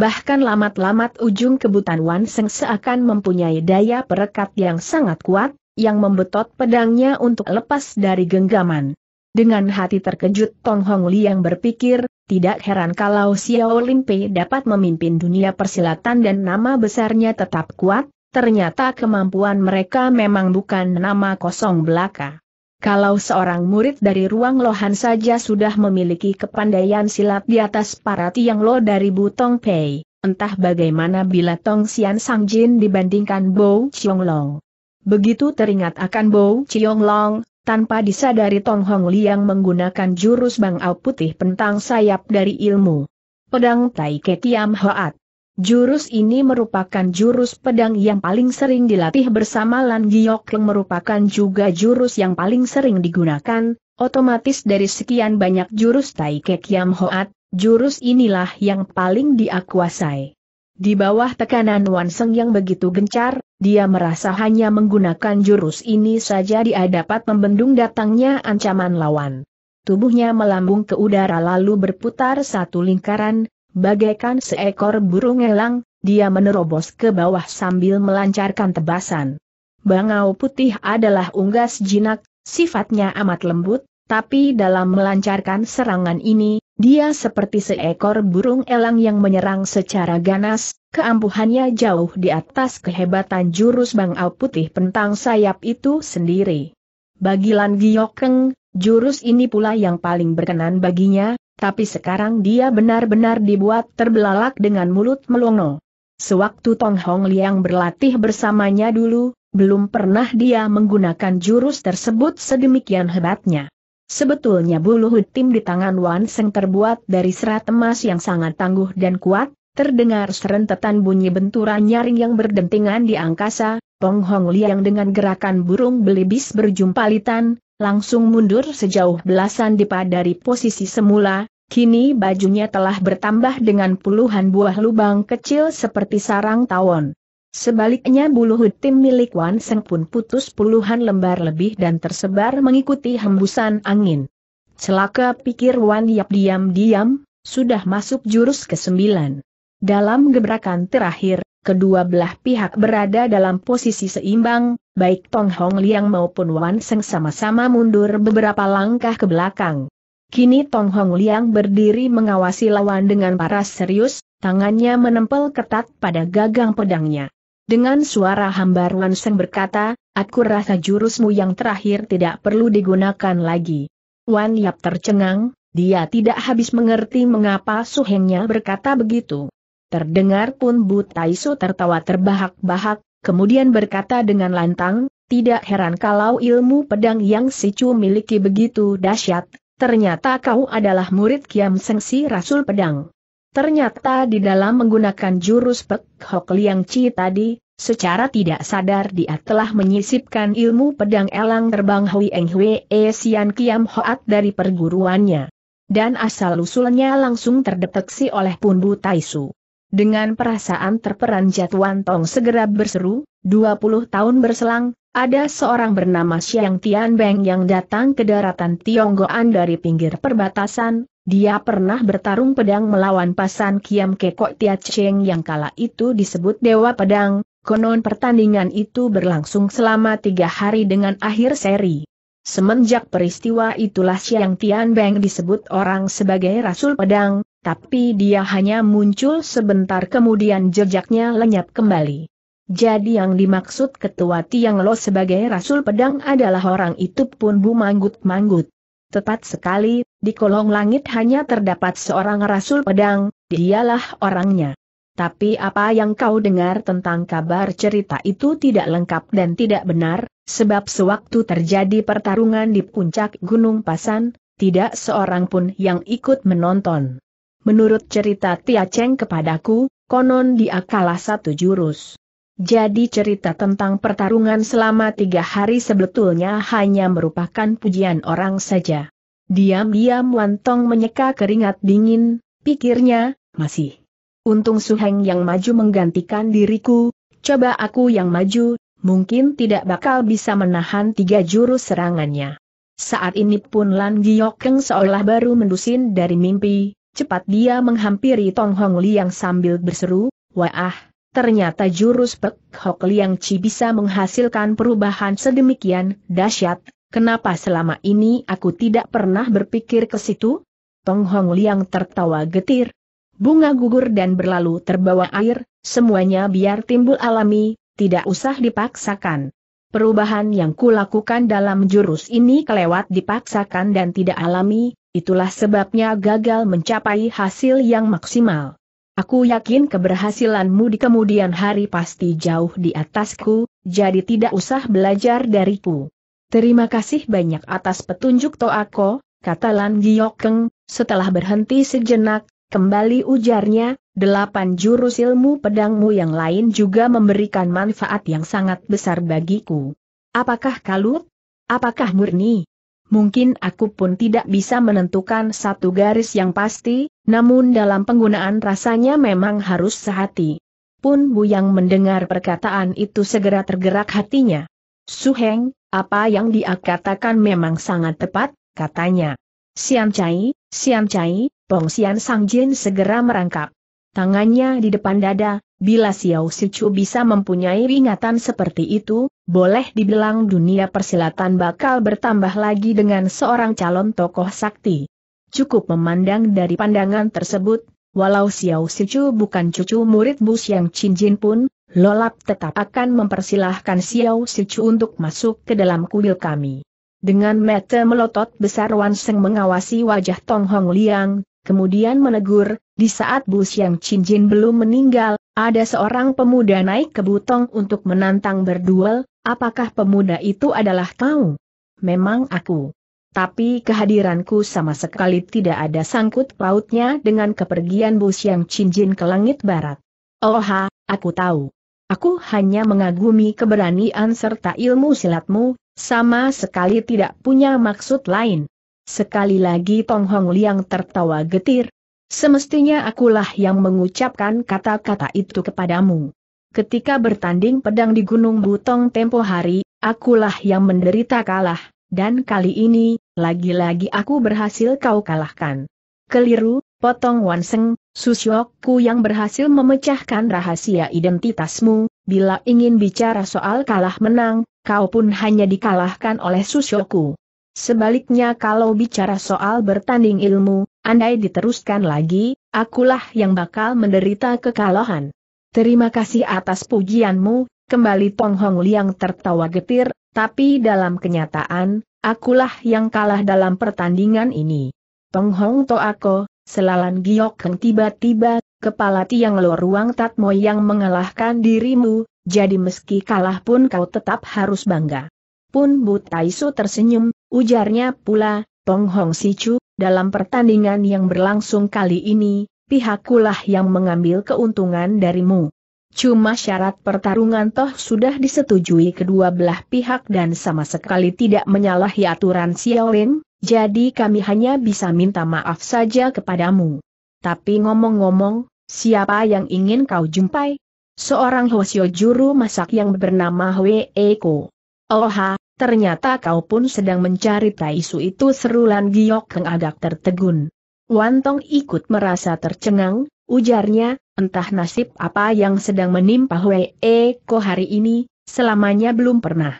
Bahkan lamat-lamat ujung kebutan Wan Seng seakan mempunyai daya perekat yang sangat kuat, yang membetot pedangnya untuk lepas dari genggaman. Dengan hati terkejut Tong Hong yang berpikir, tidak heran kalau Xiao Lin Pei dapat memimpin dunia persilatan dan nama besarnya tetap kuat, ternyata kemampuan mereka memang bukan nama kosong belaka. Kalau seorang murid dari ruang lohan saja sudah memiliki kepandaian silat di atas para tiang lo dari Butong Pei, entah bagaimana bila Tong Xian Sang Jin dibandingkan Bo Chiong Long. Begitu teringat akan bau Chiong Long, tanpa disadari Tong Hong Liang menggunakan jurus bangau putih pentang sayap dari ilmu. Pedang Tai Ketiam Hoat. Jurus ini merupakan jurus pedang yang paling sering dilatih bersama Lan Giok yang merupakan juga jurus yang paling sering digunakan, otomatis dari sekian banyak jurus Tai Ketiam Hoat, jurus inilah yang paling diakui. Di bawah tekanan Wanseng yang begitu gencar, dia merasa hanya menggunakan jurus ini saja dia dapat membendung datangnya ancaman lawan. Tubuhnya melambung ke udara lalu berputar satu lingkaran, bagaikan seekor burung elang, dia menerobos ke bawah sambil melancarkan tebasan. Bangau putih adalah unggas jinak, sifatnya amat lembut, tapi dalam melancarkan serangan ini, dia seperti seekor burung elang yang menyerang secara ganas, keampuhannya jauh di atas kehebatan jurus Bangau Putih Pentang Sayap itu sendiri. Bagi Lan Giokeng, jurus ini pula yang paling berkenan baginya, tapi sekarang dia benar-benar dibuat terbelalak dengan mulut melongo. Sewaktu Tong Hong Liang berlatih bersamanya dulu, belum pernah dia menggunakan jurus tersebut sedemikian hebatnya. Sebetulnya bulu hutim di tangan Wan Seng terbuat dari serat emas yang sangat tangguh dan kuat, terdengar serentetan bunyi benturan nyaring yang berdentingan di angkasa, Pong Hong Liang dengan gerakan burung belibis berjumpalitan, langsung mundur sejauh belasan dipa dari posisi semula, kini bajunya telah bertambah dengan puluhan buah lubang kecil seperti sarang tawon. Sebaliknya bulu hud milik Wan Seng pun putus puluhan lembar lebih dan tersebar mengikuti hembusan angin. Celaka pikir Wan Yap diam-diam, sudah masuk jurus ke-9. Dalam gebrakan terakhir, kedua belah pihak berada dalam posisi seimbang, baik Tong Hong Liang maupun Wan Seng sama-sama mundur beberapa langkah ke belakang. Kini Tong Hong Liang berdiri mengawasi lawan dengan paras serius, tangannya menempel ketat pada gagang pedangnya. Dengan suara hambaruan Seng berkata, aku rasa jurusmu yang terakhir tidak perlu digunakan lagi. Wan Yap tercengang, dia tidak habis mengerti mengapa suhengnya berkata begitu. Terdengar pun Bu tertawa terbahak-bahak, kemudian berkata dengan lantang, tidak heran kalau ilmu pedang yang si Chu miliki begitu dahsyat, ternyata kau adalah murid Kiam Sengsi Rasul Pedang. Ternyata di dalam menggunakan jurus Pek Hok Liang Chi tadi, secara tidak sadar dia telah menyisipkan ilmu pedang elang terbang Hui Eng hui E Sian Kiam Hoat dari perguruannya. Dan asal-usulnya langsung terdeteksi oleh Punbu Taisu. Dengan perasaan terperanjat Wan Tong segera berseru, 20 tahun berselang, ada seorang bernama Xiang Tian Beng yang datang ke daratan Tionggoan dari pinggir perbatasan, dia pernah bertarung pedang melawan pasan Kiam Kekok Tia Cheng yang kala itu disebut Dewa Pedang, konon pertandingan itu berlangsung selama tiga hari dengan akhir seri. Semenjak peristiwa itulah Tian Beng disebut orang sebagai Rasul Pedang, tapi dia hanya muncul sebentar kemudian jejaknya lenyap kembali. Jadi yang dimaksud ketua Tiang Lo sebagai Rasul Pedang adalah orang itu pun bu manggut manggut Tepat sekali, di kolong langit hanya terdapat seorang rasul pedang, dialah orangnya. Tapi apa yang kau dengar tentang kabar cerita itu tidak lengkap dan tidak benar, sebab sewaktu terjadi pertarungan di puncak Gunung Pasan, tidak seorang pun yang ikut menonton. Menurut cerita Tia Cheng kepadaku, konon dia kalah satu jurus. Jadi cerita tentang pertarungan selama tiga hari sebetulnya hanya merupakan pujian orang saja. Diam-diam Wantong menyeka keringat dingin, pikirnya, masih. Untung Su Heng yang maju menggantikan diriku, coba aku yang maju, mungkin tidak bakal bisa menahan tiga jurus serangannya. Saat ini pun Lan Giokeng seolah baru mendusin dari mimpi, cepat dia menghampiri Tong Hong Liang sambil berseru, Wah, ternyata jurus Pek Hok Liang Chi bisa menghasilkan perubahan sedemikian dahsyat, Kenapa selama ini aku tidak pernah berpikir ke situ? Tong Hong Liang tertawa getir. Bunga gugur dan berlalu terbawa air, semuanya biar timbul alami, tidak usah dipaksakan. Perubahan yang kulakukan dalam jurus ini kelewat dipaksakan dan tidak alami, itulah sebabnya gagal mencapai hasil yang maksimal. Aku yakin keberhasilanmu di kemudian hari pasti jauh di atasku, jadi tidak usah belajar dariku. Terima kasih banyak atas petunjuk Toako, kata Lan Giokeng, setelah berhenti sejenak, kembali ujarnya, delapan jurus ilmu pedangmu yang lain juga memberikan manfaat yang sangat besar bagiku. Apakah kalut? Apakah murni? Mungkin aku pun tidak bisa menentukan satu garis yang pasti, namun dalam penggunaan rasanya memang harus sehati. Pun Bu yang mendengar perkataan itu segera tergerak hatinya. Suheng, apa yang dia katakan memang sangat tepat, katanya. Sian Chai, Sian Chai, Pong Sian Sang Jin segera merangkap. Tangannya di depan dada, bila Xiao Chu bisa mempunyai ingatan seperti itu, boleh dibilang dunia persilatan bakal bertambah lagi dengan seorang calon tokoh sakti. Cukup memandang dari pandangan tersebut, walau Xiao Chu bukan cucu murid Bu Xiang Chin Jin pun, Lolap tetap akan mempersilahkan Xiao Sichu untuk masuk ke dalam kuil kami. Dengan mata melotot besar Wan Seng mengawasi wajah Tong Hong Liang, kemudian menegur, di saat Bu Xiang Chin Jin belum meninggal, ada seorang pemuda naik ke Butong untuk menantang berduel, apakah pemuda itu adalah kau? Memang aku. Tapi kehadiranku sama sekali tidak ada sangkut pautnya dengan kepergian Bu Xiang Chin Jin ke langit barat. Oha, oh, aku tahu. Aku hanya mengagumi keberanian serta ilmu silatmu, sama sekali tidak punya maksud lain. Sekali lagi Tong Hong Liang tertawa getir. Semestinya akulah yang mengucapkan kata-kata itu kepadamu. Ketika bertanding pedang di Gunung Butong tempo hari, akulah yang menderita kalah, dan kali ini, lagi-lagi aku berhasil kau kalahkan. Keliru, Potong Wanseng, Susyokku yang berhasil memecahkan rahasia identitasmu, bila ingin bicara soal kalah menang, kau pun hanya dikalahkan oleh Susyokku. Sebaliknya kalau bicara soal bertanding ilmu, andai diteruskan lagi, akulah yang bakal menderita kekalahan. Terima kasih atas pujianmu, kembali Tong Hong Liang tertawa getir, tapi dalam kenyataan, akulah yang kalah dalam pertandingan ini. Tong Hong to aku. Selalan giok Giokeng tiba-tiba, kepala tiang lo ruang Tatmo yang mengalahkan dirimu, jadi meski kalah pun kau tetap harus bangga. Pun Bu tersenyum, ujarnya pula, Tong Hong Sichu, dalam pertandingan yang berlangsung kali ini, pihakulah yang mengambil keuntungan darimu. Cuma syarat pertarungan toh sudah disetujui kedua belah pihak dan sama sekali tidak menyalahi ya aturan Xiaolin, jadi kami hanya bisa minta maaf saja kepadamu. Tapi ngomong-ngomong, siapa yang ingin kau jumpai? Seorang Hosio juru masak yang bernama Hwe Eko. Oha, ternyata kau pun sedang mencari Taisu itu serulan Giok yang agak tertegun. Wantong ikut merasa tercengang, ujarnya, Entah nasib apa yang sedang menimpa Wei Eko hari ini, selamanya belum pernah.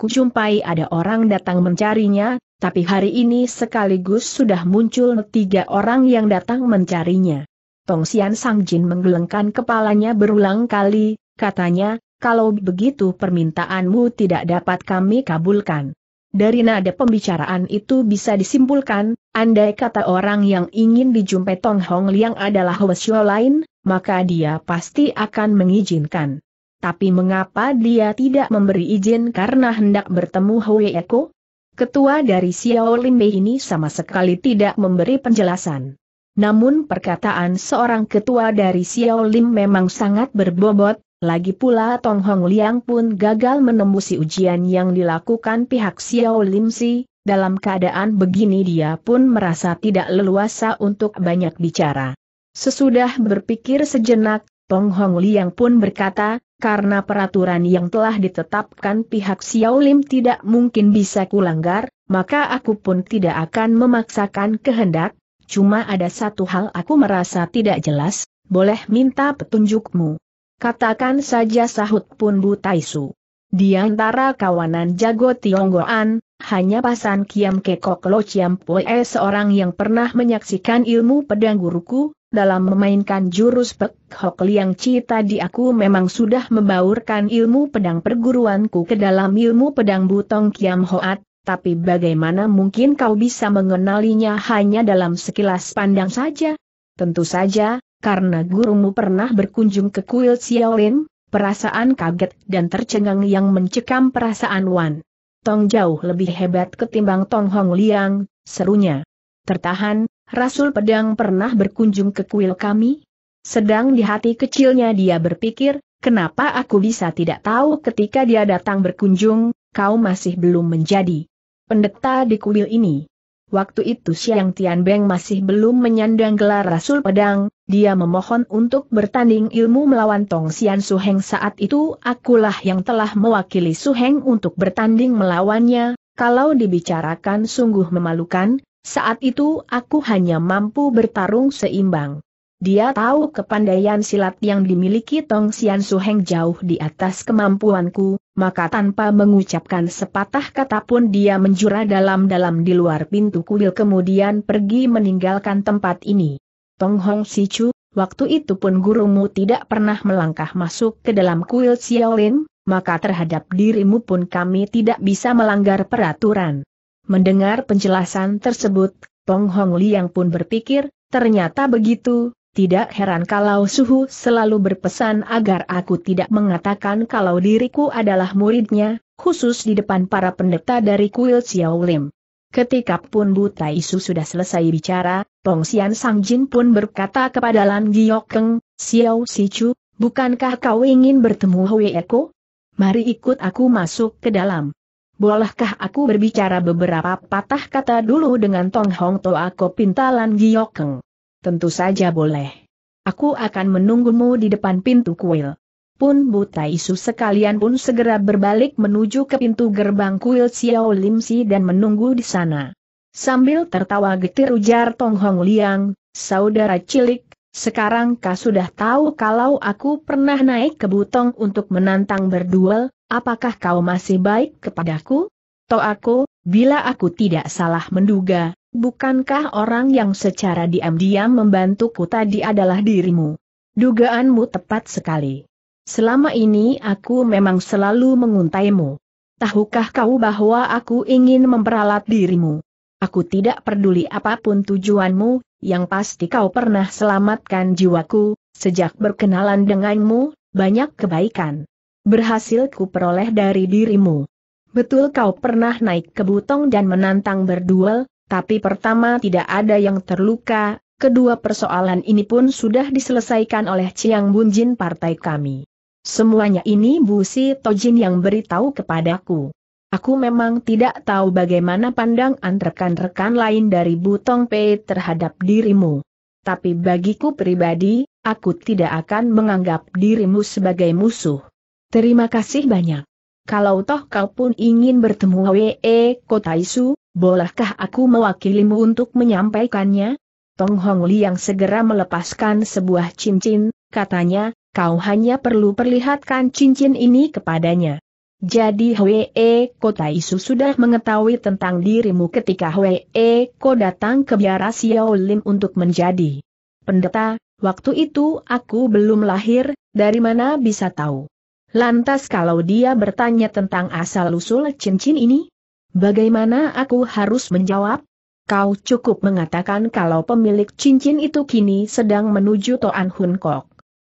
Kujumpai ada orang datang mencarinya, tapi hari ini sekaligus sudah muncul tiga orang yang datang mencarinya. Tong Sang Jin menggelengkan kepalanya berulang kali, katanya, kalau begitu permintaanmu tidak dapat kami kabulkan. Dari nada pembicaraan itu bisa disimpulkan, andai kata orang yang ingin dijumpai Tong Hong Liang adalah Wesyo lain, maka dia pasti akan mengizinkan. Tapi mengapa dia tidak memberi izin karena hendak bertemu Hui Eko? Ketua dari Xiao Limbe ini sama sekali tidak memberi penjelasan. Namun perkataan seorang ketua dari Xiao Lim memang sangat berbobot, lagi pula Tong Hong Liang pun gagal menembusi ujian yang dilakukan pihak Xiao Lim Si, dalam keadaan begini dia pun merasa tidak leluasa untuk banyak bicara. Sesudah berpikir sejenak, Tong Hong Liang pun berkata, karena peraturan yang telah ditetapkan pihak Xiao Lim tidak mungkin bisa kulanggar, maka aku pun tidak akan memaksakan kehendak, cuma ada satu hal aku merasa tidak jelas, boleh minta petunjukmu. Katakan saja sahut pun Bu Taisu. Di antara kawanan jago Tionggoan, hanya Pasan Kiam Kekok Lo Chiam Pue seorang yang pernah menyaksikan ilmu pedang guruku, dalam memainkan jurus Pek Hok Liang Chi tadi aku memang sudah membaurkan ilmu pedang perguruanku ke dalam ilmu pedang Butong Kiam Hoat, tapi bagaimana mungkin kau bisa mengenalinya hanya dalam sekilas pandang saja? Tentu saja, karena gurumu pernah berkunjung ke kuil Xiaolin, perasaan kaget dan tercengang yang mencekam perasaan Wan. Tong jauh lebih hebat ketimbang Tong Hong Liang, serunya. Tertahan, Rasul Pedang pernah berkunjung ke kuil kami? Sedang di hati kecilnya dia berpikir, kenapa aku bisa tidak tahu ketika dia datang berkunjung, kau masih belum menjadi pendeta di kuil ini. Waktu itu Siang Tian Beng masih belum menyandang gelar Rasul Pedang, dia memohon untuk bertanding ilmu melawan Tong Xian Heng. saat itu akulah yang telah mewakili Su Heng untuk bertanding melawannya, kalau dibicarakan sungguh memalukan, saat itu aku hanya mampu bertarung seimbang. Dia tahu kepandaian silat yang dimiliki Tong Sian Heng jauh di atas kemampuanku, maka tanpa mengucapkan sepatah kata pun dia menjura dalam-dalam di luar pintu kuil kemudian pergi meninggalkan tempat ini. Tong Hong Si Chu, waktu itu pun gurumu tidak pernah melangkah masuk ke dalam kuil Xiaolin, maka terhadap dirimu pun kami tidak bisa melanggar peraturan. Mendengar penjelasan tersebut, Pong Hong Liang pun berpikir, ternyata begitu, tidak heran kalau Suhu selalu berpesan agar aku tidak mengatakan kalau diriku adalah muridnya, khusus di depan para pendeta dari kuil Xiao Lim. Ketika pun Buta Isu sudah selesai bicara, Pong Xian Sang Jin pun berkata kepada Lan Giok Keng, Xiao Si Chu, bukankah kau ingin bertemu Hwe Eko? Mari ikut aku masuk ke dalam. Bolehkah aku berbicara beberapa patah kata dulu dengan Tong Hong Toa Pintalan Giokeng? Tentu saja boleh. Aku akan menunggumu di depan pintu kuil. Pun buta isu sekalian pun segera berbalik menuju ke pintu gerbang kuil Xiao Lim Si dan menunggu di sana. Sambil tertawa getir ujar Tong Hong Liang, saudara cilik, sekarang kau sudah tahu kalau aku pernah naik ke Butong untuk menantang berduel, apakah kau masih baik kepadaku? Toh aku, bila aku tidak salah menduga, bukankah orang yang secara diam-diam membantuku tadi adalah dirimu? Dugaanmu tepat sekali. Selama ini aku memang selalu menguntaimu. Tahukah kau bahwa aku ingin memperalat dirimu? Aku tidak peduli apapun tujuanmu, yang pasti kau pernah selamatkan jiwaku, sejak berkenalan denganmu, banyak kebaikan. Berhasil ku peroleh dari dirimu. Betul kau pernah naik ke butong dan menantang berduel, tapi pertama tidak ada yang terluka, kedua persoalan ini pun sudah diselesaikan oleh Ciang Bunjin partai kami. Semuanya ini Bu Si Tojin yang beritahu kepadaku. Aku memang tidak tahu bagaimana pandang rekan-rekan lain dari Butong Pei terhadap dirimu. Tapi bagiku pribadi, aku tidak akan menganggap dirimu sebagai musuh. Terima kasih banyak. Kalau toh kau pun ingin bertemu Wee Kotaisu, bolehkah aku mewakilimu untuk menyampaikannya? Tong Hong Li yang segera melepaskan sebuah cincin, katanya, kau hanya perlu perlihatkan cincin ini kepadanya. Jadi Hwe e, Kota Taisu sudah mengetahui tentang dirimu ketika Hwe e, Ko datang ke biara Lim untuk menjadi pendeta, waktu itu aku belum lahir, dari mana bisa tahu? Lantas kalau dia bertanya tentang asal-usul cincin ini, bagaimana aku harus menjawab? Kau cukup mengatakan kalau pemilik cincin itu kini sedang menuju Toan Hun Kok.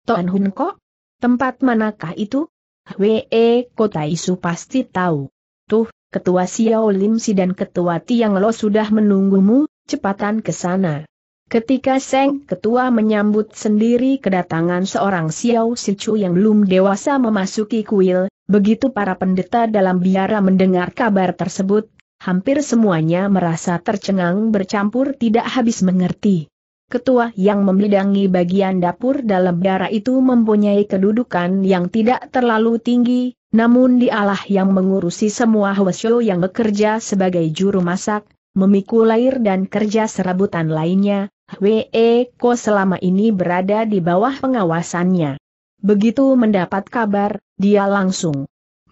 Toan Hun Kok? Tempat manakah itu? Hwee Kota Isu pasti tahu. Tuh, Ketua Xiao Limsi dan Ketua Tiang Lo sudah menunggumu, cepatan ke sana. Ketika Seng Ketua menyambut sendiri kedatangan seorang Xiao Sichu yang belum dewasa memasuki kuil, begitu para pendeta dalam biara mendengar kabar tersebut, hampir semuanya merasa tercengang bercampur tidak habis mengerti. Ketua yang membidangi bagian dapur dalam darah itu mempunyai kedudukan yang tidak terlalu tinggi, namun dialah yang mengurusi semua Hwasyo yang bekerja sebagai juru masak, memikul air dan kerja serabutan lainnya, Hwe Ko selama ini berada di bawah pengawasannya. Begitu mendapat kabar, dia langsung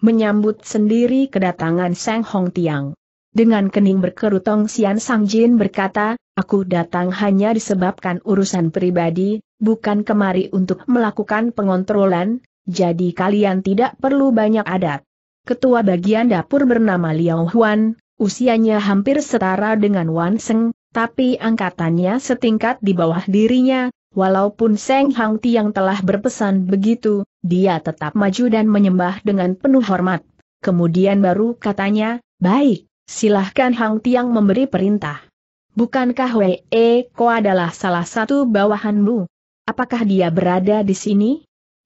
menyambut sendiri kedatangan Seng Hong Tiang. Dengan kening berkerutong Sian Sang Jin berkata, aku datang hanya disebabkan urusan pribadi, bukan kemari untuk melakukan pengontrolan, jadi kalian tidak perlu banyak adat. Ketua bagian dapur bernama Liao Huan, usianya hampir setara dengan Wan Seng, tapi angkatannya setingkat di bawah dirinya, walaupun Seng Hang Tiang telah berpesan begitu, dia tetap maju dan menyembah dengan penuh hormat. Kemudian baru katanya, baik, silahkan Hang Tiang memberi perintah. Bukankah Wei Ko adalah salah satu bawahanmu? Apakah dia berada di sini?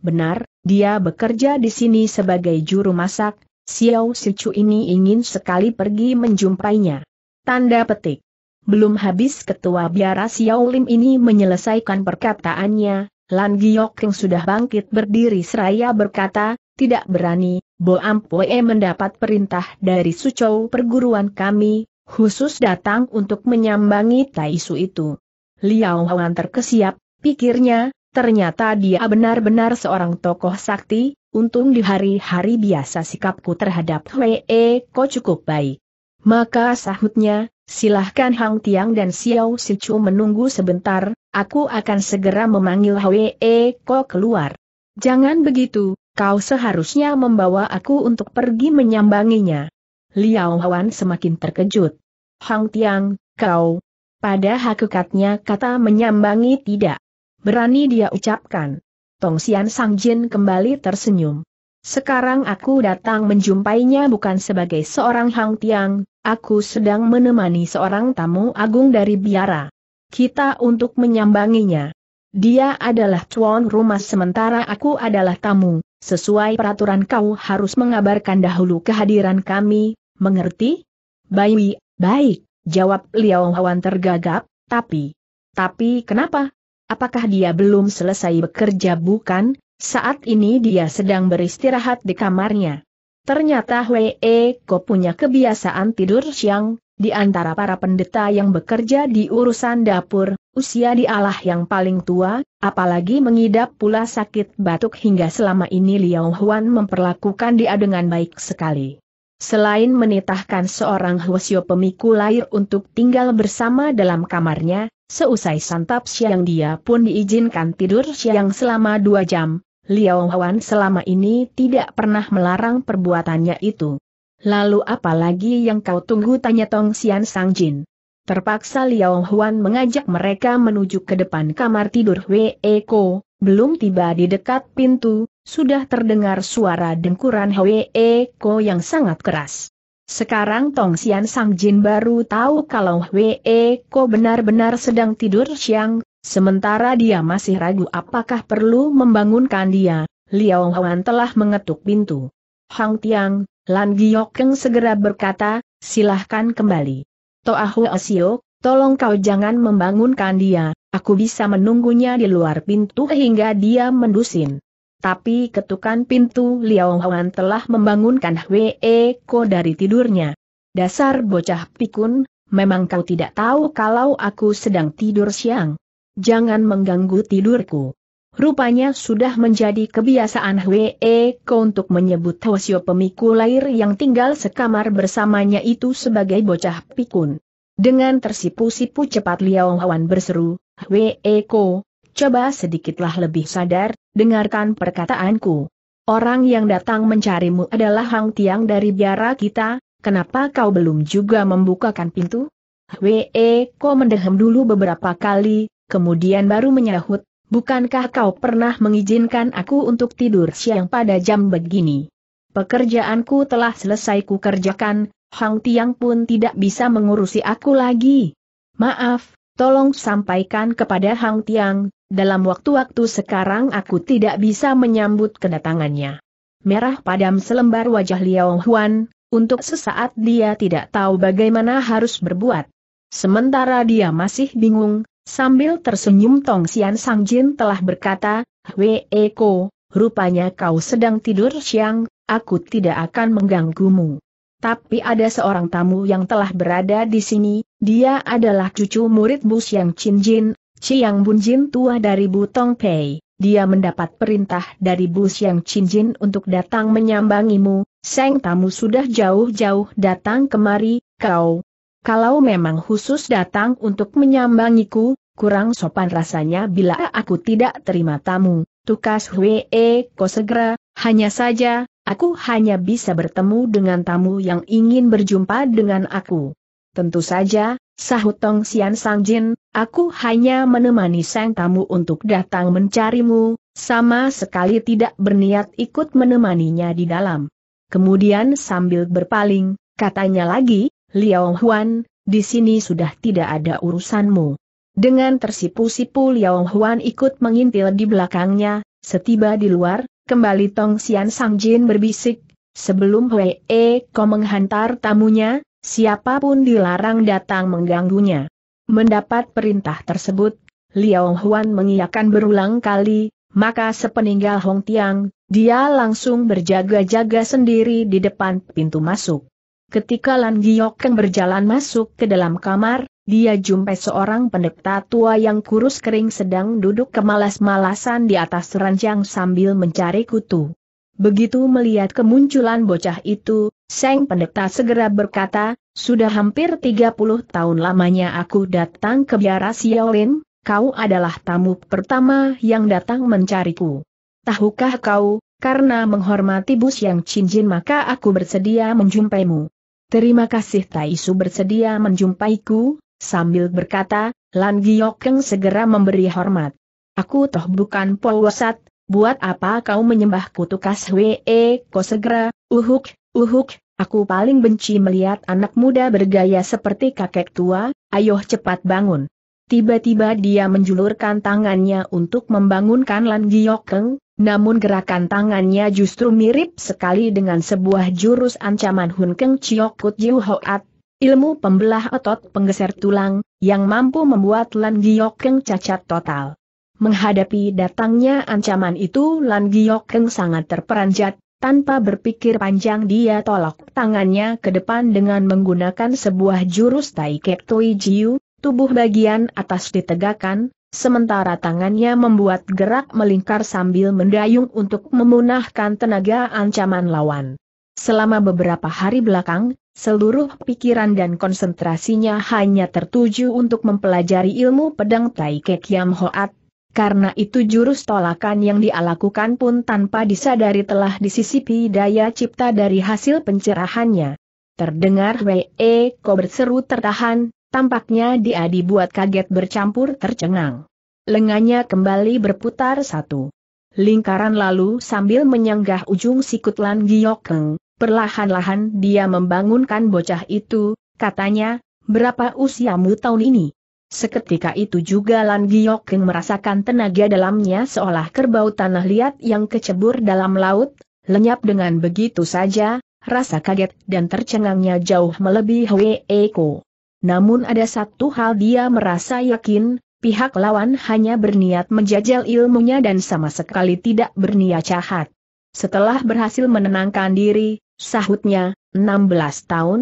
Benar, dia bekerja di sini sebagai juru masak, Xiao Sichu ini ingin sekali pergi menjumpainya. Tanda petik. Belum habis ketua biara Xiao Lim ini menyelesaikan perkataannya, Lan Giok yang sudah bangkit berdiri seraya berkata, tidak berani, Bo Ampoe mendapat perintah dari Sucou perguruan kami, khusus datang untuk menyambangi Taisu itu. Liao Hawan terkesiap, pikirnya, ternyata dia benar-benar seorang tokoh sakti, untung di hari-hari biasa sikapku terhadap Hwee Ko cukup baik. Maka sahutnya, silahkan Hang Tiang dan Xiao Sichu menunggu sebentar, aku akan segera memanggil Hwee Ko keluar. Jangan begitu, Kau seharusnya membawa aku untuk pergi menyambanginya. Liao Huan semakin terkejut. Hang Tiang, kau. Pada hakikatnya kata menyambangi tidak. Berani dia ucapkan. Tong Xian Sang Jin kembali tersenyum. Sekarang aku datang menjumpainya bukan sebagai seorang Hang Tiang, aku sedang menemani seorang tamu agung dari biara. Kita untuk menyambanginya. Dia adalah tuan rumah sementara aku adalah tamu. Sesuai peraturan kau harus mengabarkan dahulu kehadiran kami, mengerti? Baik, baik, jawab Liao Hawan tergagap, tapi... Tapi kenapa? Apakah dia belum selesai bekerja bukan? Saat ini dia sedang beristirahat di kamarnya. Ternyata Wei ko punya kebiasaan tidur siang, di antara para pendeta yang bekerja di urusan dapur, usia dialah yang paling tua, apalagi mengidap pula sakit batuk hingga selama ini Liao Huan memperlakukan dia dengan baik sekali. Selain menitahkan seorang Huasio pemikul air untuk tinggal bersama dalam kamarnya, seusai santap siang dia pun diizinkan tidur siang selama dua jam, Liao Huan selama ini tidak pernah melarang perbuatannya itu. Lalu apa lagi yang kau tunggu tanya Tong Sian Sang Jin. Terpaksa Liao Huan mengajak mereka menuju ke depan kamar tidur Wei Ko, belum tiba di dekat pintu, sudah terdengar suara dengkuran Wei Ko yang sangat keras. Sekarang Tong Sian Sang Jin baru tahu kalau Wei Ko benar-benar sedang tidur siang, sementara dia masih ragu apakah perlu membangunkan dia, Liao Huan telah mengetuk pintu. Hang Tiang, Lan Giokeng segera berkata, silahkan kembali. Toahu Asio, tolong kau jangan membangunkan dia, aku bisa menunggunya di luar pintu hingga dia mendusin. Tapi ketukan pintu Liao Huan telah membangunkan Hwee Ko dari tidurnya. Dasar bocah pikun, memang kau tidak tahu kalau aku sedang tidur siang. Jangan mengganggu tidurku. Rupanya sudah menjadi kebiasaan Hwee Ko untuk menyebut Hwasyo pemikul air yang tinggal sekamar bersamanya itu sebagai bocah pikun. Dengan tersipu-sipu cepat Liao Hwan berseru, Hwee Ko, coba sedikitlah lebih sadar, dengarkan perkataanku. Orang yang datang mencarimu adalah Hang Tiang dari biara kita, kenapa kau belum juga membukakan pintu? Hwee Ko mendehem dulu beberapa kali, kemudian baru menyahut, Bukankah kau pernah mengizinkan aku untuk tidur siang pada jam begini? Pekerjaanku telah selesai kukerjakan, Hang Tiang pun tidak bisa mengurusi aku lagi. Maaf, tolong sampaikan kepada Hang Tiang, dalam waktu-waktu sekarang aku tidak bisa menyambut kedatangannya. Merah padam selembar wajah Liao Huan, untuk sesaat dia tidak tahu bagaimana harus berbuat. Sementara dia masih bingung, Sambil tersenyum Tong Xian Sang Jin telah berkata, Hwe Eko, rupanya kau sedang tidur siang, aku tidak akan mengganggumu. Tapi ada seorang tamu yang telah berada di sini, dia adalah cucu murid Bu Siang Chin Jin, Chiang Bun Jin tua dari Bu Tong Pei. Dia mendapat perintah dari Bu Siang Chin Jin untuk datang menyambangimu, Seng tamu sudah jauh-jauh datang kemari, kau, kalau memang khusus datang untuk menyambangiku, kurang sopan rasanya bila aku tidak terima tamu. Tukas Hwee Ko segera, hanya saja, aku hanya bisa bertemu dengan tamu yang ingin berjumpa dengan aku. Tentu saja, sahut Tong Sian Jin. aku hanya menemani sang tamu untuk datang mencarimu, sama sekali tidak berniat ikut menemaninya di dalam. Kemudian sambil berpaling, katanya lagi, Liao Huan, di sini sudah tidak ada urusanmu. Dengan tersipu-sipu Liao Huan ikut mengintil di belakangnya, setiba di luar, kembali Tong Xian Sang Jin berbisik, sebelum Hwee Ko menghantar tamunya, siapapun dilarang datang mengganggunya. Mendapat perintah tersebut, Liao Huan mengiyakan berulang kali, maka sepeninggal Hong Tiang, dia langsung berjaga-jaga sendiri di depan pintu masuk. Ketika Lan Giokeng berjalan masuk ke dalam kamar, dia jumpai seorang pendeta tua yang kurus kering sedang duduk kemalas-malasan di atas ranjang sambil mencari kutu. Begitu melihat kemunculan bocah itu, Seng Pendeta segera berkata, Sudah hampir 30 tahun lamanya aku datang ke biara Siolin, kau adalah tamu pertama yang datang mencariku. Tahukah kau, karena menghormati Bus yang cincin maka aku bersedia menjumpaimu. Terima kasih Tai Su bersedia menjumpaiku, sambil berkata, Lan Giokeng segera memberi hormat. Aku toh bukan polwasat, buat apa kau menyembah kutukas Hwe e, Ko segera, uhuk, uhuk, aku paling benci melihat anak muda bergaya seperti kakek tua, ayo cepat bangun. Tiba-tiba dia menjulurkan tangannya untuk membangunkan Lan Giokeng, namun gerakan tangannya justru mirip sekali dengan sebuah jurus ancaman Hun Keng Chiokut Jiu Hoat, ilmu pembelah otot penggeser tulang, yang mampu membuat Lan Giok Keng cacat total. Menghadapi datangnya ancaman itu Lan Giok Keng sangat terperanjat, tanpa berpikir panjang dia tolak tangannya ke depan dengan menggunakan sebuah jurus Tai Kek Tui Jiu, tubuh bagian atas ditegakkan, Sementara tangannya membuat gerak melingkar sambil mendayung untuk memunahkan tenaga ancaman lawan. Selama beberapa hari belakang, seluruh pikiran dan konsentrasinya hanya tertuju untuk mempelajari ilmu pedang Tai Kek Yam Hoat. Karena itu jurus tolakan yang dialakukan pun tanpa disadari telah disisipi daya cipta dari hasil pencerahannya. Terdengar Wei Ko berseru tertahan, Tampaknya dia dibuat kaget bercampur tercengang. Lengannya kembali berputar satu. Lingkaran lalu sambil menyanggah ujung sikut Lan Giokeng, perlahan-lahan dia membangunkan bocah itu, katanya, berapa usiamu tahun ini? Seketika itu juga Lan Giokeng merasakan tenaga dalamnya seolah kerbau tanah liat yang kecebur dalam laut, lenyap dengan begitu saja, rasa kaget dan tercengangnya jauh melebihi Hwee Eko. Namun ada satu hal dia merasa yakin, pihak lawan hanya berniat menjajal ilmunya dan sama sekali tidak berniat jahat. Setelah berhasil menenangkan diri, sahutnya, 16 tahun,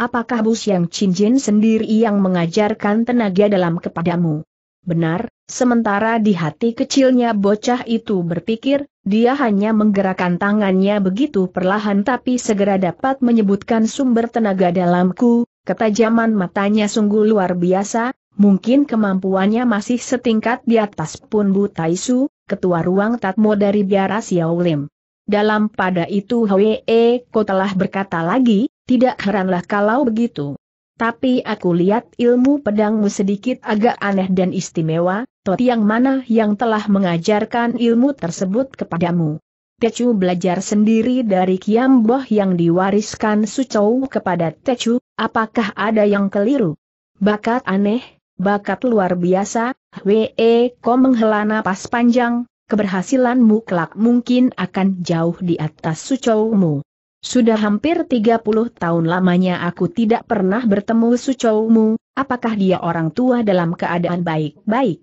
apakah Bus yang cincin sendiri yang mengajarkan tenaga dalam kepadamu? Benar, sementara di hati kecilnya bocah itu berpikir, dia hanya menggerakkan tangannya begitu perlahan tapi segera dapat menyebutkan sumber tenaga dalamku, Ketajaman matanya sungguh luar biasa, mungkin kemampuannya masih setingkat di atas pun Bu Taisu, ketua ruang tatmo dari biara Lim. Dalam pada itu Hwee Ko telah berkata lagi, tidak heranlah kalau begitu. Tapi aku lihat ilmu pedangmu sedikit agak aneh dan istimewa, Tot yang mana yang telah mengajarkan ilmu tersebut kepadamu. Tecu belajar sendiri dari Kiam Boh yang diwariskan Sucou kepada Tecu, apakah ada yang keliru? Bakat aneh, bakat luar biasa, Wee Ko menghela napas panjang, keberhasilanmu kelak mungkin akan jauh di atas Sucoumu. Sudah hampir 30 tahun lamanya aku tidak pernah bertemu Sucoumu, apakah dia orang tua dalam keadaan baik-baik?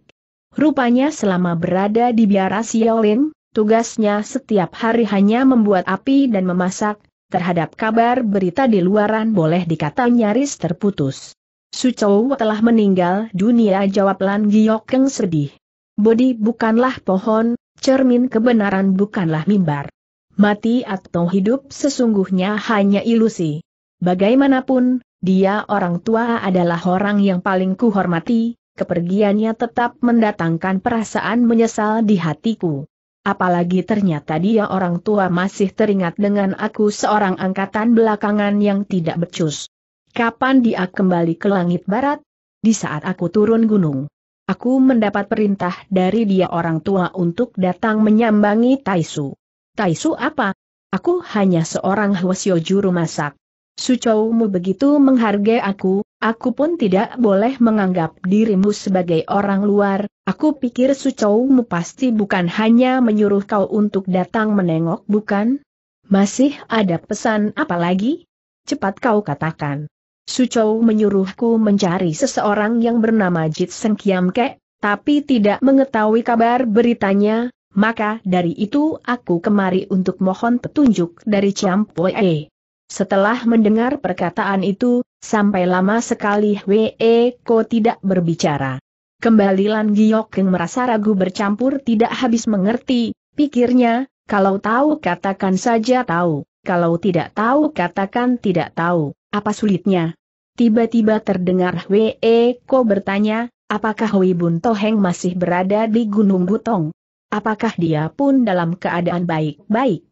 Rupanya selama berada di biara Xiaolin, Tugasnya setiap hari hanya membuat api dan memasak, terhadap kabar berita di luaran boleh dikata nyaris terputus. Sucow telah meninggal dunia jawab Lan yang sedih. Bodi bukanlah pohon, cermin kebenaran bukanlah mimbar. Mati atau hidup sesungguhnya hanya ilusi. Bagaimanapun, dia orang tua adalah orang yang paling kuhormati, kepergiannya tetap mendatangkan perasaan menyesal di hatiku. Apalagi ternyata dia orang tua masih teringat dengan aku seorang angkatan belakangan yang tidak becus. Kapan dia kembali ke langit barat? Di saat aku turun gunung. Aku mendapat perintah dari dia orang tua untuk datang menyambangi Taisu. Taisu apa? Aku hanya seorang hwasyo juru masak. Sucoumu begitu menghargai aku, aku pun tidak boleh menganggap dirimu sebagai orang luar, aku pikir Sucoumu pasti bukan hanya menyuruh kau untuk datang menengok bukan? Masih ada pesan apa lagi? Cepat kau katakan. Sucou menyuruhku mencari seseorang yang bernama Jit Seng Kiam Kek, tapi tidak mengetahui kabar beritanya, maka dari itu aku kemari untuk mohon petunjuk dari Chiam Poe. Setelah mendengar perkataan itu, sampai lama sekali Wee Ko tidak berbicara. Kembalilan Lan Giok yang merasa ragu bercampur tidak habis mengerti, pikirnya, kalau tahu katakan saja tahu, kalau tidak tahu katakan tidak tahu, apa sulitnya? Tiba-tiba terdengar Wee Ko bertanya, apakah Wibun Toheng masih berada di Gunung Butong? Apakah dia pun dalam keadaan baik-baik?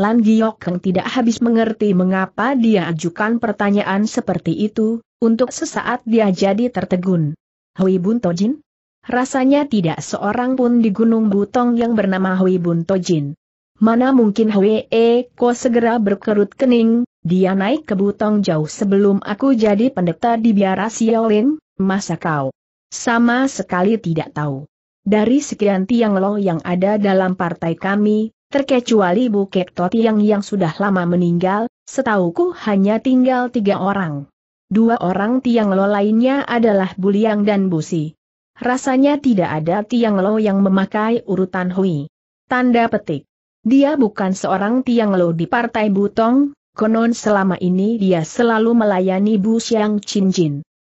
Lan Giok tidak habis mengerti mengapa dia ajukan pertanyaan seperti itu, untuk sesaat dia jadi tertegun. Hui Bun Tojin? Rasanya tidak seorang pun di Gunung Butong yang bernama Hui Bun Tojin. Mana mungkin Hui Ko segera berkerut kening, dia naik ke Butong jauh sebelum aku jadi pendeta di biara Xiaolin, masa kau? Sama sekali tidak tahu. Dari sekian tiang lo yang ada dalam partai kami, terkecuali Bukit Toti yang sudah lama meninggal, setauku hanya tinggal tiga orang. Dua orang Tiang Lo lainnya adalah Buliang dan Busi. Rasanya tidak ada Tiang Lo yang memakai urutan Hui. Tanda petik. Dia bukan seorang Tiang Lo di Partai Butong, konon selama ini dia selalu melayani Bu Siang Chin Jin.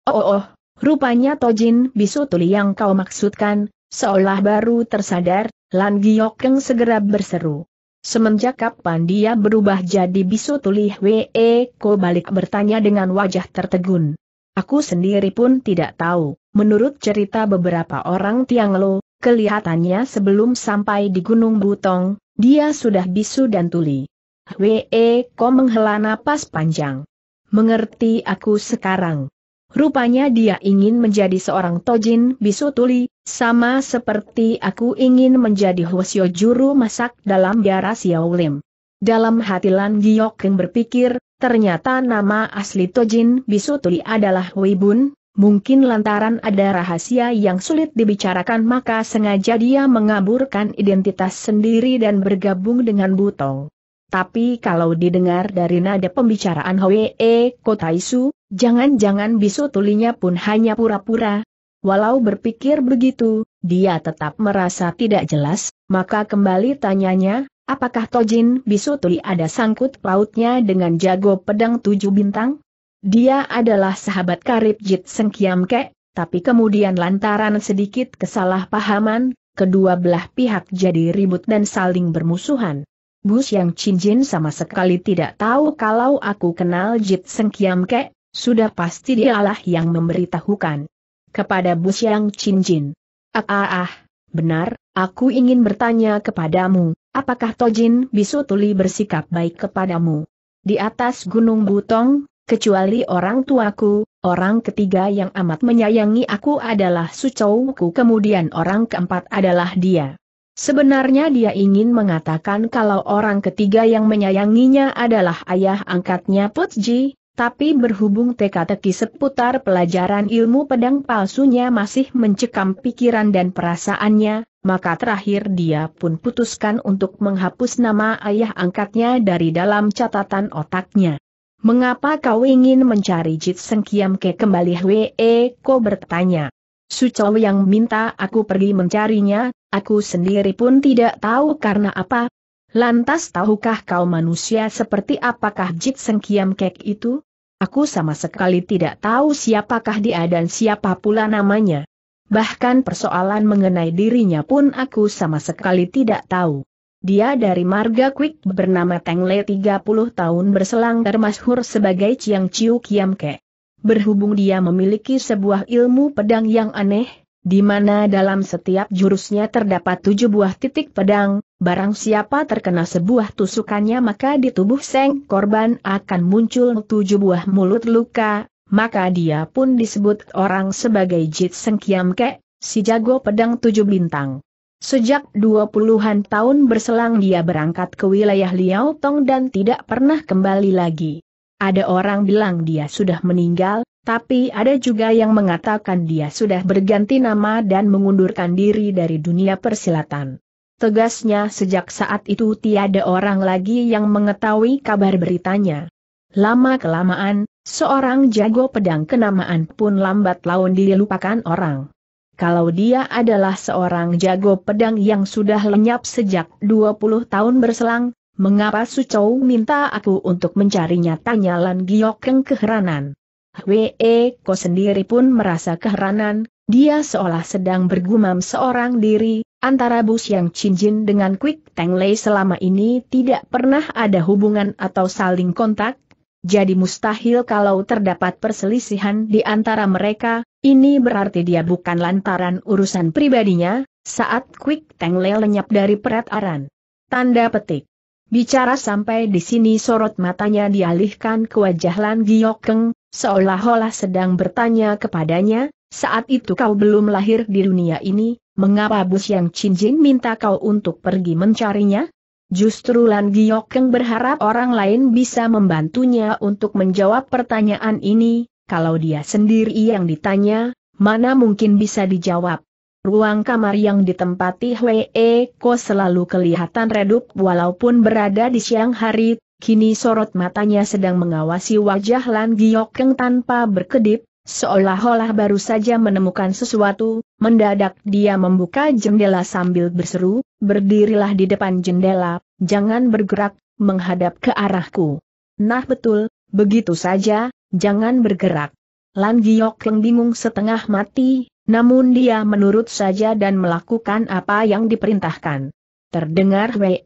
Oh oh, oh rupanya Tojin Bisu Tuli yang kau maksudkan, Seolah baru tersadar, Lan Giokeng segera berseru. Semenjak kapan dia berubah jadi bisu tuli? Wee Ko balik bertanya dengan wajah tertegun. Aku sendiri pun tidak tahu, menurut cerita beberapa orang Tianglo, kelihatannya sebelum sampai di Gunung Butong, dia sudah bisu dan tuli. Wee Ko menghela napas panjang. Mengerti aku sekarang. Rupanya dia ingin menjadi seorang tojin bisu tuli, sama seperti aku ingin menjadi Hwasyo juru masak dalam biara Xiao Lim. Dalam hati Lan Keng berpikir, ternyata nama asli tojin bisu tuli adalah Huibun, Mungkin lantaran ada rahasia yang sulit dibicarakan maka sengaja dia mengaburkan identitas sendiri dan bergabung dengan Butong. Tapi kalau didengar dari nada pembicaraan Hwee Kotaisu, jangan-jangan bisu tulinya pun hanya pura-pura. Walau berpikir begitu, dia tetap merasa tidak jelas, maka kembali tanyanya, apakah Tojin bisu tuli ada sangkut pautnya dengan jago pedang tujuh bintang? Dia adalah sahabat karib Jit Seng Kiam tapi kemudian lantaran sedikit kesalahpahaman, kedua belah pihak jadi ribut dan saling bermusuhan. Bus yang cincin sama sekali tidak tahu kalau aku kenal Jit Seng Kiam Kek, sudah pasti dialah yang memberitahukan kepada Bus yang cincin. Ah ah ah, benar, aku ingin bertanya kepadamu, apakah Tojin Bisu Tuli bersikap baik kepadamu? Di atas Gunung Butong, kecuali orang tuaku, orang ketiga yang amat menyayangi aku adalah Sucouku kemudian orang keempat adalah dia. Sebenarnya dia ingin mengatakan kalau orang ketiga yang menyayanginya adalah ayah angkatnya Putji, tapi berhubung teka-teki seputar pelajaran ilmu pedang palsunya masih mencekam pikiran dan perasaannya, maka terakhir dia pun putuskan untuk menghapus nama ayah angkatnya dari dalam catatan otaknya. Mengapa kau ingin mencari Jit Seng Kiam Ke kembali Hwe Ko bertanya. Sucow yang minta aku pergi mencarinya, Aku sendiri pun tidak tahu karena apa. Lantas tahukah kau manusia seperti apakah Jit Seng Kiam Kek itu? Aku sama sekali tidak tahu siapakah dia dan siapa pula namanya. Bahkan persoalan mengenai dirinya pun aku sama sekali tidak tahu. Dia dari marga Quick bernama Teng Le 30 tahun berselang termasyhur sebagai Chiang Chiu Kiam Kek. Berhubung dia memiliki sebuah ilmu pedang yang aneh, di mana dalam setiap jurusnya terdapat tujuh buah titik pedang, barang siapa terkena sebuah tusukannya maka di tubuh seng korban akan muncul tujuh buah mulut luka, maka dia pun disebut orang sebagai Jit Seng Kiam Ke, si jago pedang tujuh bintang. Sejak dua puluhan tahun berselang dia berangkat ke wilayah Liao Tong dan tidak pernah kembali lagi. Ada orang bilang dia sudah meninggal, tapi ada juga yang mengatakan dia sudah berganti nama dan mengundurkan diri dari dunia persilatan. Tegasnya sejak saat itu tiada orang lagi yang mengetahui kabar beritanya. Lama-kelamaan, seorang jago pedang kenamaan pun lambat laun dilupakan orang. Kalau dia adalah seorang jago pedang yang sudah lenyap sejak 20 tahun berselang, Mengapa Sucou minta aku untuk mencarinya? Tanya Lan Giokeng keheranan. Hwee ko sendiri pun merasa keheranan, dia seolah sedang bergumam seorang diri, antara Bus Yang Cincin dengan Quick Teng Lei selama ini tidak pernah ada hubungan atau saling kontak, jadi mustahil kalau terdapat perselisihan di antara mereka, ini berarti dia bukan lantaran urusan pribadinya, saat Quick Teng Lei lenyap dari perataran. Tanda petik. Bicara sampai di sini sorot matanya dialihkan ke wajah Lan Giokeng, seolah-olah sedang bertanya kepadanya, saat itu kau belum lahir di dunia ini, mengapa Bus Yang Jin minta kau untuk pergi mencarinya? Justru Lan Giokeng berharap orang lain bisa membantunya untuk menjawab pertanyaan ini, kalau dia sendiri yang ditanya, mana mungkin bisa dijawab. Ruang kamar yang ditempati Hwee Ko selalu kelihatan redup walaupun berada di siang hari, kini sorot matanya sedang mengawasi wajah Lan Giokeng tanpa berkedip, seolah-olah baru saja menemukan sesuatu, mendadak dia membuka jendela sambil berseru, berdirilah di depan jendela, jangan bergerak, menghadap ke arahku. Nah betul, begitu saja, jangan bergerak. Lan Giokeng bingung setengah mati, namun dia menurut saja dan melakukan apa yang diperintahkan. Terdengar Wei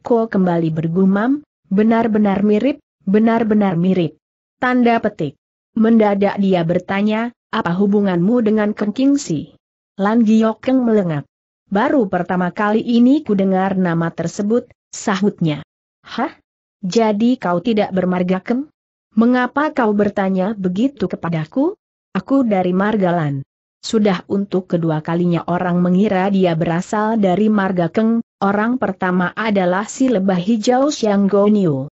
Ko kembali bergumam, benar-benar mirip, benar-benar mirip. Tanda petik. Mendadak dia bertanya, apa hubunganmu dengan Keng Si? Lan Giokeng melengak. Baru pertama kali ini ku dengar nama tersebut, sahutnya. Hah? Jadi kau tidak bermarga Keng? Mengapa kau bertanya begitu kepadaku? Aku dari Margalan. Sudah untuk kedua kalinya orang mengira dia berasal dari marga Keng, orang pertama adalah si lebah hijau Xiang Goniu.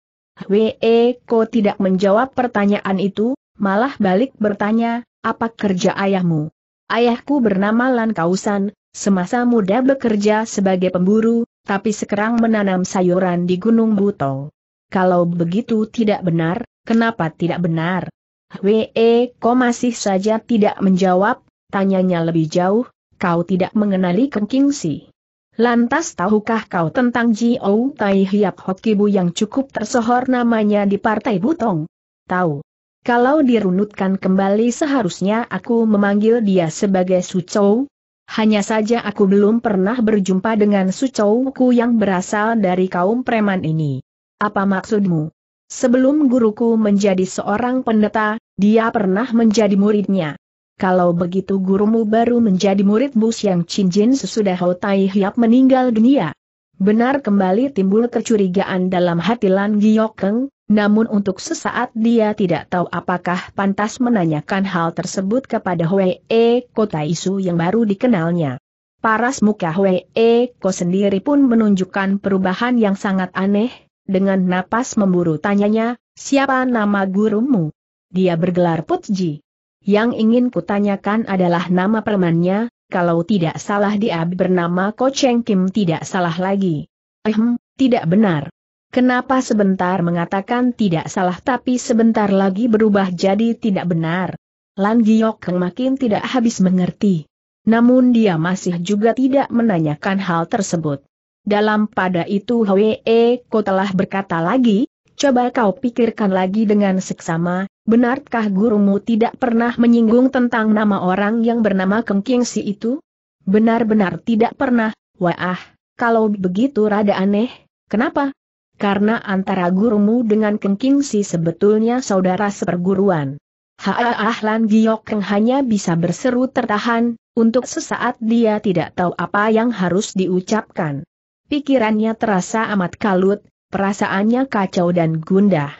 Hwe eh, Ko tidak menjawab pertanyaan itu, malah balik bertanya, apa kerja ayahmu? Ayahku bernama Lan Kausan, semasa muda bekerja sebagai pemburu, tapi sekarang menanam sayuran di Gunung Buto. Kalau begitu tidak benar, kenapa tidak benar? Wee, eh, Ko masih saja tidak menjawab, Tanyanya lebih jauh, kau tidak mengenali Keng Si. Lantas tahukah kau tentang Jiou Tai Hiap Hokibu yang cukup tersohor namanya di Partai Butong? Tahu. Kalau dirunutkan kembali seharusnya aku memanggil dia sebagai Sucou. Hanya saja aku belum pernah berjumpa dengan Sucouku yang berasal dari kaum preman ini. Apa maksudmu? Sebelum guruku menjadi seorang pendeta, dia pernah menjadi muridnya. Kalau begitu gurumu baru menjadi murid Bus yang Jin sesudah Ho Tai Hiap meninggal dunia. Benar kembali timbul kecurigaan dalam hati Lan Giokeng, namun untuk sesaat dia tidak tahu apakah pantas menanyakan hal tersebut kepada Hwee Kota Isu yang baru dikenalnya. Paras muka E Ko sendiri pun menunjukkan perubahan yang sangat aneh, dengan napas memburu tanyanya, siapa nama gurumu? Dia bergelar Putji. Yang ingin kutanyakan adalah nama permannya, kalau tidak salah dia bernama Ko Cheng Kim tidak salah lagi. Ehm, tidak benar. Kenapa sebentar mengatakan tidak salah tapi sebentar lagi berubah jadi tidak benar? Lan Giok makin tidak habis mengerti. Namun dia masih juga tidak menanyakan hal tersebut. Dalam pada itu Hwee Ko telah berkata lagi, Coba kau pikirkan lagi dengan seksama, benarkah gurumu tidak pernah menyinggung tentang nama orang yang bernama Keng si itu? Benar-benar tidak pernah, wah, kalau begitu rada aneh, kenapa? Karena antara gurumu dengan Keng si sebetulnya saudara seperguruan. Haa Ahlan Giok Keng hanya bisa berseru tertahan, untuk sesaat dia tidak tahu apa yang harus diucapkan. Pikirannya terasa amat kalut, perasaannya kacau dan gundah.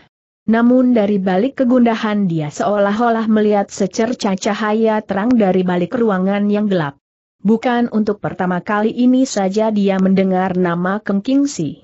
Namun dari balik kegundahan dia seolah-olah melihat secerca cahaya terang dari balik ruangan yang gelap. Bukan untuk pertama kali ini saja dia mendengar nama Keng Kingsi.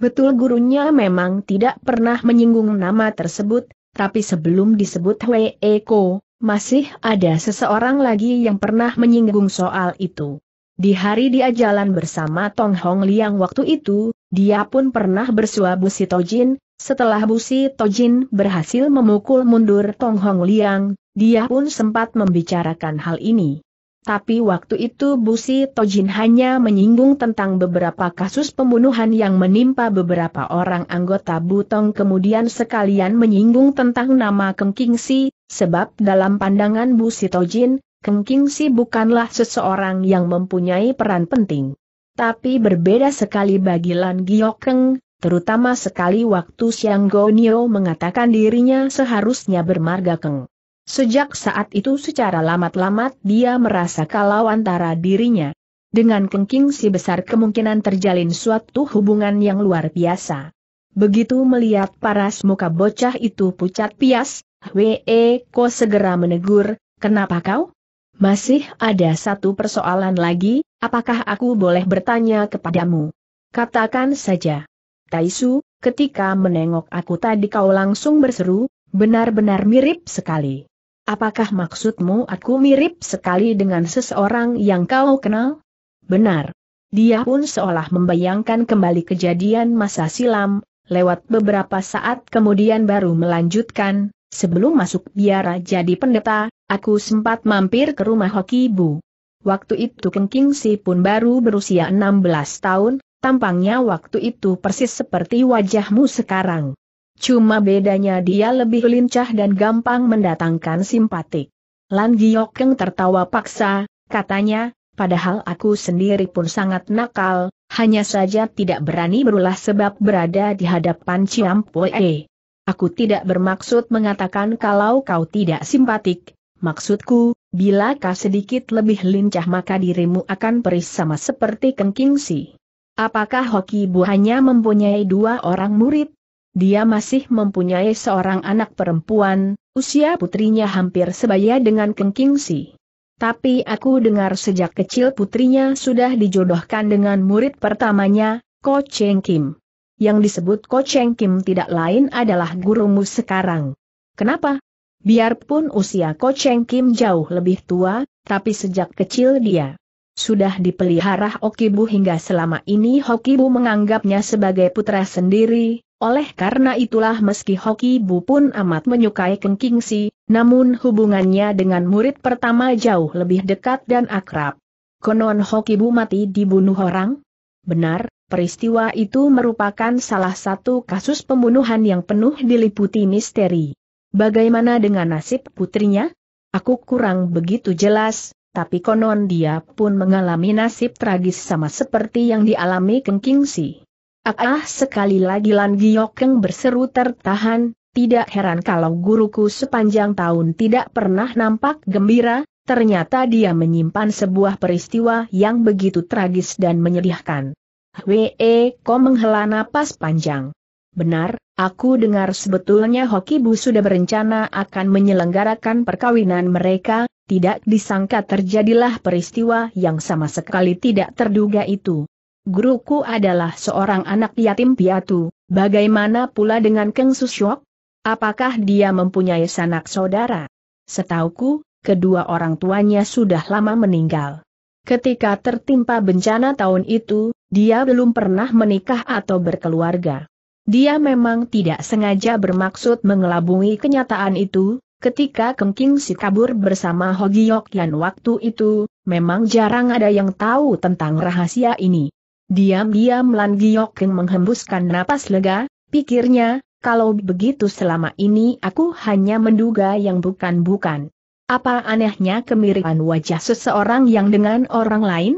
Betul gurunya memang tidak pernah menyinggung nama tersebut, tapi sebelum disebut Hwee Eko, masih ada seseorang lagi yang pernah menyinggung soal itu. Di hari dia jalan bersama Tong Hong Liang waktu itu, dia pun pernah bersua Busi Tojin, setelah Busi Tojin berhasil memukul mundur Tong Hong Liang, dia pun sempat membicarakan hal ini. Tapi waktu itu Busi Tojin hanya menyinggung tentang beberapa kasus pembunuhan yang menimpa beberapa orang anggota Butong kemudian sekalian menyinggung tentang nama Keng Kingsi, sebab dalam pandangan Busi Tojin, Keng Kingsi bukanlah seseorang yang mempunyai peran penting. Tapi berbeda sekali bagi Lan Giokeng, terutama sekali waktu Siang Gonio mengatakan dirinya seharusnya bermarga Keng. Sejak saat itu secara lamat-lamat dia merasa kalau antara dirinya dengan Keng King si besar kemungkinan terjalin suatu hubungan yang luar biasa. Begitu melihat paras muka bocah itu pucat pias, Hwee Ko segera menegur, kenapa kau? Masih ada satu persoalan lagi, apakah aku boleh bertanya kepadamu? Katakan saja. Taisu, ketika menengok aku tadi kau langsung berseru, benar-benar mirip sekali. Apakah maksudmu aku mirip sekali dengan seseorang yang kau kenal? Benar. Dia pun seolah membayangkan kembali kejadian masa silam, lewat beberapa saat kemudian baru melanjutkan, Sebelum masuk biara jadi pendeta, aku sempat mampir ke rumah Hoki Bu. Waktu itu Keng Kingsi pun baru berusia 16 tahun, tampangnya waktu itu persis seperti wajahmu sekarang. Cuma bedanya dia lebih lincah dan gampang mendatangkan simpatik. Lan Giokeng tertawa paksa, katanya, padahal aku sendiri pun sangat nakal, hanya saja tidak berani berulah sebab berada di hadapan Ciampoe. Aku tidak bermaksud mengatakan kalau kau tidak simpatik, maksudku, bila kau sedikit lebih lincah maka dirimu akan peris sama seperti kengkingsi. Apakah Hoki Bu hanya mempunyai dua orang murid? Dia masih mempunyai seorang anak perempuan, usia putrinya hampir sebaya dengan kengkingsi. Tapi aku dengar sejak kecil putrinya sudah dijodohkan dengan murid pertamanya, Ko Cheng Kim yang disebut Ko Cheng Kim tidak lain adalah gurumu sekarang. Kenapa? Biarpun usia Ko Cheng Kim jauh lebih tua, tapi sejak kecil dia sudah dipelihara Hokibu hingga selama ini Hokibu menganggapnya sebagai putra sendiri, oleh karena itulah meski Hokibu pun amat menyukai Keng Si, namun hubungannya dengan murid pertama jauh lebih dekat dan akrab. Konon Hokibu mati dibunuh orang? Benar, peristiwa itu merupakan salah satu kasus pembunuhan yang penuh diliputi misteri. Bagaimana dengan nasib putrinya? Aku kurang begitu jelas, tapi konon dia pun mengalami nasib tragis sama seperti yang dialami Keng Kingsi. Ah, ah, sekali lagi Lan Giokeng berseru tertahan, tidak heran kalau guruku sepanjang tahun tidak pernah nampak gembira, ternyata dia menyimpan sebuah peristiwa yang begitu tragis dan menyedihkan. Hwee kau menghela napas panjang. Benar, aku dengar sebetulnya Hoki Hokibu sudah berencana akan menyelenggarakan perkawinan mereka, tidak disangka terjadilah peristiwa yang sama sekali tidak terduga itu. Guruku adalah seorang anak yatim piatu, bagaimana pula dengan Keng Susyok? Apakah dia mempunyai sanak saudara? Setauku, kedua orang tuanya sudah lama meninggal. Ketika tertimpa bencana tahun itu, dia belum pernah menikah atau berkeluarga. Dia memang tidak sengaja bermaksud mengelabui kenyataan itu, ketika Keng King si kabur bersama Hogiok Dan waktu itu, memang jarang ada yang tahu tentang rahasia ini. Diam-diam Lan Giok King menghembuskan napas lega, pikirnya, kalau begitu selama ini aku hanya menduga yang bukan-bukan. Apa anehnya kemiripan wajah seseorang yang dengan orang lain?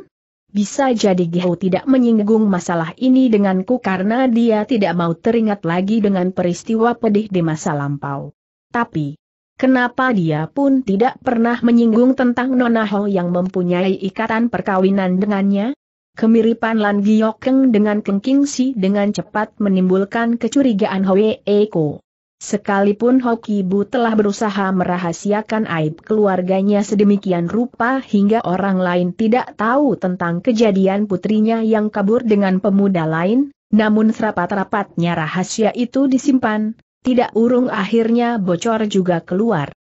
Bisa jadi Gihau tidak menyinggung masalah ini denganku karena dia tidak mau teringat lagi dengan peristiwa pedih di masa lampau. Tapi, kenapa dia pun tidak pernah menyinggung tentang Nona Ho yang mempunyai ikatan perkawinan dengannya? Kemiripan Lan Giyokeng dengan Keng Kingsi dengan cepat menimbulkan kecurigaan Hoe Eko. Sekalipun Hoki Bu telah berusaha merahasiakan aib keluarganya sedemikian rupa hingga orang lain tidak tahu tentang kejadian putrinya yang kabur dengan pemuda lain, namun serapat-rapatnya rahasia itu disimpan, tidak urung akhirnya bocor juga keluar.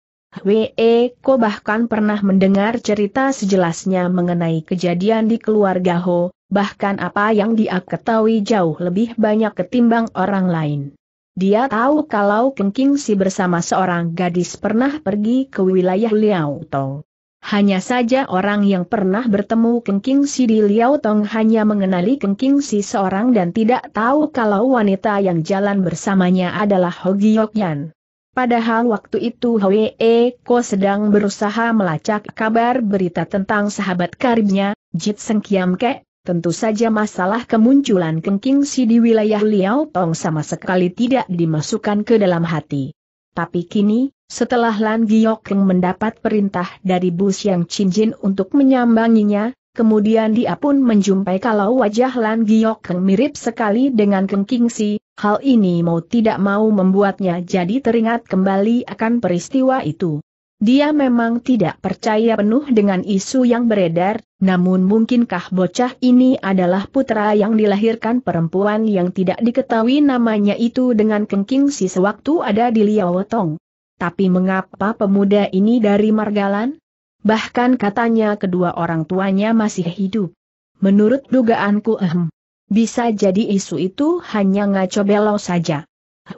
W.E. Ko bahkan pernah mendengar cerita sejelasnya mengenai kejadian di keluarga Ho, bahkan apa yang dia ketahui jauh lebih banyak ketimbang orang lain. Dia tahu kalau Keng Si bersama seorang gadis pernah pergi ke wilayah Liao Tong. Hanya saja orang yang pernah bertemu Keng Si di Liao Tong hanya mengenali Keng Si seorang dan tidak tahu kalau wanita yang jalan bersamanya adalah Hogiok Yan. Padahal waktu itu Hwee Ko sedang berusaha melacak kabar berita tentang sahabat karibnya, Jit Seng Kiam Tentu saja masalah kemunculan Kengking Si di wilayah Liao Tong sama sekali tidak dimasukkan ke dalam hati. Tapi kini, setelah Lan Giokeng mendapat perintah dari Bu Xiang Chinjin untuk menyambanginya, kemudian dia pun menjumpai kalau wajah Lan Giokeng mirip sekali dengan Kengking Si, hal ini mau tidak mau membuatnya jadi teringat kembali akan peristiwa itu. Dia memang tidak percaya penuh dengan isu yang beredar, namun mungkinkah bocah ini adalah putra yang dilahirkan perempuan yang tidak diketahui namanya itu dengan kengking si sewaktu ada di Liawotong? Tapi mengapa pemuda ini dari Margalan? Bahkan katanya kedua orang tuanya masih hidup. Menurut dugaanku ehm, bisa jadi isu itu hanya ngaco belo saja.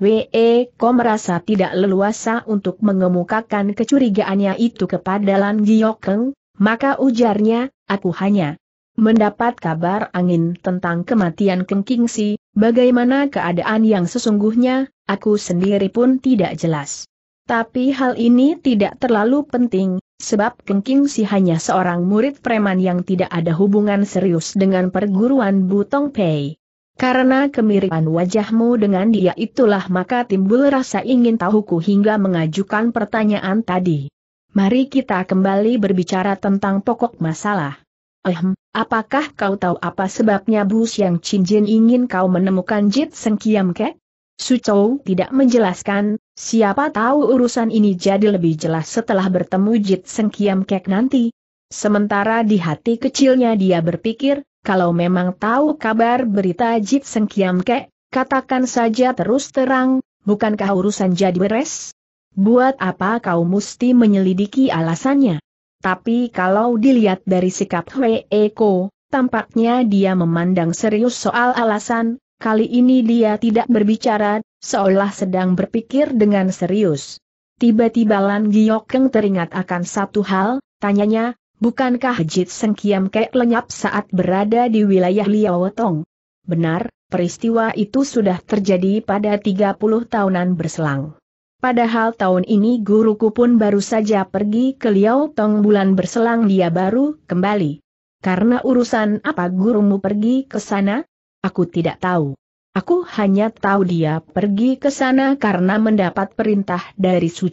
Hwee kau merasa tidak leluasa untuk mengemukakan kecurigaannya itu kepada Lan Giokeng, maka ujarnya, aku hanya mendapat kabar angin tentang kematian Keng Kingsi, bagaimana keadaan yang sesungguhnya, aku sendiri pun tidak jelas. Tapi hal ini tidak terlalu penting, Sebab Kengking si hanya seorang murid preman yang tidak ada hubungan serius dengan perguruan Butong Pei. Karena kemiripan wajahmu dengan dia itulah maka timbul rasa ingin tahuku hingga mengajukan pertanyaan tadi. Mari kita kembali berbicara tentang pokok masalah. Ehm, apakah kau tahu apa sebabnya Bu Siang Jin ingin kau menemukan Jit Seng Kiam Kek? Chou tidak menjelaskan, siapa tahu urusan ini jadi lebih jelas setelah bertemu Jit Seng Kiam Kek nanti. Sementara di hati kecilnya dia berpikir, kalau memang tahu kabar berita Jip Seng Kiam katakan saja terus terang, bukankah urusan jadi beres? Buat apa kau mesti menyelidiki alasannya? Tapi kalau dilihat dari sikap Hwee Ko, tampaknya dia memandang serius soal alasan, kali ini dia tidak berbicara, seolah sedang berpikir dengan serius. Tiba-tiba Lan Giokeng teringat akan satu hal, tanyanya, bukankah Jit Seng Kiam Kek lenyap saat berada di wilayah Liawotong? Benar, peristiwa itu sudah terjadi pada 30 tahunan berselang. Padahal tahun ini guruku pun baru saja pergi ke Liao Tong bulan berselang dia baru kembali. Karena urusan apa gurumu pergi ke sana? Aku tidak tahu. Aku hanya tahu dia pergi ke sana karena mendapat perintah dari Su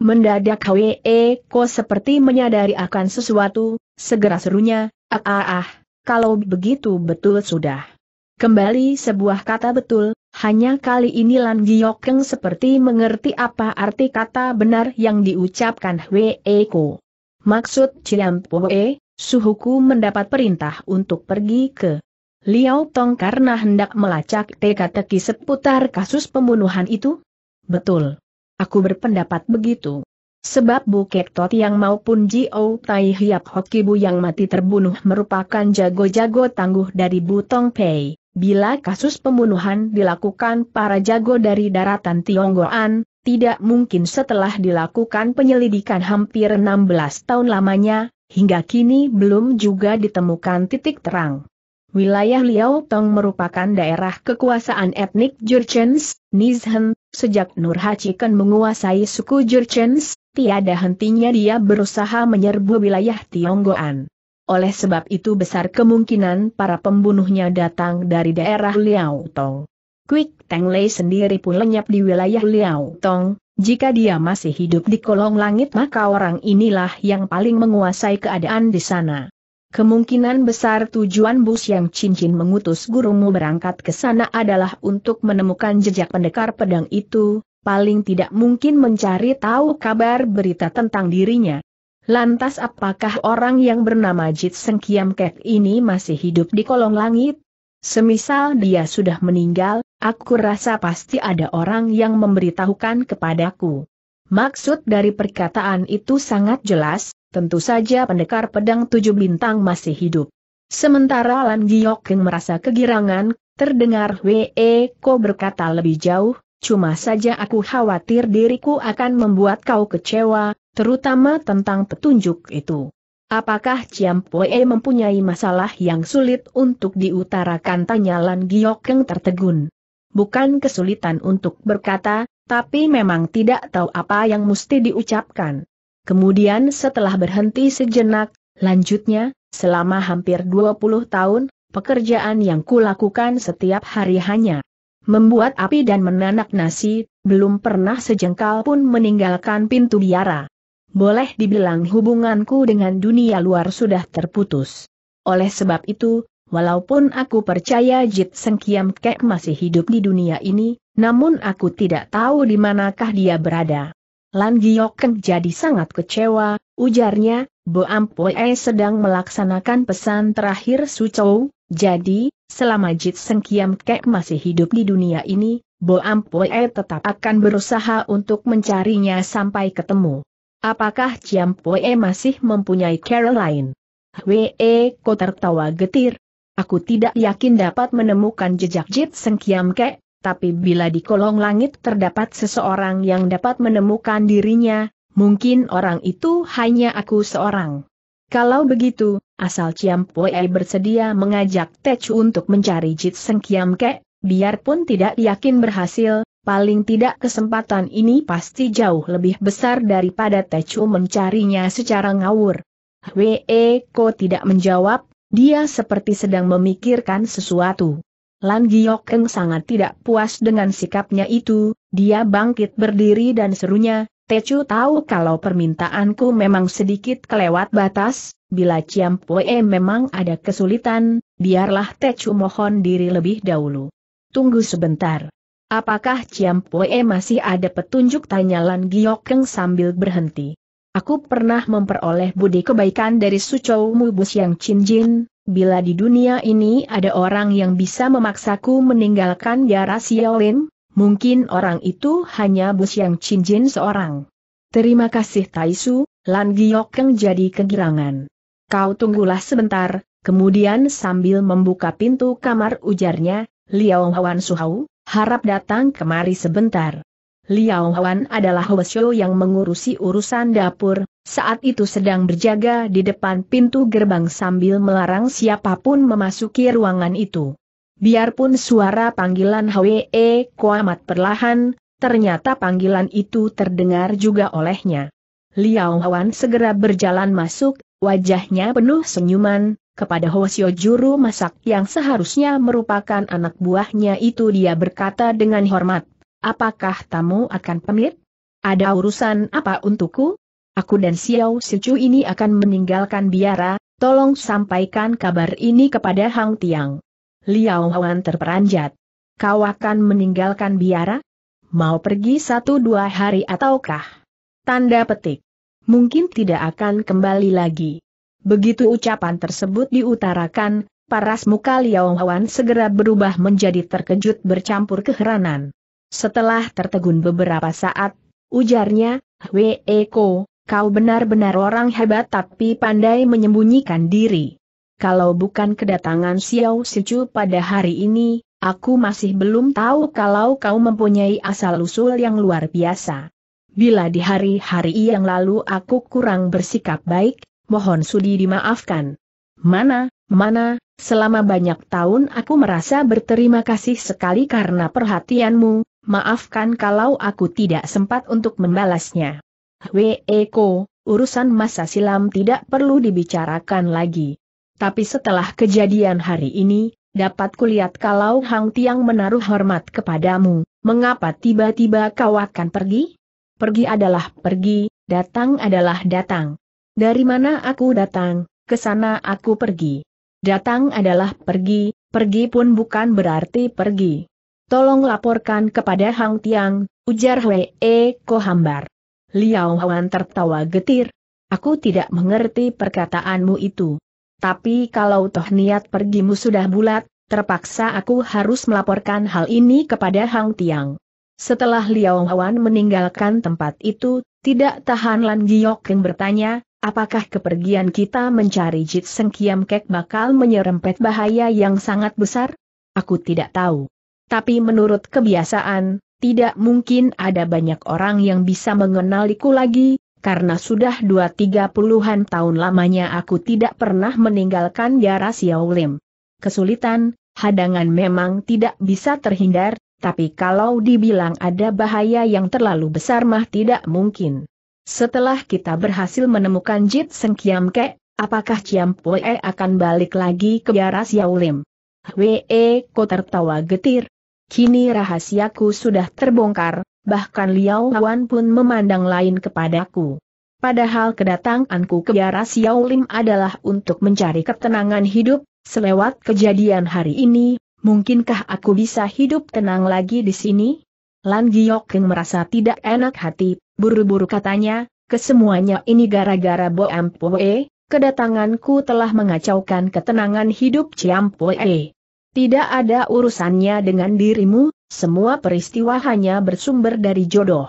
Mendadak Hwe Eko seperti menyadari akan sesuatu, segera serunya, ah ah ah, kalau begitu betul sudah. Kembali sebuah kata betul, hanya kali ini Lan Giokeng seperti mengerti apa arti kata benar yang diucapkan Hwe Eko. Maksud Ciampoe, suhuku mendapat perintah untuk pergi ke Liao Tong karena hendak melacak teka-teki seputar kasus pembunuhan itu? Betul. Aku berpendapat begitu. Sebab Bu Tot yang maupun Jio Tai Hiap Hokibu yang mati terbunuh merupakan jago-jago tangguh dari Bu Tong Pei. Bila kasus pembunuhan dilakukan para jago dari daratan Tionggoan, tidak mungkin setelah dilakukan penyelidikan hampir 16 tahun lamanya, hingga kini belum juga ditemukan titik terang. Wilayah Liao Tong merupakan daerah kekuasaan etnik Jurchens, Nizhen, Sejak Nur Hachiken menguasai suku Jurchens, tiada hentinya dia berusaha menyerbu wilayah Tionggoan. Oleh sebab itu besar kemungkinan para pembunuhnya datang dari daerah Liao Tong. Quick Teng Lei sendiri pun lenyap di wilayah Liao Tong, jika dia masih hidup di kolong langit maka orang inilah yang paling menguasai keadaan di sana. Kemungkinan besar tujuan Bus yang cincin mengutus gurumu berangkat ke sana adalah untuk menemukan jejak pendekar pedang itu, paling tidak mungkin mencari tahu kabar berita tentang dirinya. Lantas apakah orang yang bernama Jit Seng Kiam Kek ini masih hidup di kolong langit? Semisal dia sudah meninggal, aku rasa pasti ada orang yang memberitahukan kepadaku. Maksud dari perkataan itu sangat jelas, tentu saja pendekar pedang tujuh bintang masih hidup. Sementara Lan Giok yang merasa kegirangan, terdengar Wee Ko berkata lebih jauh, cuma saja aku khawatir diriku akan membuat kau kecewa, terutama tentang petunjuk itu. Apakah Ciam Poe mempunyai masalah yang sulit untuk diutarakan tanya Lan yang tertegun. Bukan kesulitan untuk berkata, tapi memang tidak tahu apa yang mesti diucapkan. Kemudian setelah berhenti sejenak, lanjutnya, selama hampir 20 tahun, pekerjaan yang kulakukan setiap hari hanya membuat api dan menanak nasi, belum pernah sejengkal pun meninggalkan pintu biara. Boleh dibilang hubunganku dengan dunia luar sudah terputus. Oleh sebab itu, walaupun aku percaya Jit Seng Kiam Kek masih hidup di dunia ini, namun aku tidak tahu di manakah dia berada. Lan Giokeng jadi sangat kecewa, ujarnya, Bo Ampue sedang melaksanakan pesan terakhir Su Chou, jadi, selama Jit Seng Kiam Kek masih hidup di dunia ini, Bo Ampue tetap akan berusaha untuk mencarinya sampai ketemu. Apakah Jiam Pue masih mempunyai Caroline? Hwee Ko tertawa getir. Aku tidak yakin dapat menemukan jejak Jit Seng Kiam Kek, tapi bila di kolong langit terdapat seseorang yang dapat menemukan dirinya, mungkin orang itu hanya aku seorang. Kalau begitu, asal Ciam Pue bersedia mengajak Tech untuk mencari Jit Seng Kiam Kek, biarpun tidak yakin berhasil, paling tidak kesempatan ini pasti jauh lebih besar daripada Techu mencarinya secara ngawur. Wee, Ko tidak menjawab, dia seperti sedang memikirkan sesuatu. Lan Giokeng sangat tidak puas dengan sikapnya itu, dia bangkit berdiri dan serunya, Tecu tahu kalau permintaanku memang sedikit kelewat batas, bila Ciam Pue memang ada kesulitan, biarlah Tecu mohon diri lebih dahulu. Tunggu sebentar. Apakah Ciam Pue masih ada petunjuk tanya Lan Giokeng sambil berhenti. Aku pernah memperoleh budi kebaikan dari Sucou Mubus yang Chinjin, bila di dunia ini ada orang yang bisa memaksaku meninggalkan Yara Xiaolin, mungkin orang itu hanya Bus yang cincin seorang. Terima kasih Taisu, Lan Giokeng jadi kegirangan. Kau tunggulah sebentar, kemudian sambil membuka pintu kamar ujarnya, Liao Hwan Suhau, harap datang kemari sebentar. Liao Hwan adalah Hwasyo yang mengurusi urusan dapur, saat itu sedang berjaga di depan pintu gerbang sambil melarang siapapun memasuki ruangan itu. Biarpun suara panggilan HWE e kuamat perlahan, ternyata panggilan itu terdengar juga olehnya. Liao Hwan segera berjalan masuk, wajahnya penuh senyuman, kepada Hosio Juru Masak yang seharusnya merupakan anak buahnya itu dia berkata dengan hormat, Apakah tamu akan pamit? Ada urusan apa untukku? aku dan Xiao Sichu ini akan meninggalkan biara, tolong sampaikan kabar ini kepada Hang Tiang. Liao Huan terperanjat. Kau akan meninggalkan biara? Mau pergi satu dua hari ataukah? Tanda petik. Mungkin tidak akan kembali lagi. Begitu ucapan tersebut diutarakan, paras muka Liao Huan segera berubah menjadi terkejut bercampur keheranan. Setelah tertegun beberapa saat, ujarnya, Wee Eko, Kau benar-benar orang hebat tapi pandai menyembunyikan diri. Kalau bukan kedatangan Xiao Sicu pada hari ini, aku masih belum tahu kalau kau mempunyai asal-usul yang luar biasa. Bila di hari-hari yang lalu aku kurang bersikap baik, mohon sudi dimaafkan. Mana, mana, selama banyak tahun aku merasa berterima kasih sekali karena perhatianmu, maafkan kalau aku tidak sempat untuk membalasnya. Weko, urusan masa silam tidak perlu dibicarakan lagi. Tapi setelah kejadian hari ini, dapat kulihat kalau Hang Tiang menaruh hormat kepadamu, mengapa tiba-tiba kau akan pergi? Pergi adalah pergi, datang adalah datang. Dari mana aku datang, ke sana aku pergi. Datang adalah pergi, pergi pun bukan berarti pergi. Tolong laporkan kepada Hang Tiang, ujar Wei Ko hambar. Liao Huan tertawa getir. Aku tidak mengerti perkataanmu itu. Tapi kalau toh niat pergimu sudah bulat, terpaksa aku harus melaporkan hal ini kepada Hang Tiang. Setelah Liao Huan meninggalkan tempat itu, tidak tahan Lan yang bertanya, apakah kepergian kita mencari Jit Seng Kiam Kek bakal menyerempet bahaya yang sangat besar? Aku tidak tahu. Tapi menurut kebiasaan, tidak mungkin ada banyak orang yang bisa mengenaliku lagi, karena sudah dua tiga puluhan tahun lamanya aku tidak pernah meninggalkan Yara Siaulim. Kesulitan, hadangan memang tidak bisa terhindar, tapi kalau dibilang ada bahaya yang terlalu besar mah tidak mungkin. Setelah kita berhasil menemukan Jit Seng Kiam Ke, apakah Ciam Pue akan balik lagi ke Yara Siaulim? Wee ko tertawa getir, Kini rahasiaku sudah terbongkar, bahkan Liao Wan pun memandang lain kepadaku. Padahal kedatanganku ke Biara Xiao Lim adalah untuk mencari ketenangan hidup, selewat kejadian hari ini, mungkinkah aku bisa hidup tenang lagi di sini? Lan Keng merasa tidak enak hati, buru-buru katanya, kesemuanya ini gara-gara Bo Ampoe, kedatanganku telah mengacaukan ketenangan hidup Ciampoe. Tidak ada urusannya dengan dirimu, semua peristiwa hanya bersumber dari jodoh.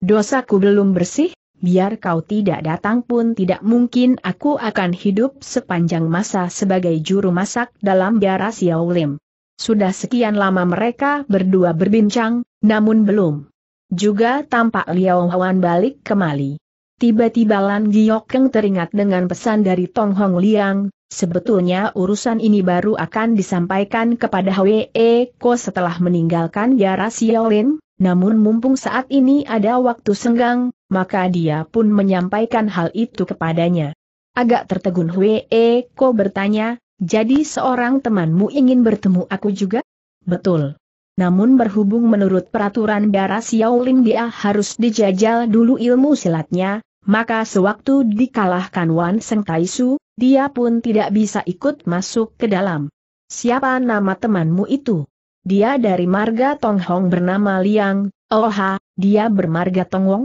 Dosaku belum bersih, biar kau tidak datang pun tidak mungkin aku akan hidup sepanjang masa sebagai juru masak dalam biara Siaulim. Sudah sekian lama mereka berdua berbincang, namun belum. Juga tampak Liao Huan balik kembali. Tiba-tiba Lan Giok Keng teringat dengan pesan dari Tong Hong Liang, Sebetulnya urusan ini baru akan disampaikan kepada Hwe Ko setelah meninggalkan Yara Xiaolin, namun mumpung saat ini ada waktu senggang, maka dia pun menyampaikan hal itu kepadanya. Agak tertegun Hwe Ko bertanya, jadi seorang temanmu ingin bertemu aku juga? Betul. Namun berhubung menurut peraturan Yara Xiaolin dia harus dijajal dulu ilmu silatnya, maka sewaktu dikalahkan Wan Seng Taisu, dia pun tidak bisa ikut masuk ke dalam. Siapa nama temanmu itu? Dia dari marga Tong Hong bernama Liang, Oh ha, dia bermarga Tong Wong?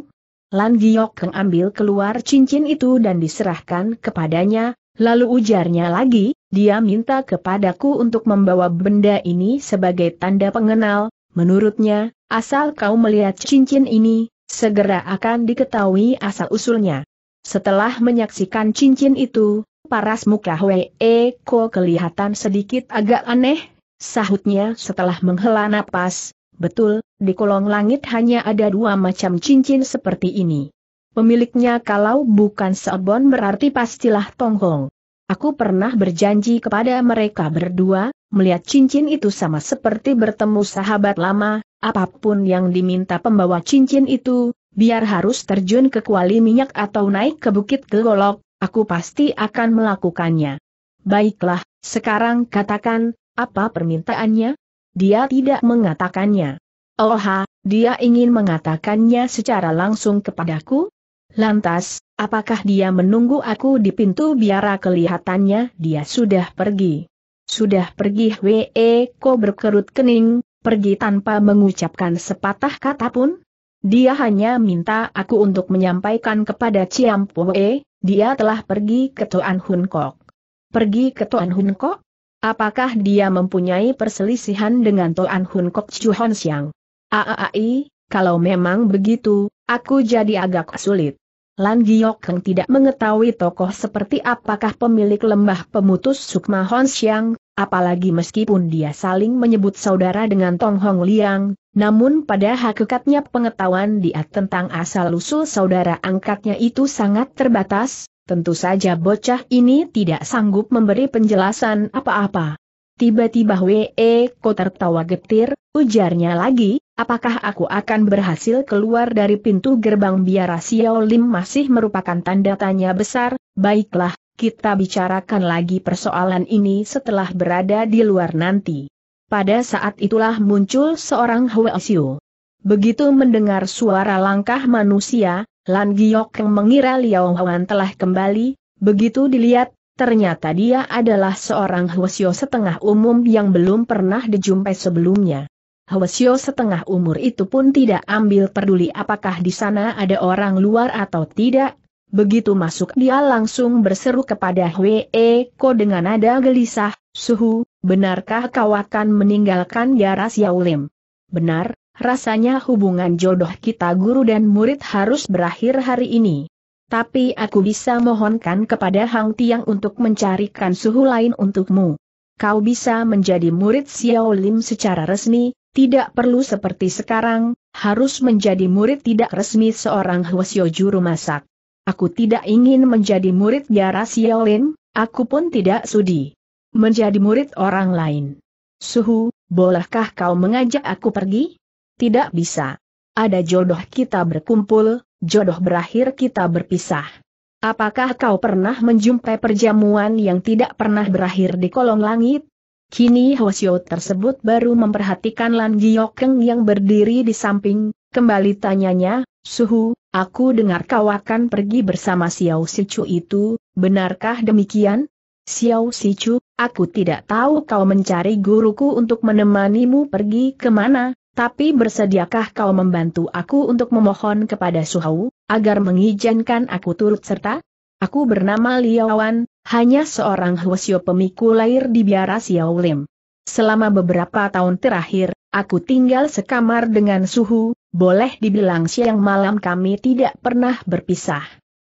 Lan Giok Keng ambil keluar cincin itu dan diserahkan kepadanya, lalu ujarnya lagi, dia minta kepadaku untuk membawa benda ini sebagai tanda pengenal, menurutnya, asal kau melihat cincin ini, segera akan diketahui asal-usulnya. Setelah menyaksikan cincin itu, paras muka Hwee Eko kelihatan sedikit agak aneh, sahutnya setelah menghela napas, betul, di kolong langit hanya ada dua macam cincin seperti ini. Pemiliknya kalau bukan Seobon berarti pastilah Tong Hong. Aku pernah berjanji kepada mereka berdua, melihat cincin itu sama seperti bertemu sahabat lama, Apapun yang diminta pembawa cincin itu, biar harus terjun ke kuali minyak atau naik ke bukit gelolok, aku pasti akan melakukannya. Baiklah, sekarang katakan, apa permintaannya? Dia tidak mengatakannya. Oha, dia ingin mengatakannya secara langsung kepadaku? Lantas, apakah dia menunggu aku di pintu biara kelihatannya dia sudah pergi? Sudah pergi ko berkerut kening, pergi tanpa mengucapkan sepatah kata pun? Dia hanya minta aku untuk menyampaikan kepada Chiam Pue, dia telah pergi ke Tuan Hun Kok. Pergi ke Tuan Hun Kok? Apakah dia mempunyai perselisihan dengan Toan Hun Kok Chu Hon Siang? Aai, kalau memang begitu, aku jadi agak sulit. Lan Giok Heng tidak mengetahui tokoh seperti apakah pemilik lembah pemutus Sukma Hon Siang, apalagi meskipun dia saling menyebut saudara dengan Tong Hong Liang, namun pada hakikatnya pengetahuan dia tentang asal-usul saudara angkatnya itu sangat terbatas, tentu saja bocah ini tidak sanggup memberi penjelasan apa-apa. Tiba-tiba Wee Ko tertawa getir, ujarnya lagi, Apakah aku akan berhasil keluar dari pintu gerbang biara Xiao Lim masih merupakan tanda tanya besar, baiklah, kita bicarakan lagi persoalan ini setelah berada di luar nanti. Pada saat itulah muncul seorang Huaxiu. Begitu mendengar suara langkah manusia, Lan Giok yang mengira Liao Huan telah kembali, begitu dilihat, ternyata dia adalah seorang Huaxiu setengah umum yang belum pernah dijumpai sebelumnya. Hwasyo setengah umur itu pun tidak ambil peduli apakah di sana ada orang luar atau tidak. Begitu masuk dia langsung berseru kepada Hwee Eko dengan nada gelisah, Suhu, benarkah kau akan meninggalkan garas Yaulim? Benar, rasanya hubungan jodoh kita guru dan murid harus berakhir hari ini. Tapi aku bisa mohonkan kepada Hang Tiang untuk mencarikan suhu lain untukmu. Kau bisa menjadi murid Xiao secara resmi, tidak perlu seperti sekarang, harus menjadi murid tidak resmi seorang Hwasyo juru masak. Aku tidak ingin menjadi murid Yara Xiaolin, aku pun tidak sudi. Menjadi murid orang lain. Suhu, bolehkah kau mengajak aku pergi? Tidak bisa. Ada jodoh kita berkumpul, jodoh berakhir kita berpisah. Apakah kau pernah menjumpai perjamuan yang tidak pernah berakhir di kolong langit? Kini Hwasyo tersebut baru memperhatikan Lan Giokeng yang berdiri di samping, kembali tanyanya, Suhu, aku dengar kau akan pergi bersama Xiao Sichu itu, benarkah demikian? Xiao Sichu, aku tidak tahu kau mencari guruku untuk menemanimu pergi kemana, tapi bersediakah kau membantu aku untuk memohon kepada Suhu, agar mengizinkan aku turut serta? Aku bernama Liawan, hanya seorang Hwasyo pemikul lahir di biara Xiaolim. Selama beberapa tahun terakhir, aku tinggal sekamar dengan suhu, boleh dibilang siang malam kami tidak pernah berpisah.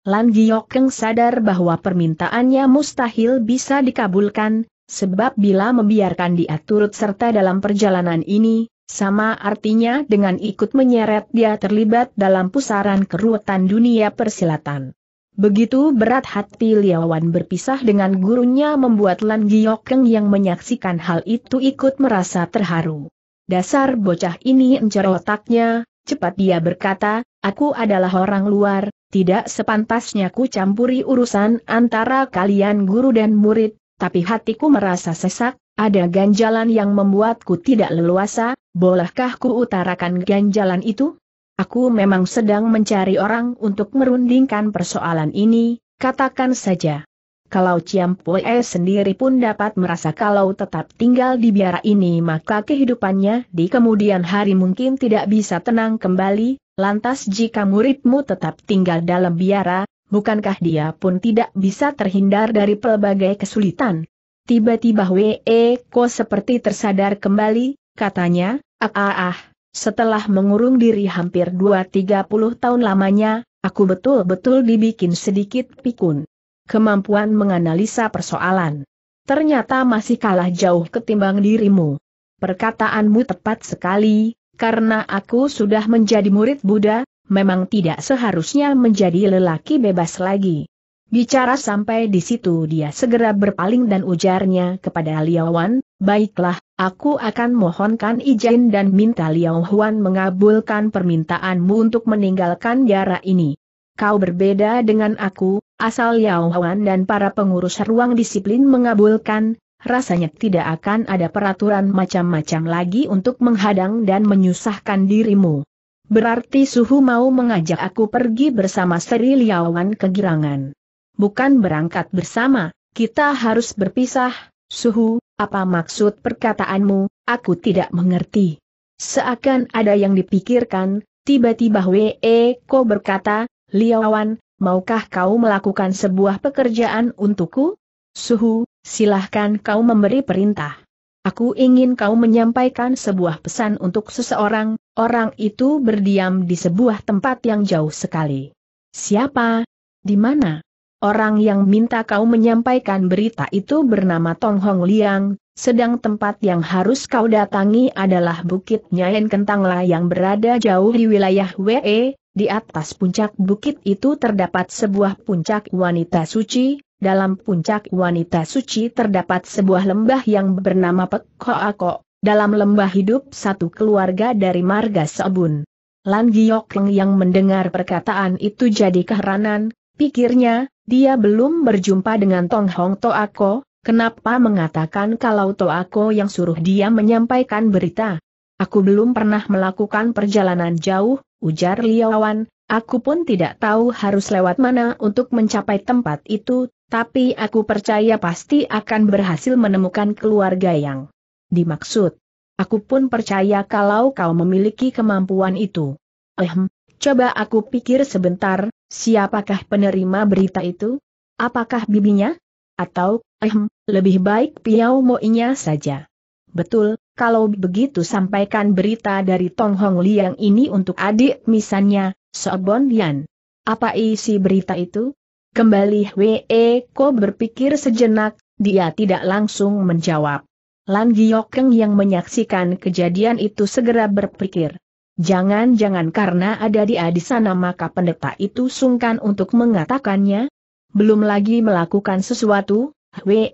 Lan Giokeng sadar bahwa permintaannya mustahil bisa dikabulkan, sebab bila membiarkan dia turut serta dalam perjalanan ini, sama artinya dengan ikut menyeret dia terlibat dalam pusaran keruwetan dunia persilatan. Begitu berat hati Liawan berpisah dengan gurunya membuat Lan Giokeng yang menyaksikan hal itu ikut merasa terharu. Dasar bocah ini encer otaknya, cepat dia berkata, aku adalah orang luar, tidak sepantasnya ku campuri urusan antara kalian guru dan murid, tapi hatiku merasa sesak, ada ganjalan yang membuatku tidak leluasa, bolehkah ku utarakan ganjalan itu? Aku memang sedang mencari orang untuk merundingkan persoalan ini, katakan saja. Kalau Pue sendiri pun dapat merasa kalau tetap tinggal di biara ini maka kehidupannya di kemudian hari mungkin tidak bisa tenang kembali, lantas jika muridmu tetap tinggal dalam biara, bukankah dia pun tidak bisa terhindar dari pelbagai kesulitan? Tiba-tiba Wee Ko seperti tersadar kembali, katanya, ah ah ah, setelah mengurung diri hampir 2-30 tahun lamanya, aku betul-betul dibikin sedikit pikun. Kemampuan menganalisa persoalan. Ternyata masih kalah jauh ketimbang dirimu. Perkataanmu tepat sekali, karena aku sudah menjadi murid Buddha, memang tidak seharusnya menjadi lelaki bebas lagi. Bicara sampai di situ dia segera berpaling dan ujarnya kepada Liawan, baiklah, Aku akan mohonkan izin dan minta Liao Huan mengabulkan permintaanmu untuk meninggalkan jarak ini. Kau berbeda dengan aku, asal Liao Huan dan para pengurus ruang disiplin mengabulkan, rasanya tidak akan ada peraturan macam-macam lagi untuk menghadang dan menyusahkan dirimu. Berarti Suhu mau mengajak aku pergi bersama Seri Huan ke Girangan. Bukan berangkat bersama, kita harus berpisah, Suhu, apa maksud perkataanmu, aku tidak mengerti. Seakan ada yang dipikirkan, tiba-tiba Wee Ko berkata, Liawan, maukah kau melakukan sebuah pekerjaan untukku? Suhu, silahkan kau memberi perintah. Aku ingin kau menyampaikan sebuah pesan untuk seseorang, orang itu berdiam di sebuah tempat yang jauh sekali. Siapa? Di mana? Orang yang minta kau menyampaikan berita itu bernama Tong Hong Liang, sedang tempat yang harus kau datangi adalah Bukit Nyayan Kentangla yang berada jauh di wilayah WE, di atas puncak bukit itu terdapat sebuah puncak wanita suci, dalam puncak wanita suci terdapat sebuah lembah yang bernama Pek Ako. dalam lembah hidup satu keluarga dari Marga Sabun. Lan Giok yang mendengar perkataan itu jadi keheranan, Pikirnya, dia belum berjumpa dengan Tong Hong Toako, kenapa mengatakan kalau Toako yang suruh dia menyampaikan berita? Aku belum pernah melakukan perjalanan jauh, ujar Liawan, aku pun tidak tahu harus lewat mana untuk mencapai tempat itu, tapi aku percaya pasti akan berhasil menemukan keluarga yang dimaksud. Aku pun percaya kalau kau memiliki kemampuan itu. Ehem, coba aku pikir sebentar, Siapakah penerima berita itu? Apakah bibinya? Atau, ehm, lebih baik Piao Moinya saja. Betul, kalau begitu sampaikan berita dari Tong Hong Liang ini untuk adik misannya, Sobon Yan. Apa isi berita itu? Kembali Wee Ko berpikir sejenak, dia tidak langsung menjawab. Lan Giokeng yang menyaksikan kejadian itu segera berpikir. Jangan-jangan karena ada dia di sana maka pendeta itu sungkan untuk mengatakannya? Belum lagi melakukan sesuatu, We,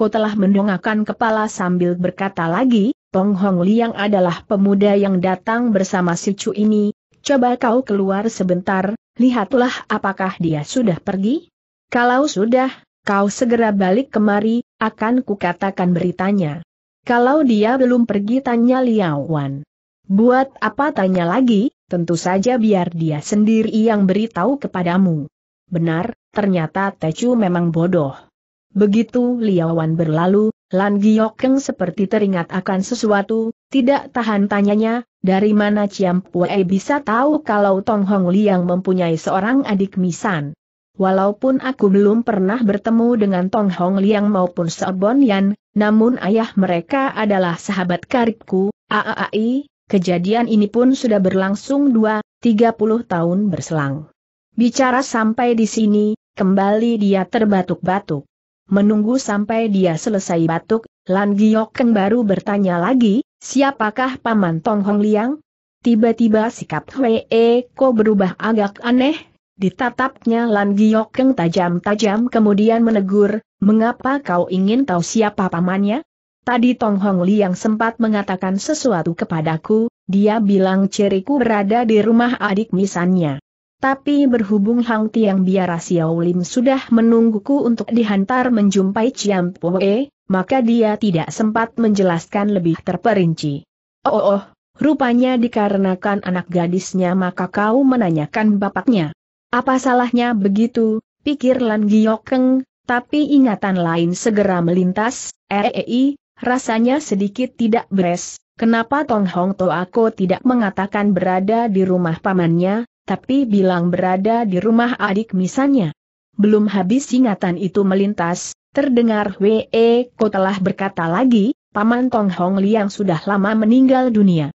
Ko telah mendongakkan kepala sambil berkata lagi, Tong Hong Liang adalah pemuda yang datang bersama si Chu ini, coba kau keluar sebentar, lihatlah apakah dia sudah pergi? Kalau sudah, kau segera balik kemari, akan kukatakan beritanya. Kalau dia belum pergi tanya Liao Wan. Buat apa tanya lagi, tentu saja biar dia sendiri yang beritahu kepadamu. Benar, ternyata Tecu memang bodoh. Begitu Liawan berlalu, Lan Giokeng seperti teringat akan sesuatu, tidak tahan tanyanya, dari mana Ciam Pue bisa tahu kalau Tong Hong Liang mempunyai seorang adik misan. Walaupun aku belum pernah bertemu dengan Tong Hong Liang maupun Seobon Yan, namun ayah mereka adalah sahabat karibku, AAI, Kejadian ini pun sudah berlangsung dua, tiga puluh tahun berselang. Bicara sampai di sini, kembali dia terbatuk-batuk. Menunggu sampai dia selesai batuk, Lan Giok baru bertanya lagi, siapakah Paman Tong Hong Liang? Tiba-tiba sikap Hwee Ko berubah agak aneh, ditatapnya Lan Giok tajam-tajam kemudian menegur, mengapa kau ingin tahu siapa pamannya? Tadi Tong Hong Li yang sempat mengatakan sesuatu kepadaku, dia bilang ceriku berada di rumah adik misannya. Tapi berhubung Hang Tiang Biara Xiao Lim sudah menungguku untuk dihantar menjumpai Chiam Poe, maka dia tidak sempat menjelaskan lebih terperinci. Oh, oh, oh rupanya dikarenakan anak gadisnya maka kau menanyakan bapaknya. Apa salahnya begitu, pikir Lan Giokeng, tapi ingatan lain segera melintas, -e, rasanya sedikit tidak beres. Kenapa Tong Hong To aku tidak mengatakan berada di rumah pamannya, tapi bilang berada di rumah adik misalnya? Belum habis ingatan itu melintas, terdengar Wee Ko telah berkata lagi, Paman Tong Hong Liang sudah lama meninggal dunia.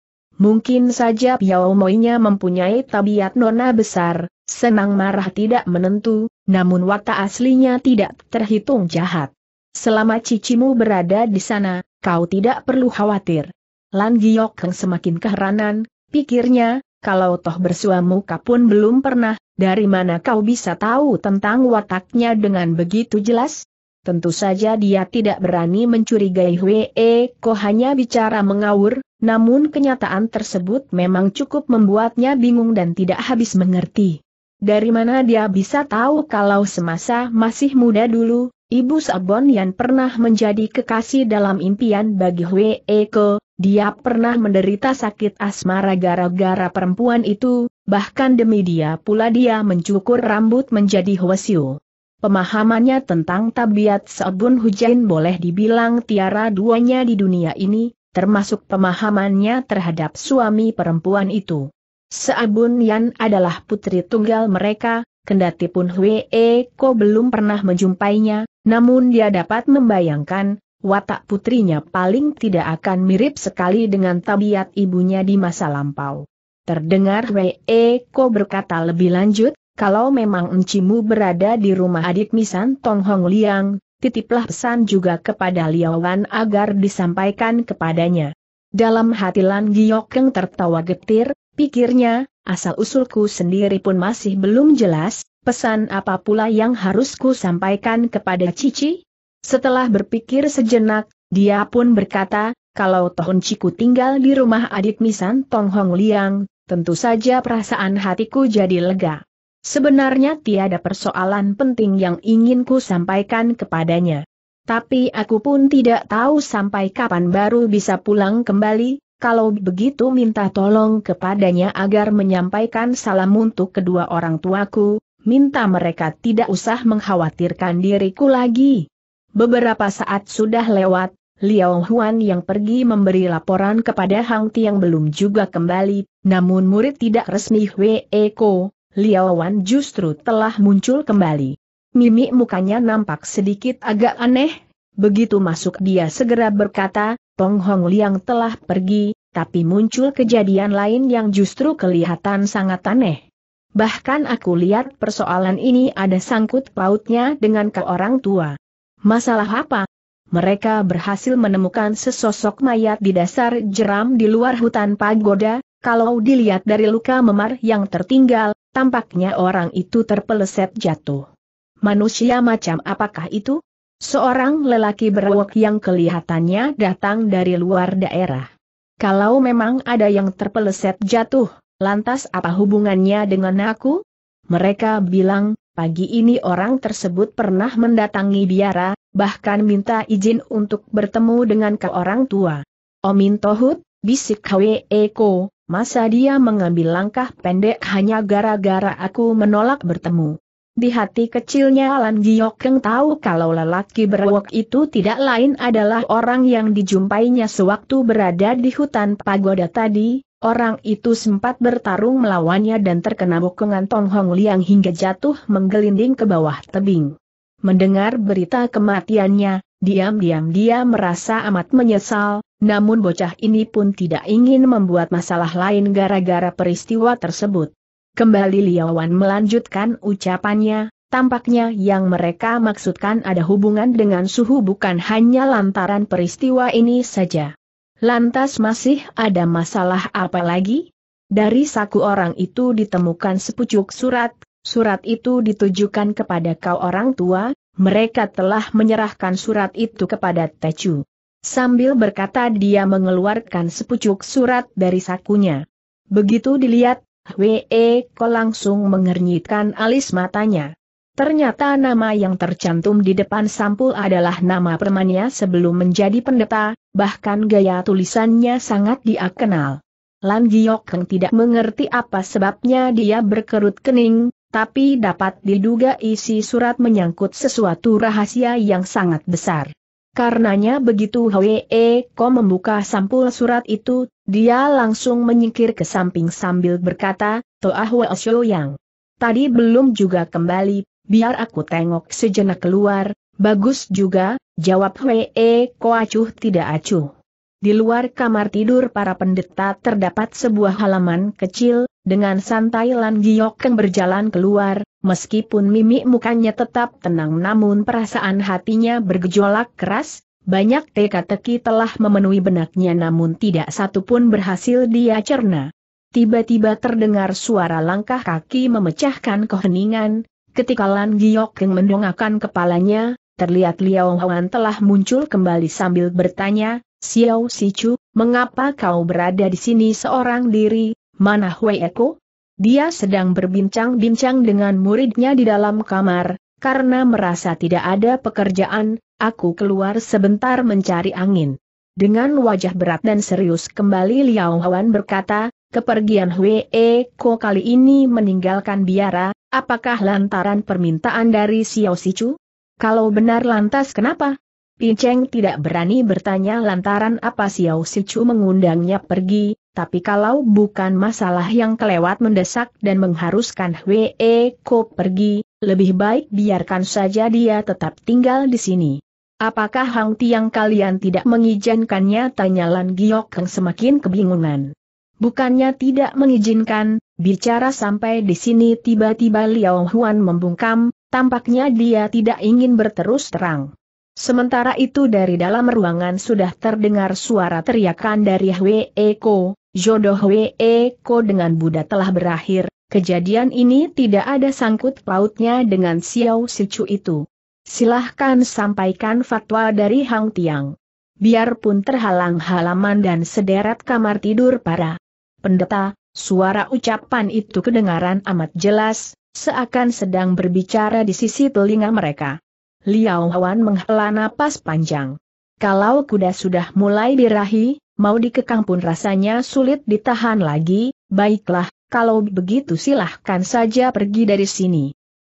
Mungkin saja Piao Moinya mempunyai tabiat nona besar, senang marah tidak menentu, namun watak aslinya tidak terhitung jahat. Selama cicimu berada di sana, kau tidak perlu khawatir. Lan Giok Heng semakin keheranan, pikirnya, kalau toh bersuamuka pun belum pernah, dari mana kau bisa tahu tentang wataknya dengan begitu jelas? Tentu saja dia tidak berani mencurigai Hwee Ko hanya bicara mengawur, namun kenyataan tersebut memang cukup membuatnya bingung dan tidak habis mengerti. Dari mana dia bisa tahu kalau semasa masih muda dulu, Ibu Sabon yang pernah menjadi kekasih dalam impian bagi Hwe Eko, dia pernah menderita sakit asmara gara-gara perempuan itu, bahkan demi dia pula dia mencukur rambut menjadi Hwesiu. Pemahamannya tentang tabiat Sabun Hujain boleh dibilang tiara duanya di dunia ini, termasuk pemahamannya terhadap suami perempuan itu. Seabun Yan adalah putri tunggal mereka, Kendati pun Hwee Eko belum pernah menjumpainya, namun dia dapat membayangkan, watak putrinya paling tidak akan mirip sekali dengan tabiat ibunya di masa lampau. Terdengar Hwee Eko berkata lebih lanjut, kalau memang encimu berada di rumah adik Misan Tong Hong Liang, titiplah pesan juga kepada Liawan agar disampaikan kepadanya. Dalam hati Lan Giokeng tertawa getir, pikirnya, asal-usulku sendiri pun masih belum jelas, pesan apa pula yang harus ku sampaikan kepada Cici? Setelah berpikir sejenak, dia pun berkata, kalau Tohon Ciku tinggal di rumah adik Misan Tong Hong Liang, tentu saja perasaan hatiku jadi lega. Sebenarnya tiada persoalan penting yang ingin ku sampaikan kepadanya. Tapi aku pun tidak tahu sampai kapan baru bisa pulang kembali, kalau begitu minta tolong kepadanya agar menyampaikan salam untuk kedua orang tuaku, minta mereka tidak usah mengkhawatirkan diriku lagi. Beberapa saat sudah lewat, Liao Huan yang pergi memberi laporan kepada Hang Tiang belum juga kembali, namun murid tidak resmi Hwe Eko, Liao Wan justru telah muncul kembali. Mimi mukanya nampak sedikit agak aneh, begitu masuk dia segera berkata, Tong Hong Liang telah pergi, tapi muncul kejadian lain yang justru kelihatan sangat aneh. Bahkan aku lihat persoalan ini ada sangkut pautnya dengan ke orang tua. Masalah apa? Mereka berhasil menemukan sesosok mayat di dasar jeram di luar hutan pagoda, kalau dilihat dari luka memar yang tertinggal, tampaknya orang itu terpeleset jatuh. Manusia macam apakah itu? Seorang lelaki berwok yang kelihatannya datang dari luar daerah. Kalau memang ada yang terpeleset jatuh, lantas apa hubungannya dengan aku? Mereka bilang, pagi ini orang tersebut pernah mendatangi biara, bahkan minta izin untuk bertemu dengan ke orang tua. Omin Tohut, bisik Kwe Eko, masa dia mengambil langkah pendek hanya gara-gara aku menolak bertemu. Di hati kecilnya Alan Giokeng tahu kalau lelaki berwok itu tidak lain adalah orang yang dijumpainya sewaktu berada di hutan pagoda tadi, orang itu sempat bertarung melawannya dan terkena bokongan Tong Hong Liang hingga jatuh menggelinding ke bawah tebing. Mendengar berita kematiannya, diam-diam dia merasa amat menyesal, namun bocah ini pun tidak ingin membuat masalah lain gara-gara peristiwa tersebut. Kembali Liawan melanjutkan ucapannya, tampaknya yang mereka maksudkan ada hubungan dengan suhu bukan hanya lantaran peristiwa ini saja. Lantas masih ada masalah apa lagi? Dari saku orang itu ditemukan sepucuk surat, surat itu ditujukan kepada kau orang tua, mereka telah menyerahkan surat itu kepada Tecu. Sambil berkata dia mengeluarkan sepucuk surat dari sakunya. Begitu dilihat, Hwee Ko langsung mengernyitkan alis matanya. Ternyata nama yang tercantum di depan sampul adalah nama permannya sebelum menjadi pendeta, bahkan gaya tulisannya sangat dia kenal. Lan Heng tidak mengerti apa sebabnya dia berkerut kening, tapi dapat diduga isi surat menyangkut sesuatu rahasia yang sangat besar. Karenanya begitu Hwee Ko membuka sampul surat itu, dia langsung menyingkir ke samping sambil berkata, Hwee Welsho Yang. Tadi belum juga kembali, biar aku tengok sejenak keluar, bagus juga, jawab Hwee Ko acuh tidak acuh. Di luar kamar tidur para pendeta terdapat sebuah halaman kecil, dengan santai Lan Giok yang berjalan keluar, meskipun mimik mukanya tetap tenang namun perasaan hatinya bergejolak keras, banyak teka-teki telah memenuhi benaknya namun tidak satu pun berhasil dia cerna. Tiba-tiba terdengar suara langkah kaki memecahkan keheningan, ketika Lan Giok yang mendongakkan kepalanya, terlihat Liao Huan telah muncul kembali sambil bertanya, Xiao Sichu, mengapa kau berada di sini seorang diri, mana Hui Eko? Dia sedang berbincang-bincang dengan muridnya di dalam kamar, karena merasa tidak ada pekerjaan, aku keluar sebentar mencari angin. Dengan wajah berat dan serius kembali Liao Huan berkata, kepergian Hui Eko kali ini meninggalkan biara, apakah lantaran permintaan dari Xiao Sichu? Kalau benar lantas kenapa? Cheng tidak berani bertanya lantaran apa Xiao Sichu mengundangnya pergi, tapi kalau bukan masalah yang kelewat mendesak dan mengharuskan Hwe Ko pergi, lebih baik biarkan saja dia tetap tinggal di sini. Apakah Hang Tiang kalian tidak mengizinkannya? Tanya Lan Giok yang semakin kebingungan. Bukannya tidak mengizinkan, bicara sampai di sini tiba-tiba Liao Huan membungkam, tampaknya dia tidak ingin berterus terang. Sementara itu dari dalam ruangan sudah terdengar suara teriakan dari Hwe Eko, jodoh Hwe Eko dengan Buddha telah berakhir, kejadian ini tidak ada sangkut pautnya dengan Xiao Sichu itu. Silahkan sampaikan fatwa dari Hang Tiang. Biarpun terhalang halaman dan sederet kamar tidur para pendeta, suara ucapan itu kedengaran amat jelas, seakan sedang berbicara di sisi telinga mereka. Liao Huan menghela napas panjang. Kalau kuda sudah mulai dirahi, mau dikekang pun rasanya sulit ditahan lagi, baiklah, kalau begitu silahkan saja pergi dari sini.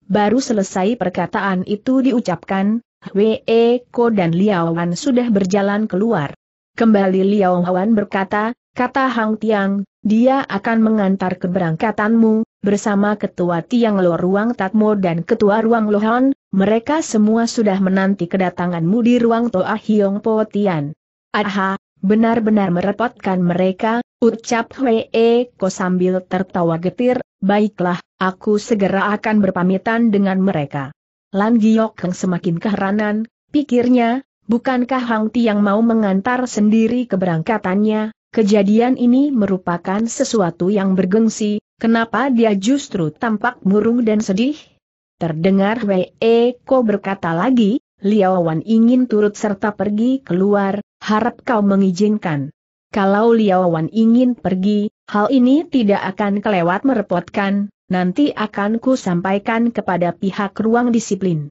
Baru selesai perkataan itu diucapkan, Wei Ko dan Liao Huan sudah berjalan keluar. Kembali Liao Huan berkata, kata Hang Tiang, dia akan mengantar keberangkatanmu, bersama Ketua Tiang Lo Ruang Tatmo dan Ketua Ruang lohan, mereka semua sudah menanti kedatanganmu di Ruang Toa ah Hiong Po Tian. Aha, benar-benar merepotkan mereka, ucap Hwee Ko sambil tertawa getir, baiklah, aku segera akan berpamitan dengan mereka. Lan Giok Heng semakin keheranan, pikirnya, bukankah Hang Tiang mau mengantar sendiri keberangkatannya, Kejadian ini merupakan sesuatu yang bergengsi, Kenapa dia justru tampak murung dan sedih? Terdengar Wei Eko berkata lagi, Liao Wan ingin turut serta pergi keluar, harap kau mengizinkan. Kalau Liao Wan ingin pergi, hal ini tidak akan kelewat merepotkan, nanti akan ku sampaikan kepada pihak ruang disiplin.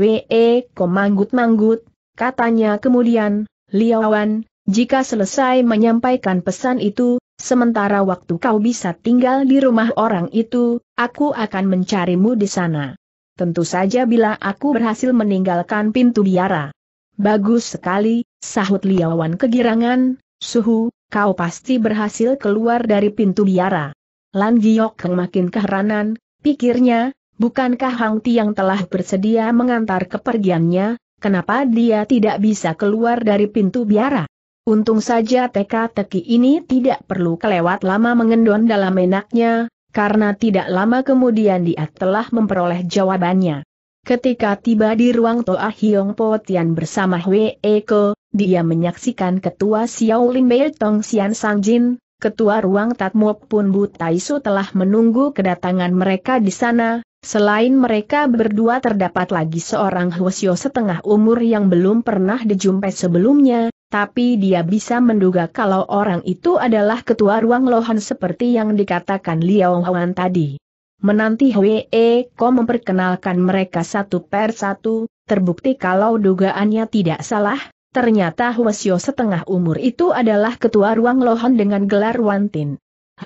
Wei Eko manggut-manggut, katanya kemudian, Liao Wan, jika selesai menyampaikan pesan itu, sementara waktu kau bisa tinggal di rumah orang itu, aku akan mencarimu di sana. Tentu saja bila aku berhasil meninggalkan pintu biara. Bagus sekali, sahut Liawan kegirangan, suhu, kau pasti berhasil keluar dari pintu biara. Lan Giok makin keheranan, pikirnya, bukankah Hang yang telah bersedia mengantar kepergiannya, kenapa dia tidak bisa keluar dari pintu biara? Untung saja teka-teki ini tidak perlu kelewat lama mengendon dalam enaknya, karena tidak lama kemudian dia telah memperoleh jawabannya. Ketika tiba di ruang Toa Hiong Po Tian bersama Hwe Eko, dia menyaksikan ketua Xiao Lin Bei Tong Xian Sang Jin, ketua ruang Tatmo pun Bu Su telah menunggu kedatangan mereka di sana, Selain mereka berdua terdapat lagi seorang Hwasyo setengah umur yang belum pernah dijumpai sebelumnya, tapi dia bisa menduga kalau orang itu adalah ketua ruang lohan seperti yang dikatakan Liao Huan tadi. Menanti Hwee Ko memperkenalkan mereka satu per satu, terbukti kalau dugaannya tidak salah, ternyata Hwasyo setengah umur itu adalah ketua ruang lohan dengan gelar Wantin.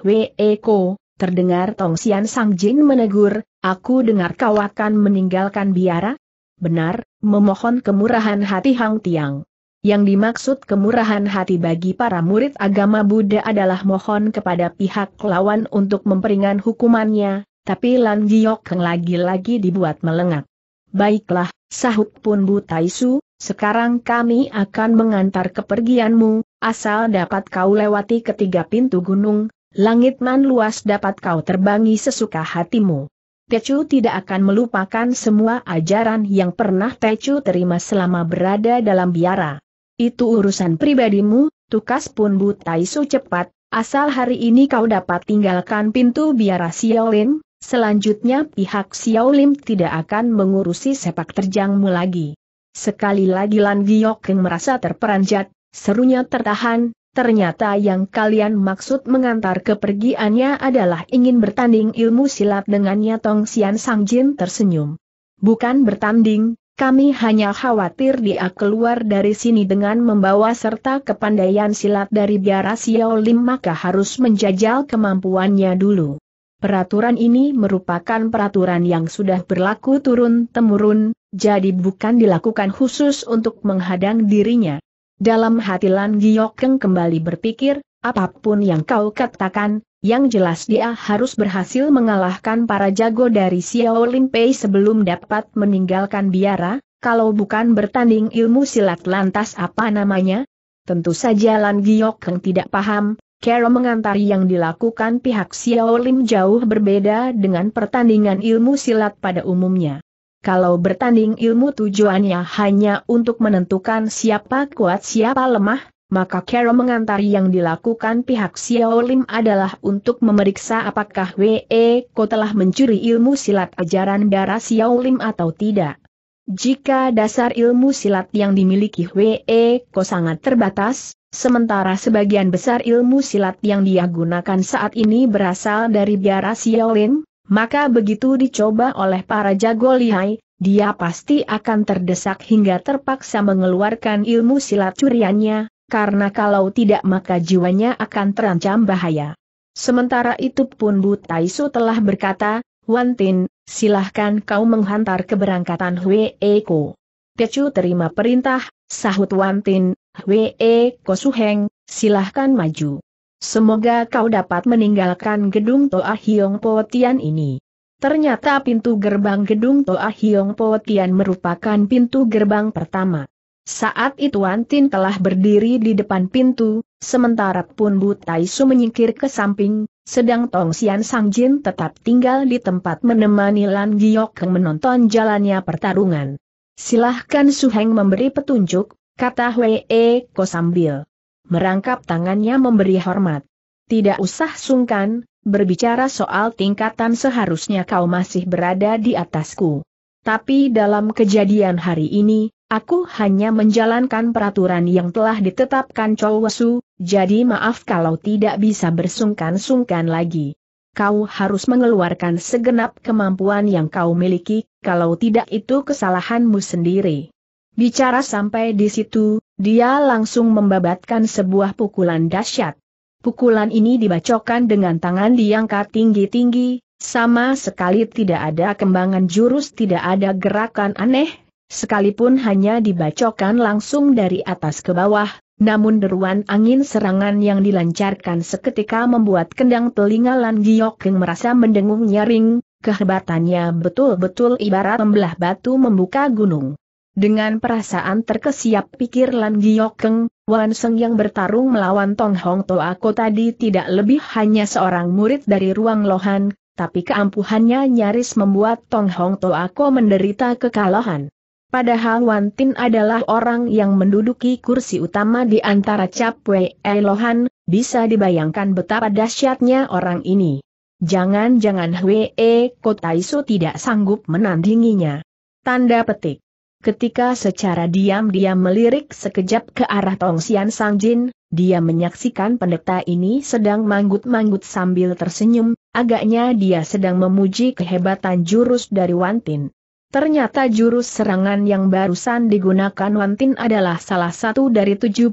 Hwee Ko, terdengar Tong Sian Sang Jin menegur, aku dengar kau akan meninggalkan biara? Benar, memohon kemurahan hati Hang Tiang. Yang dimaksud kemurahan hati bagi para murid agama Buddha adalah mohon kepada pihak lawan untuk memperingan hukumannya, tapi Lan Giok lagi-lagi dibuat melengak. Baiklah, sahut pun Bu Taisu, sekarang kami akan mengantar kepergianmu, asal dapat kau lewati ketiga pintu gunung, langit nan luas dapat kau terbangi sesuka hatimu. Tecu tidak akan melupakan semua ajaran yang pernah Tecu terima selama berada dalam biara. Itu urusan pribadimu, tukas pun butai su cepat, asal hari ini kau dapat tinggalkan pintu biara Xiaolin, selanjutnya pihak Xiaolin tidak akan mengurusi sepak terjangmu lagi. Sekali lagi Lan Giyokeng merasa terperanjat, serunya tertahan, Ternyata yang kalian maksud mengantar kepergiannya adalah ingin bertanding ilmu silat dengannya Tong Xian Sangjin tersenyum. Bukan bertanding, kami hanya khawatir dia keluar dari sini dengan membawa serta kepandaian silat dari biara Xiao Lim maka harus menjajal kemampuannya dulu. Peraturan ini merupakan peraturan yang sudah berlaku turun-temurun, jadi bukan dilakukan khusus untuk menghadang dirinya. Dalam hati Lan Giokeng kembali berpikir, apapun yang kau katakan, yang jelas dia harus berhasil mengalahkan para jago dari Xiao Limpei sebelum dapat meninggalkan biara, kalau bukan bertanding ilmu silat lantas apa namanya? Tentu saja Lan Giok Heng tidak paham, Kero mengantari yang dilakukan pihak Xiao Lim jauh berbeda dengan pertandingan ilmu silat pada umumnya. Kalau bertanding ilmu tujuannya hanya untuk menentukan siapa kuat siapa lemah, maka Carol mengantari yang dilakukan pihak Xiao Lim adalah untuk memeriksa apakah Wee Ko telah mencuri ilmu silat ajaran darah Lim atau tidak. Jika dasar ilmu silat yang dimiliki Wee Ko sangat terbatas, sementara sebagian besar ilmu silat yang dia gunakan saat ini berasal dari Xiao Lim, maka begitu dicoba oleh para jago lihai, dia pasti akan terdesak hingga terpaksa mengeluarkan ilmu silat curiannya, karena kalau tidak maka jiwanya akan terancam bahaya. Sementara itu pun Bu Taisu telah berkata, Wantin, silahkan kau menghantar keberangkatan Hwe Eko. Tecu terima perintah, sahut Wantin, Hwe Eko Suheng, silahkan maju. Semoga kau dapat meninggalkan gedung Toa Hiong Po ini. Ternyata pintu gerbang gedung Toa Hiong Po merupakan pintu gerbang pertama. Saat itu Wan telah berdiri di depan pintu, sementara pun Bu Taisu menyingkir ke samping, sedang Tong Xian Sang Jin tetap tinggal di tempat menemani Lan Giok yang menonton jalannya pertarungan. Silahkan Su Heng memberi petunjuk, kata Hwee Ko sambil merangkap tangannya memberi hormat. Tidak usah sungkan, berbicara soal tingkatan seharusnya kau masih berada di atasku. Tapi dalam kejadian hari ini, Aku hanya menjalankan peraturan yang telah ditetapkan Chow Wasu, jadi maaf kalau tidak bisa bersungkan-sungkan lagi. Kau harus mengeluarkan segenap kemampuan yang kau miliki, kalau tidak itu kesalahanmu sendiri. Bicara sampai di situ, dia langsung membabatkan sebuah pukulan dahsyat. Pukulan ini dibacokan dengan tangan diangkat tinggi-tinggi, sama sekali tidak ada kembangan jurus tidak ada gerakan aneh, Sekalipun hanya dibacokan langsung dari atas ke bawah, namun deruan angin serangan yang dilancarkan seketika membuat kendang telinga Lan Giokeng merasa mendengung nyaring, kehebatannya betul-betul ibarat membelah batu membuka gunung. Dengan perasaan terkesiap pikir Lan Giokeng, Wan Seng yang bertarung melawan Tong Hong Toako tadi tidak lebih hanya seorang murid dari ruang lohan, tapi keampuhannya nyaris membuat Tong Hong Toako menderita kekalahan. Padahal Wan Tin adalah orang yang menduduki kursi utama di antara Cap Wei Elohan, bisa dibayangkan betapa dahsyatnya orang ini. Jangan-jangan Hwe e Kotaisu tidak sanggup menandinginya. Tanda petik. Ketika secara diam-diam melirik sekejap ke arah Tong Sian Sang Jin, dia menyaksikan pendeta ini sedang manggut-manggut sambil tersenyum, agaknya dia sedang memuji kehebatan jurus dari Wan Tin. Ternyata jurus serangan yang barusan digunakan Wantin adalah salah satu dari 72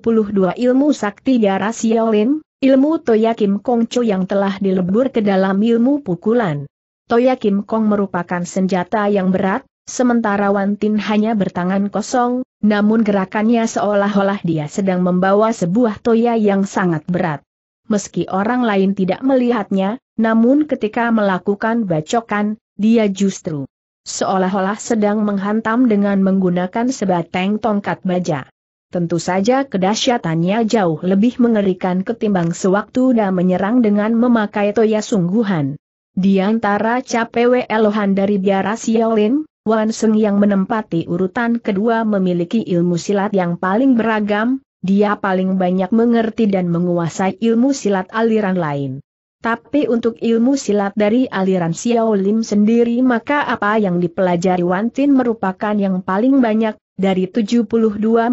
ilmu sakti Yara Lin, ilmu Toyakim Kong yang telah dilebur ke dalam ilmu pukulan. Toyakim Kong merupakan senjata yang berat, sementara Wantin hanya bertangan kosong, namun gerakannya seolah-olah dia sedang membawa sebuah toya yang sangat berat. Meski orang lain tidak melihatnya, namun ketika melakukan bacokan, dia justru seolah-olah sedang menghantam dengan menggunakan sebatang tongkat baja. Tentu saja kedahsyatannya jauh lebih mengerikan ketimbang sewaktu dan menyerang dengan memakai toya sungguhan. Di antara capewe elohan dari biara Xiaolin, Wan Seng yang menempati urutan kedua memiliki ilmu silat yang paling beragam, dia paling banyak mengerti dan menguasai ilmu silat aliran lain. Tapi untuk ilmu silat dari aliran Xiao sendiri maka apa yang dipelajari Wan merupakan yang paling banyak, dari 72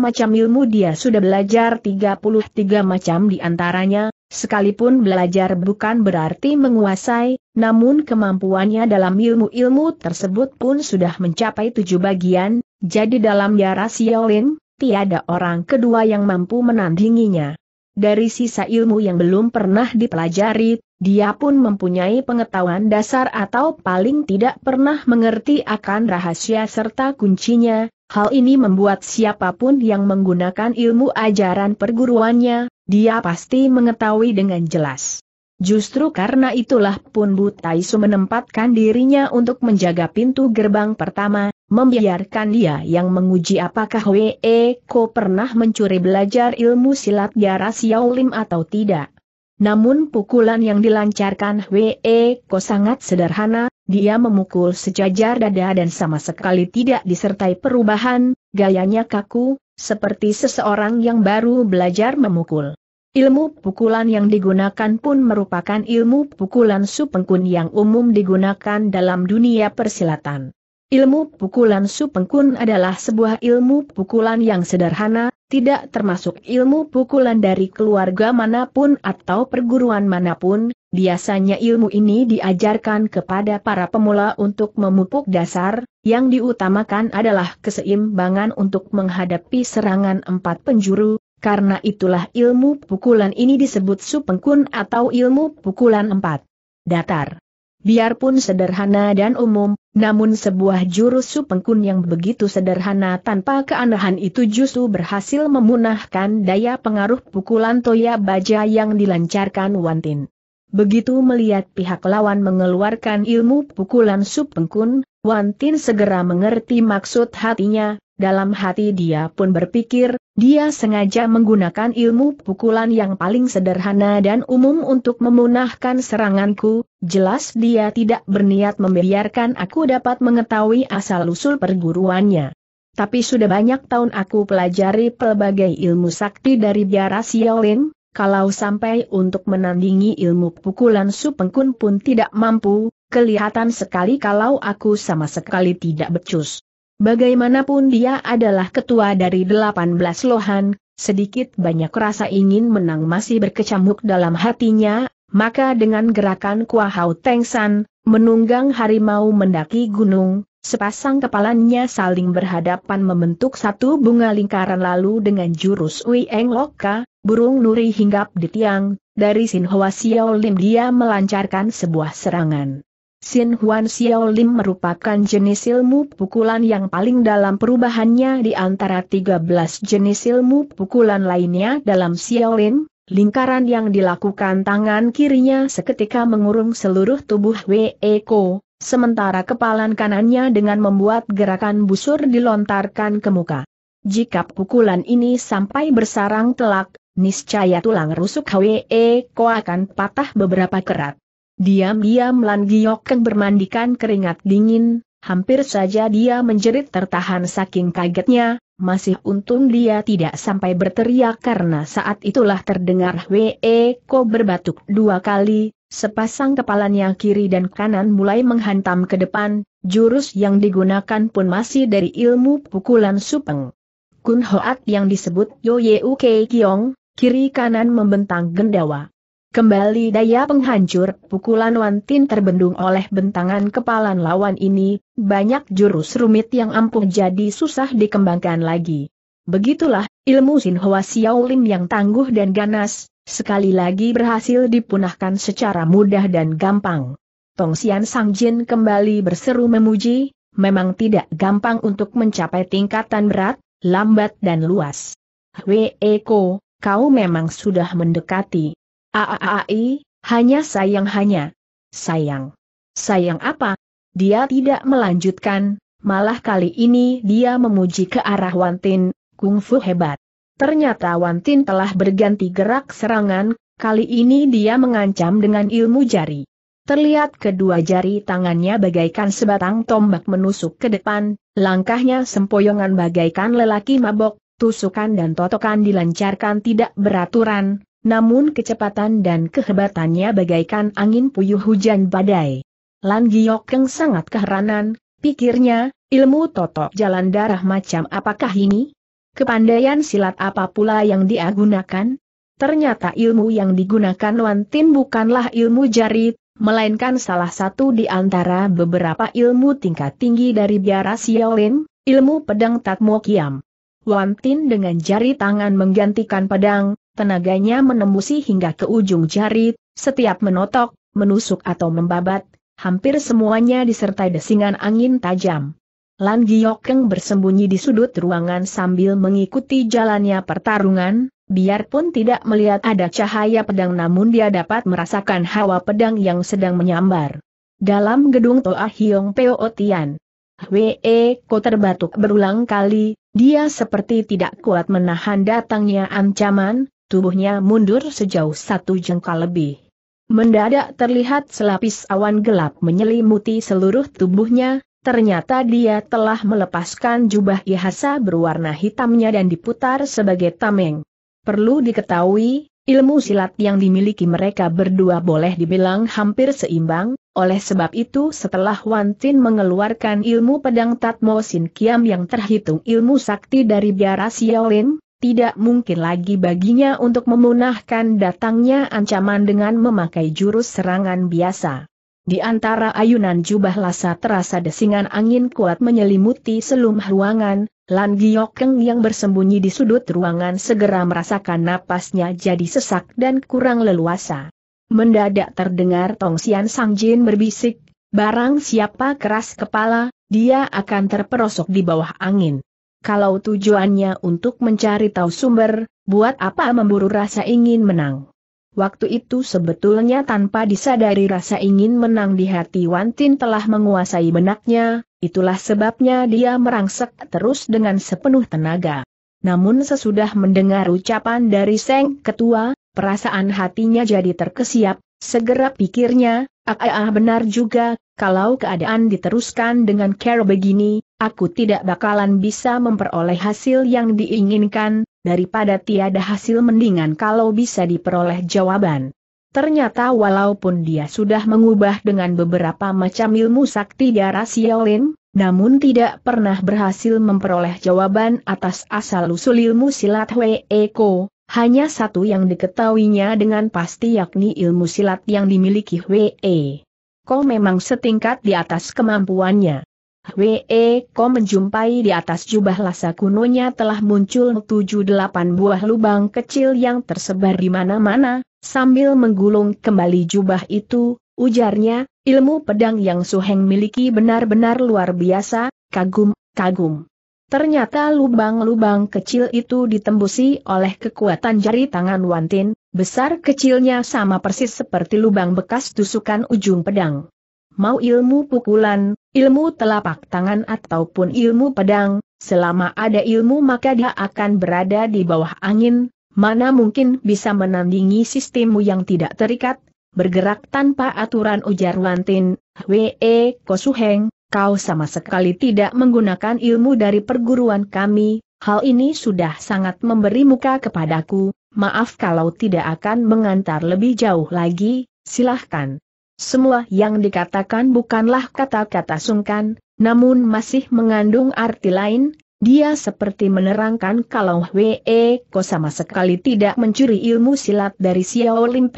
macam ilmu dia sudah belajar 33 macam di antaranya, sekalipun belajar bukan berarti menguasai, namun kemampuannya dalam ilmu-ilmu tersebut pun sudah mencapai tujuh bagian, jadi dalam darah Xiao tiada orang kedua yang mampu menandinginya. Dari sisa ilmu yang belum pernah dipelajari, dia pun mempunyai pengetahuan dasar atau paling tidak pernah mengerti akan rahasia serta kuncinya, hal ini membuat siapapun yang menggunakan ilmu ajaran perguruannya, dia pasti mengetahui dengan jelas. Justru karena itulah pun Bu Taisu menempatkan dirinya untuk menjaga pintu gerbang pertama, membiarkan dia yang menguji apakah Wei Ko pernah mencuri belajar ilmu silat Yara Xiaolim atau tidak. Namun pukulan yang dilancarkan W.E. Ko sangat sederhana, dia memukul sejajar dada dan sama sekali tidak disertai perubahan, gayanya kaku, seperti seseorang yang baru belajar memukul. Ilmu pukulan yang digunakan pun merupakan ilmu pukulan supengkun yang umum digunakan dalam dunia persilatan. Ilmu pukulan supengkun adalah sebuah ilmu pukulan yang sederhana, tidak termasuk ilmu pukulan dari keluarga manapun atau perguruan manapun, biasanya ilmu ini diajarkan kepada para pemula untuk memupuk dasar, yang diutamakan adalah keseimbangan untuk menghadapi serangan empat penjuru, karena itulah ilmu pukulan ini disebut supengkun atau ilmu pukulan empat datar. Biarpun sederhana dan umum, namun sebuah jurus supengkun yang begitu sederhana tanpa keanehan itu justru berhasil memunahkan daya pengaruh pukulan toya baja yang dilancarkan Wantin. Begitu melihat pihak lawan mengeluarkan ilmu pukulan supengkun, Wantin segera mengerti maksud hatinya, dalam hati dia pun berpikir, dia sengaja menggunakan ilmu pukulan yang paling sederhana dan umum untuk memunahkan seranganku, jelas dia tidak berniat membiarkan aku dapat mengetahui asal-usul perguruannya. Tapi sudah banyak tahun aku pelajari pelbagai ilmu sakti dari biara Xiaolin, kalau sampai untuk menandingi ilmu pukulan Su Pengkun pun tidak mampu, kelihatan sekali kalau aku sama sekali tidak becus. Bagaimanapun dia adalah ketua dari 18 lohan, sedikit banyak rasa ingin menang masih berkecamuk dalam hatinya, maka dengan gerakan Kuahau Tengsan, menunggang harimau mendaki gunung, sepasang kepalanya saling berhadapan membentuk satu bunga lingkaran lalu dengan jurus Wei Eng Loka, burung nuri hinggap di tiang, dari Sinhoa Xiao Lim dia melancarkan sebuah serangan. Sin Huan Xiaolim merupakan jenis ilmu pukulan yang paling dalam perubahannya di antara 13 jenis ilmu pukulan lainnya dalam Xiaolin, lingkaran yang dilakukan tangan kirinya seketika mengurung seluruh tubuh Wei Ko, sementara kepalan kanannya dengan membuat gerakan busur dilontarkan ke muka. Jika pukulan ini sampai bersarang telak, niscaya tulang rusuk Wei Ko akan patah beberapa kerat. Diam-diam Lan Giokeng bermandikan keringat dingin, hampir saja dia menjerit tertahan saking kagetnya, masih untung dia tidak sampai berteriak karena saat itulah terdengar Wee Ko berbatuk dua kali, sepasang kepalanya kiri dan kanan mulai menghantam ke depan, jurus yang digunakan pun masih dari ilmu pukulan supeng. Kun Hoat yang disebut Yo Yeu Kei Kiong, kiri kanan membentang gendawa. Kembali daya penghancur, pukulan Wantin terbendung oleh bentangan kepalan lawan ini, banyak jurus rumit yang ampuh jadi susah dikembangkan lagi. Begitulah, ilmu Xiao Lin yang tangguh dan ganas, sekali lagi berhasil dipunahkan secara mudah dan gampang. Tong Xian Sang Jin kembali berseru memuji, memang tidak gampang untuk mencapai tingkatan berat, lambat dan luas. Hwee Eko, kau memang sudah mendekati. Aaai, hanya sayang hanya. Sayang. Sayang apa? Dia tidak melanjutkan, malah kali ini dia memuji ke arah Wantin, kungfu hebat. Ternyata Wantin telah berganti gerak serangan, kali ini dia mengancam dengan ilmu jari. Terlihat kedua jari tangannya bagaikan sebatang tombak menusuk ke depan, langkahnya sempoyongan bagaikan lelaki mabok, tusukan dan totokan dilancarkan tidak beraturan, namun kecepatan dan kehebatannya bagaikan angin puyuh hujan badai. Lan Giokeng sangat keheranan, pikirnya, ilmu totok jalan darah macam apakah ini? Kepandaian silat apa pula yang dia gunakan? Ternyata ilmu yang digunakan Wan Tin bukanlah ilmu jarit, melainkan salah satu di antara beberapa ilmu tingkat tinggi dari biara Siolin, ilmu pedang Tatmo Kiam. Wan Tin dengan jari tangan menggantikan pedang, tenaganya menembusi hingga ke ujung jari, setiap menotok, menusuk atau membabat, hampir semuanya disertai desingan angin tajam. Lan Giokeng bersembunyi di sudut ruangan sambil mengikuti jalannya pertarungan, biarpun tidak melihat ada cahaya pedang namun dia dapat merasakan hawa pedang yang sedang menyambar. Dalam gedung Toa Hiong Peo Tian, Hwee Ko terbatuk berulang kali, dia seperti tidak kuat menahan datangnya ancaman, tubuhnya mundur sejauh satu jengkal lebih. Mendadak terlihat selapis awan gelap menyelimuti seluruh tubuhnya, ternyata dia telah melepaskan jubah ihasa berwarna hitamnya dan diputar sebagai tameng. Perlu diketahui, ilmu silat yang dimiliki mereka berdua boleh dibilang hampir seimbang, oleh sebab itu setelah Wan Tin mengeluarkan ilmu pedang Tatmo Sin Kiam yang terhitung ilmu sakti dari biara Xiaolin, tidak mungkin lagi baginya untuk memunahkan datangnya ancaman dengan memakai jurus serangan biasa. Di antara ayunan jubah lasa terasa desingan angin kuat menyelimuti selum ruangan, Lan Giokeng yang bersembunyi di sudut ruangan segera merasakan napasnya jadi sesak dan kurang leluasa. Mendadak terdengar Tong Sian Sang Jin berbisik, barang siapa keras kepala, dia akan terperosok di bawah angin kalau tujuannya untuk mencari tahu sumber, buat apa memburu rasa ingin menang. Waktu itu sebetulnya tanpa disadari rasa ingin menang di hati Wantin telah menguasai benaknya, itulah sebabnya dia merangsek terus dengan sepenuh tenaga. Namun sesudah mendengar ucapan dari Seng Ketua, perasaan hatinya jadi terkesiap, segera pikirnya, ah, ah, ah benar juga, kalau keadaan diteruskan dengan Carol begini, aku tidak bakalan bisa memperoleh hasil yang diinginkan, daripada tiada hasil mendingan kalau bisa diperoleh jawaban. Ternyata walaupun dia sudah mengubah dengan beberapa macam ilmu sakti darah Siolin, namun tidak pernah berhasil memperoleh jawaban atas asal-usul ilmu silat Wei Eko, hanya satu yang diketahuinya dengan pasti yakni ilmu silat yang dimiliki Wei. Ko memang setingkat di atas kemampuannya. Hwee Ko menjumpai di atas jubah lasa kunonya telah muncul tujuh delapan buah lubang kecil yang tersebar di mana-mana, sambil menggulung kembali jubah itu, ujarnya, ilmu pedang yang Suheng miliki benar-benar luar biasa, kagum, kagum. Ternyata lubang-lubang kecil itu ditembusi oleh kekuatan jari tangan Wantin, besar kecilnya sama persis seperti lubang bekas tusukan ujung pedang mau ilmu pukulan, ilmu telapak tangan ataupun ilmu pedang, selama ada ilmu maka dia akan berada di bawah angin, mana mungkin bisa menandingi sistemmu yang tidak terikat, bergerak tanpa aturan ujar Wantin, Wee Kosuheng, kau sama sekali tidak menggunakan ilmu dari perguruan kami, hal ini sudah sangat memberi muka kepadaku, maaf kalau tidak akan mengantar lebih jauh lagi, silahkan. Semua yang dikatakan bukanlah kata-kata sungkan, namun masih mengandung arti lain, dia seperti menerangkan kalau Wee Ko sama sekali tidak mencuri ilmu silat dari Xiao Lim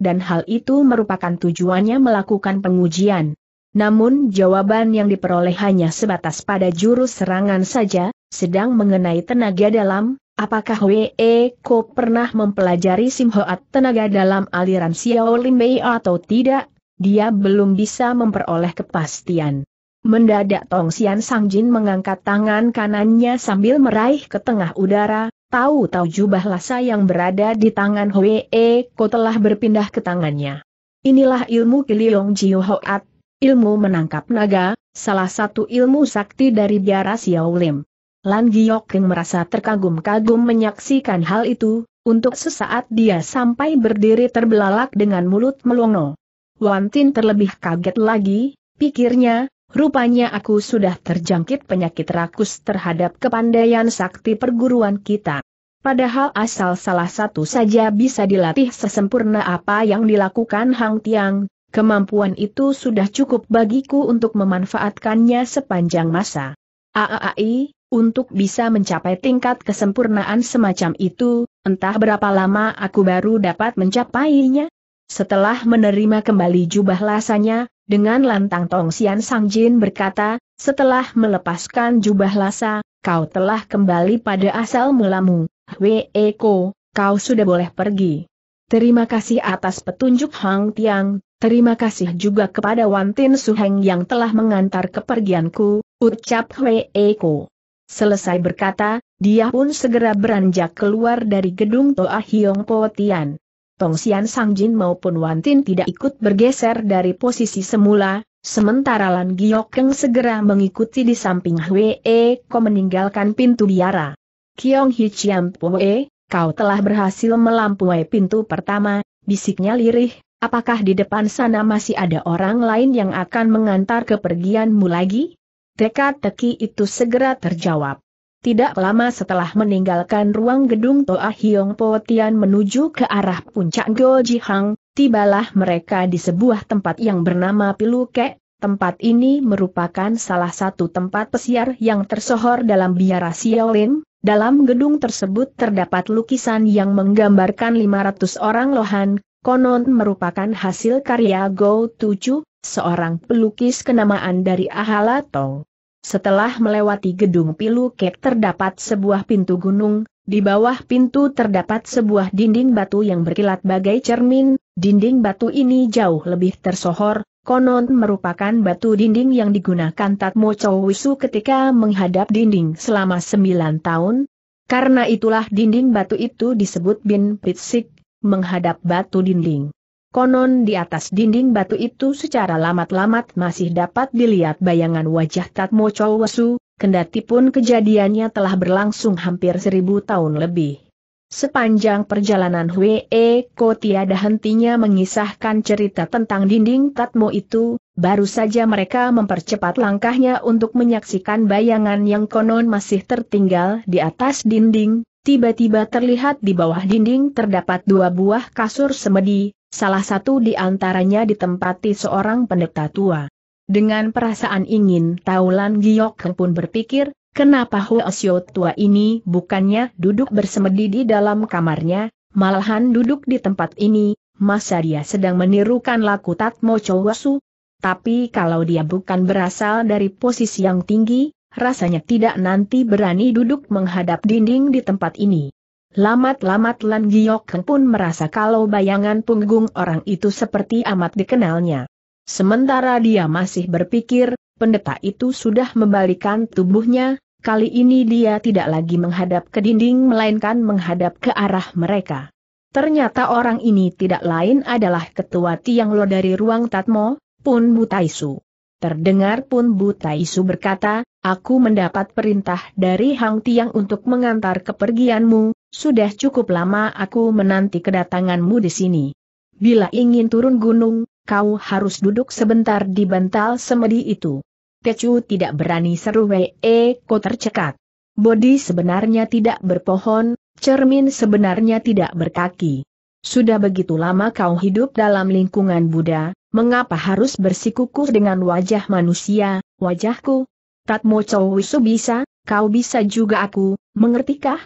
dan hal itu merupakan tujuannya melakukan pengujian. Namun jawaban yang diperoleh hanya sebatas pada jurus serangan saja, sedang mengenai tenaga dalam, Apakah Wei Ko pernah mempelajari Simhoat tenaga dalam aliran Xiao Mei atau tidak? Dia belum bisa memperoleh kepastian. Mendadak Tong Sang Jin mengangkat tangan kanannya sambil meraih ke tengah udara, tahu-tahu jubah lasa yang berada di tangan Wei Ko telah berpindah ke tangannya. Inilah ilmu Kiliong Jiu Hoat, ilmu menangkap naga, salah satu ilmu sakti dari biara Xiao Lim. Lan Giokeng merasa terkagum-kagum menyaksikan hal itu, untuk sesaat dia sampai berdiri terbelalak dengan mulut melongo. Wantin terlebih kaget lagi, pikirnya, rupanya aku sudah terjangkit penyakit rakus terhadap kepandaian sakti perguruan kita. Padahal asal salah satu saja bisa dilatih sesempurna apa yang dilakukan Hang Tiang, kemampuan itu sudah cukup bagiku untuk memanfaatkannya sepanjang masa. Aai, untuk bisa mencapai tingkat kesempurnaan semacam itu, entah berapa lama aku baru dapat mencapainya. Setelah menerima kembali jubah lasanya, dengan lantang Tong Sian Sang Jin berkata, setelah melepaskan jubah lasa, kau telah kembali pada asal mulamu, Hwe Eko, kau sudah boleh pergi. Terima kasih atas petunjuk Hang Tiang, terima kasih juga kepada Wan Tin Suheng yang telah mengantar kepergianku, ucap Hwe Eko. Selesai berkata, dia pun segera beranjak keluar dari gedung Toa Hiong Po Tian. Tong Sian Sang Jin maupun Wan Tin tidak ikut bergeser dari posisi semula, sementara Lan Giok Keng segera mengikuti di samping Hwee Ko meninggalkan pintu biara. Kiong Hi Chiam E, kau telah berhasil melampaui pintu pertama, bisiknya lirih, apakah di depan sana masih ada orang lain yang akan mengantar kepergianmu lagi? Teka-teki itu segera terjawab. Tidak lama setelah meninggalkan ruang gedung Toa Hiong Po menuju ke arah puncak Gojihang, tibalah mereka di sebuah tempat yang bernama Piluke. Tempat ini merupakan salah satu tempat pesiar yang tersohor dalam biara Xiaolin. Dalam gedung tersebut terdapat lukisan yang menggambarkan 500 orang lohan, konon merupakan hasil karya Go Tuju, seorang pelukis kenamaan dari Ahalatong. Setelah melewati gedung pilu kek terdapat sebuah pintu gunung, di bawah pintu terdapat sebuah dinding batu yang berkilat bagai cermin, dinding batu ini jauh lebih tersohor, konon merupakan batu dinding yang digunakan Tatmo Chowisu ketika menghadap dinding selama 9 tahun. Karena itulah dinding batu itu disebut Bin Pitsik, menghadap batu dinding. Konon di atas dinding batu itu secara lamat-lamat masih dapat dilihat bayangan wajah Tatmo Chowesu, kendati pun kejadiannya telah berlangsung hampir seribu tahun lebih. Sepanjang perjalanan Hwe e, ko tiada hentinya mengisahkan cerita tentang dinding Tatmo itu, baru saja mereka mempercepat langkahnya untuk menyaksikan bayangan yang konon masih tertinggal di atas dinding, Tiba-tiba terlihat di bawah dinding terdapat dua buah kasur semedi, salah satu di antaranya ditempati seorang pendeta tua. Dengan perasaan ingin taulan Lan Giok pun berpikir, kenapa Huasyo tua ini bukannya duduk bersemedi di dalam kamarnya, malahan duduk di tempat ini, masa dia sedang menirukan laku Tatmo Chowasu? Tapi kalau dia bukan berasal dari posisi yang tinggi, rasanya tidak nanti berani duduk menghadap dinding di tempat ini. Lamat-lamat Lan Giok pun merasa kalau bayangan punggung orang itu seperti amat dikenalnya. Sementara dia masih berpikir, pendeta itu sudah membalikan tubuhnya, kali ini dia tidak lagi menghadap ke dinding melainkan menghadap ke arah mereka. Ternyata orang ini tidak lain adalah ketua Tiang Lo dari ruang Tatmo, Pun Butaisu. Terdengar pun Buta Isu berkata, aku mendapat perintah dari Hang Tiang untuk mengantar kepergianmu, sudah cukup lama aku menanti kedatanganmu di sini. Bila ingin turun gunung, kau harus duduk sebentar di bantal semedi itu. Tecu tidak berani seru Wei e, Ko tercekat. Bodi sebenarnya tidak berpohon, cermin sebenarnya tidak berkaki. Sudah begitu lama kau hidup dalam lingkungan Buddha, Mengapa harus bersikukuh dengan wajah manusia, wajahku? Tatmo Chowisu bisa, kau bisa juga aku, mengertikah?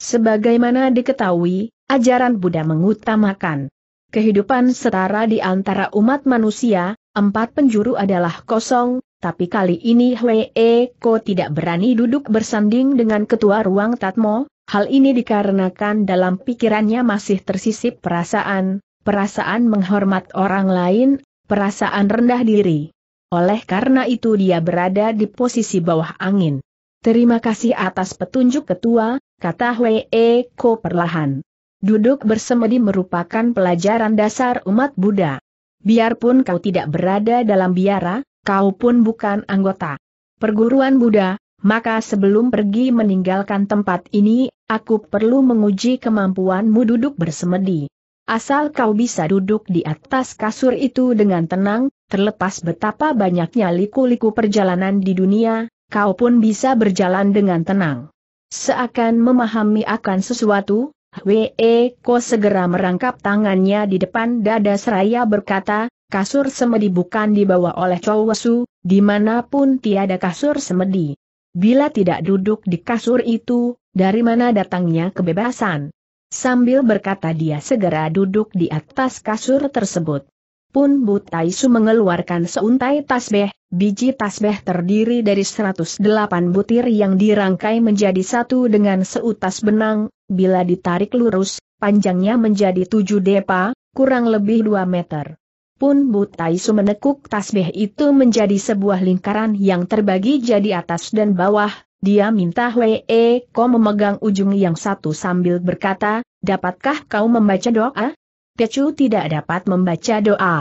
Sebagaimana diketahui, ajaran Buddha mengutamakan kehidupan setara di antara umat manusia, empat penjuru adalah kosong, tapi kali ini Hwee Ko tidak berani duduk bersanding dengan ketua ruang Tatmo, hal ini dikarenakan dalam pikirannya masih tersisip perasaan, perasaan menghormat orang lain perasaan rendah diri. Oleh karena itu dia berada di posisi bawah angin. Terima kasih atas petunjuk ketua, kata Hwee Ko perlahan. Duduk bersemedi merupakan pelajaran dasar umat Buddha. Biarpun kau tidak berada dalam biara, kau pun bukan anggota perguruan Buddha, maka sebelum pergi meninggalkan tempat ini, aku perlu menguji kemampuanmu duduk bersemedi. Asal kau bisa duduk di atas kasur itu dengan tenang, terlepas betapa banyaknya liku-liku perjalanan di dunia, kau pun bisa berjalan dengan tenang. Seakan memahami akan sesuatu, Wee Ko segera merangkap tangannya di depan dada seraya berkata, kasur semedi bukan dibawa oleh Wesu, dimanapun tiada kasur semedi. Bila tidak duduk di kasur itu, dari mana datangnya kebebasan? Sambil berkata dia segera duduk di atas kasur tersebut. Pun Butaisu mengeluarkan seuntai tasbeh, biji tasbeh terdiri dari 108 butir yang dirangkai menjadi satu dengan seutas benang, bila ditarik lurus, panjangnya menjadi tujuh depa, kurang lebih dua meter. Pun Butaisu menekuk tasbeh itu menjadi sebuah lingkaran yang terbagi jadi atas dan bawah, dia minta Wee, Ko memegang ujung yang satu sambil berkata, dapatkah kau membaca doa? Tecu tidak dapat membaca doa.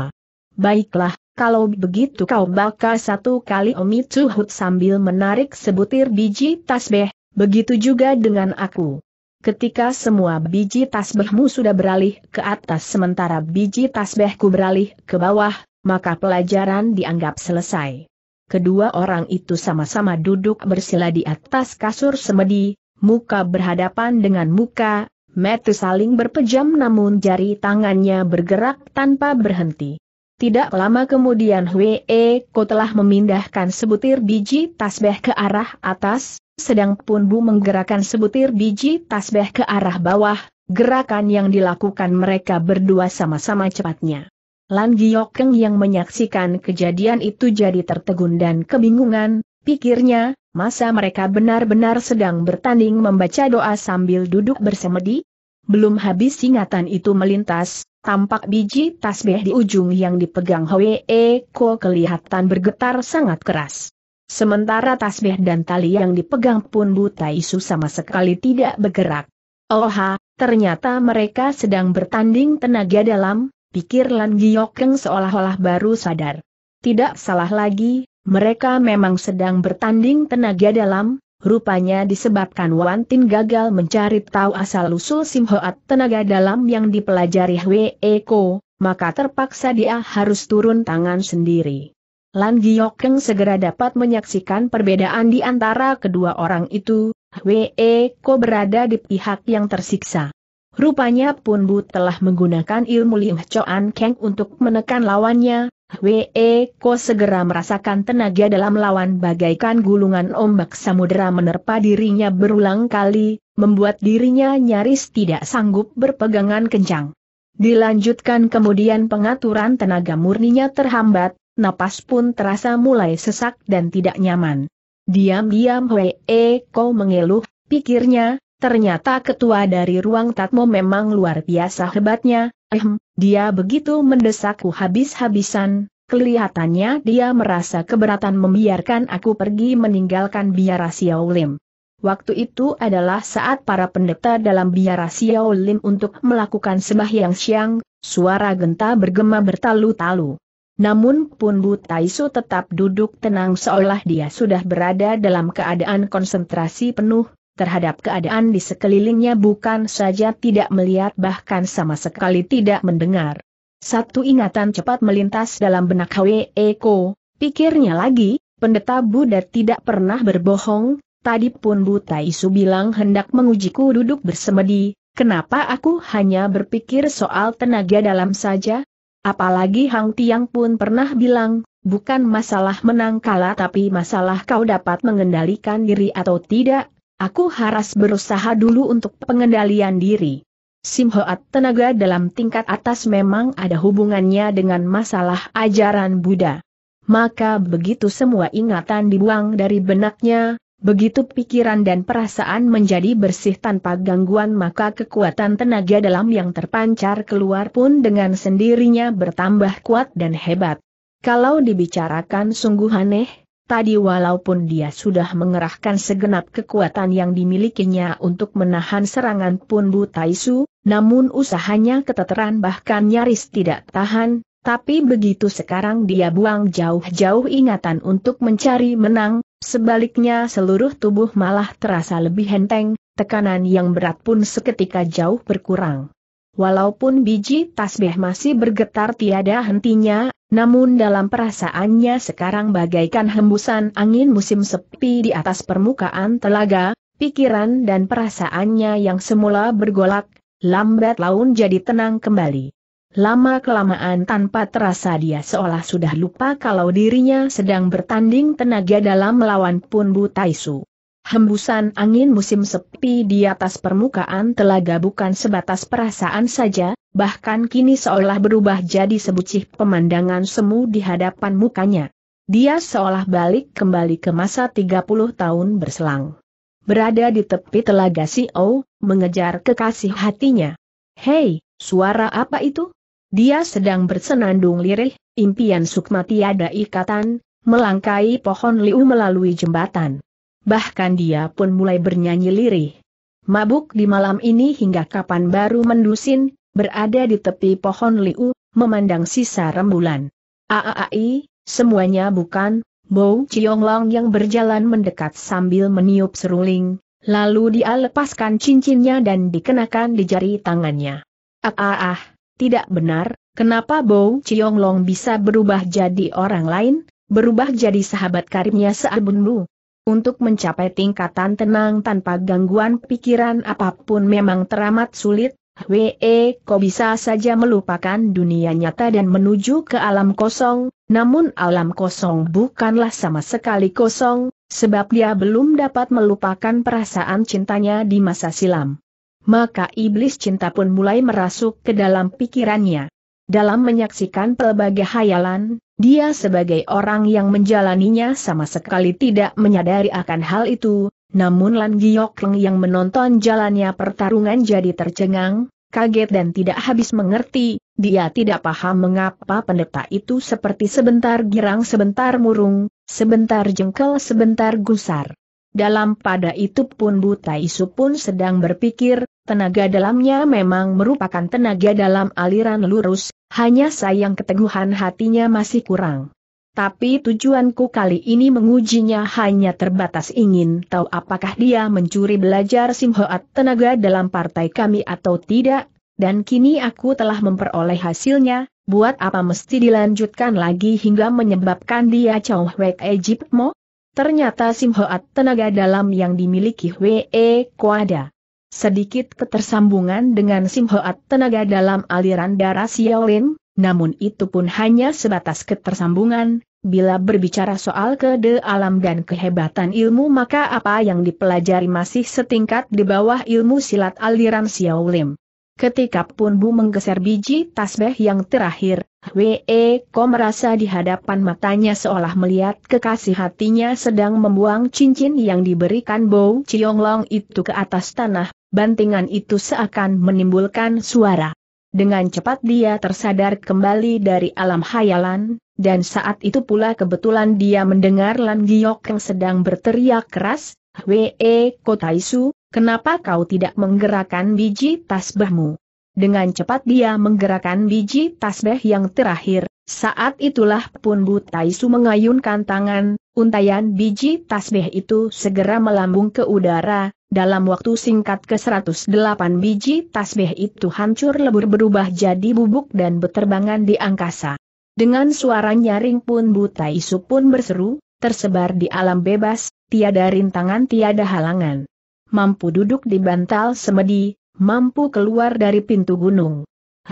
Baiklah, kalau begitu kau bakal satu kali Omi Tsuhut sambil menarik sebutir biji tasbeh, begitu juga dengan aku. Ketika semua biji tasbehmu sudah beralih ke atas sementara biji tasbehku beralih ke bawah, maka pelajaran dianggap selesai kedua orang itu sama-sama duduk bersila di atas kasur semedi, muka berhadapan dengan muka, mata saling berpejam namun jari tangannya bergerak tanpa berhenti. Tidak lama kemudian Hwe Ko telah memindahkan sebutir biji tasbeh ke arah atas, sedang Pun Bu menggerakkan sebutir biji tasbeh ke arah bawah, gerakan yang dilakukan mereka berdua sama-sama cepatnya. Lan Giokeng yang menyaksikan kejadian itu jadi tertegun dan kebingungan, pikirnya, masa mereka benar-benar sedang bertanding membaca doa sambil duduk bersemedi? Belum habis ingatan itu melintas, tampak biji tasbih di ujung yang dipegang Hwee Ko kelihatan bergetar sangat keras. Sementara tasbih dan tali yang dipegang pun buta isu sama sekali tidak bergerak. Oha, ternyata mereka sedang bertanding tenaga dalam, pikir Lan Giokeng seolah-olah baru sadar. Tidak salah lagi, mereka memang sedang bertanding tenaga dalam, rupanya disebabkan Wan Tin gagal mencari tahu asal-usul Sim Hoat tenaga dalam yang dipelajari Hwe Eko, maka terpaksa dia harus turun tangan sendiri. Lan Giokeng segera dapat menyaksikan perbedaan di antara kedua orang itu, Hwe Eko berada di pihak yang tersiksa. Rupanya Pun Bu telah menggunakan ilmu Ling Choan Keng untuk menekan lawannya, Wee Ko segera merasakan tenaga dalam lawan bagaikan gulungan ombak samudera menerpa dirinya berulang kali, membuat dirinya nyaris tidak sanggup berpegangan kencang. Dilanjutkan kemudian pengaturan tenaga murninya terhambat, napas pun terasa mulai sesak dan tidak nyaman. Diam-diam Wee Ko mengeluh, pikirnya, Ternyata ketua dari ruang tatmo memang luar biasa hebatnya, ehm, dia begitu mendesakku habis-habisan, kelihatannya dia merasa keberatan membiarkan aku pergi meninggalkan biara Siaulim. Waktu itu adalah saat para pendeta dalam biara Siaulim untuk melakukan sembahyang siang, suara genta bergema bertalu-talu. Namun pun Bu Taisu tetap duduk tenang seolah dia sudah berada dalam keadaan konsentrasi penuh, terhadap keadaan di sekelilingnya bukan saja tidak melihat bahkan sama sekali tidak mendengar. Satu ingatan cepat melintas dalam benak Hwe Eko, pikirnya lagi, pendeta Buddha tidak pernah berbohong, tadi pun Buta Isu bilang hendak mengujiku duduk bersemedi, kenapa aku hanya berpikir soal tenaga dalam saja? Apalagi Hang Tiang pun pernah bilang, bukan masalah menang kalah tapi masalah kau dapat mengendalikan diri atau tidak, Aku harus berusaha dulu untuk pengendalian diri. Simhoat tenaga dalam tingkat atas memang ada hubungannya dengan masalah ajaran Buddha. Maka begitu semua ingatan dibuang dari benaknya, begitu pikiran dan perasaan menjadi bersih tanpa gangguan maka kekuatan tenaga dalam yang terpancar keluar pun dengan sendirinya bertambah kuat dan hebat. Kalau dibicarakan sungguh aneh, Tadi walaupun dia sudah mengerahkan segenap kekuatan yang dimilikinya untuk menahan serangan pun Bu Taisu, namun usahanya keteteran bahkan nyaris tidak tahan, tapi begitu sekarang dia buang jauh-jauh ingatan untuk mencari menang, sebaliknya seluruh tubuh malah terasa lebih henteng, tekanan yang berat pun seketika jauh berkurang. Walaupun biji tasbih masih bergetar tiada hentinya, namun dalam perasaannya sekarang bagaikan hembusan angin musim sepi di atas permukaan telaga, pikiran dan perasaannya yang semula bergolak, lambat laun jadi tenang kembali. Lama-kelamaan tanpa terasa dia seolah sudah lupa kalau dirinya sedang bertanding tenaga dalam melawan Pun Bu Taisu. Hembusan angin musim sepi di atas permukaan telaga bukan sebatas perasaan saja, bahkan kini seolah berubah jadi sebucih pemandangan semu di hadapan mukanya. Dia seolah balik kembali ke masa 30 tahun berselang. Berada di tepi telaga si O, mengejar kekasih hatinya. Hei, suara apa itu? Dia sedang bersenandung lirih, impian sukma tiada ikatan, melangkai pohon liu melalui jembatan bahkan dia pun mulai bernyanyi lirih. Mabuk di malam ini hingga kapan baru mendusin, berada di tepi pohon liu, memandang sisa rembulan. Aaai, semuanya bukan, Bo Chionglong yang berjalan mendekat sambil meniup seruling, lalu dia lepaskan cincinnya dan dikenakan di jari tangannya. Aaah, tidak benar, kenapa Bo Chionglong bisa berubah jadi orang lain, berubah jadi sahabat karibnya Seabun lu? Untuk mencapai tingkatan tenang tanpa gangguan pikiran apapun memang teramat sulit, Wee, kau bisa saja melupakan dunia nyata dan menuju ke alam kosong, namun alam kosong bukanlah sama sekali kosong, sebab dia belum dapat melupakan perasaan cintanya di masa silam. Maka iblis cinta pun mulai merasuk ke dalam pikirannya. Dalam menyaksikan pelbagai hayalan, dia sebagai orang yang menjalaninya sama sekali tidak menyadari akan hal itu, namun Lan Giok yang menonton jalannya pertarungan jadi tercengang, kaget dan tidak habis mengerti, dia tidak paham mengapa pendeta itu seperti sebentar girang sebentar murung, sebentar jengkel sebentar gusar. Dalam pada itu pun Buta Isu pun sedang berpikir, Tenaga dalamnya memang merupakan tenaga dalam aliran lurus, hanya sayang keteguhan hatinya masih kurang. Tapi tujuanku kali ini mengujinya hanya terbatas ingin tahu apakah dia mencuri belajar Simhoat tenaga dalam partai kami atau tidak, dan kini aku telah memperoleh hasilnya, buat apa mesti dilanjutkan lagi hingga menyebabkan dia cowek Mo? Ternyata Simhoat tenaga dalam yang dimiliki Wee Kwada sedikit ketersambungan dengan Simhoat tenaga dalam aliran darah Xiaolin, namun itu pun hanya sebatas ketersambungan, bila berbicara soal kede alam dan kehebatan ilmu maka apa yang dipelajari masih setingkat di bawah ilmu silat aliran Xiaolin. Ketika pun Bu menggeser biji tasbih yang terakhir, Hwee Ko merasa di hadapan matanya seolah melihat kekasih hatinya sedang membuang cincin yang diberikan Bo Long itu ke atas tanah, bantingan itu seakan menimbulkan suara. Dengan cepat dia tersadar kembali dari alam hayalan, dan saat itu pula kebetulan dia mendengar Lan Giok yang sedang berteriak keras, Hwe Kotaisu, kenapa kau tidak menggerakkan biji tasbahmu? Dengan cepat dia menggerakkan biji tasbah yang terakhir, saat itulah pun Butaisu mengayunkan tangan, untayan biji tasbah itu segera melambung ke udara, dalam waktu singkat ke-108 biji tasbih itu hancur lebur berubah jadi bubuk dan beterbangan di angkasa. Dengan suara nyaring pun Butaisu pun berseru, tersebar di alam bebas, tiada rintangan tiada halangan. Mampu duduk di bantal semedi, mampu keluar dari pintu gunung.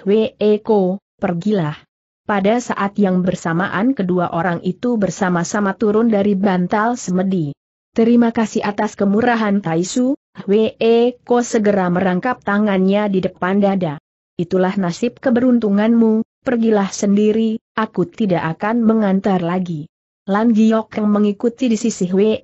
Weko, pergilah. Pada saat yang bersamaan kedua orang itu bersama-sama turun dari bantal semedi. Terima kasih atas kemurahan Taisu, Weko segera merangkap tangannya di depan dada. Itulah nasib keberuntunganmu, pergilah sendiri, aku tidak akan mengantar lagi. Lan Giok yang mengikuti di sisi Wee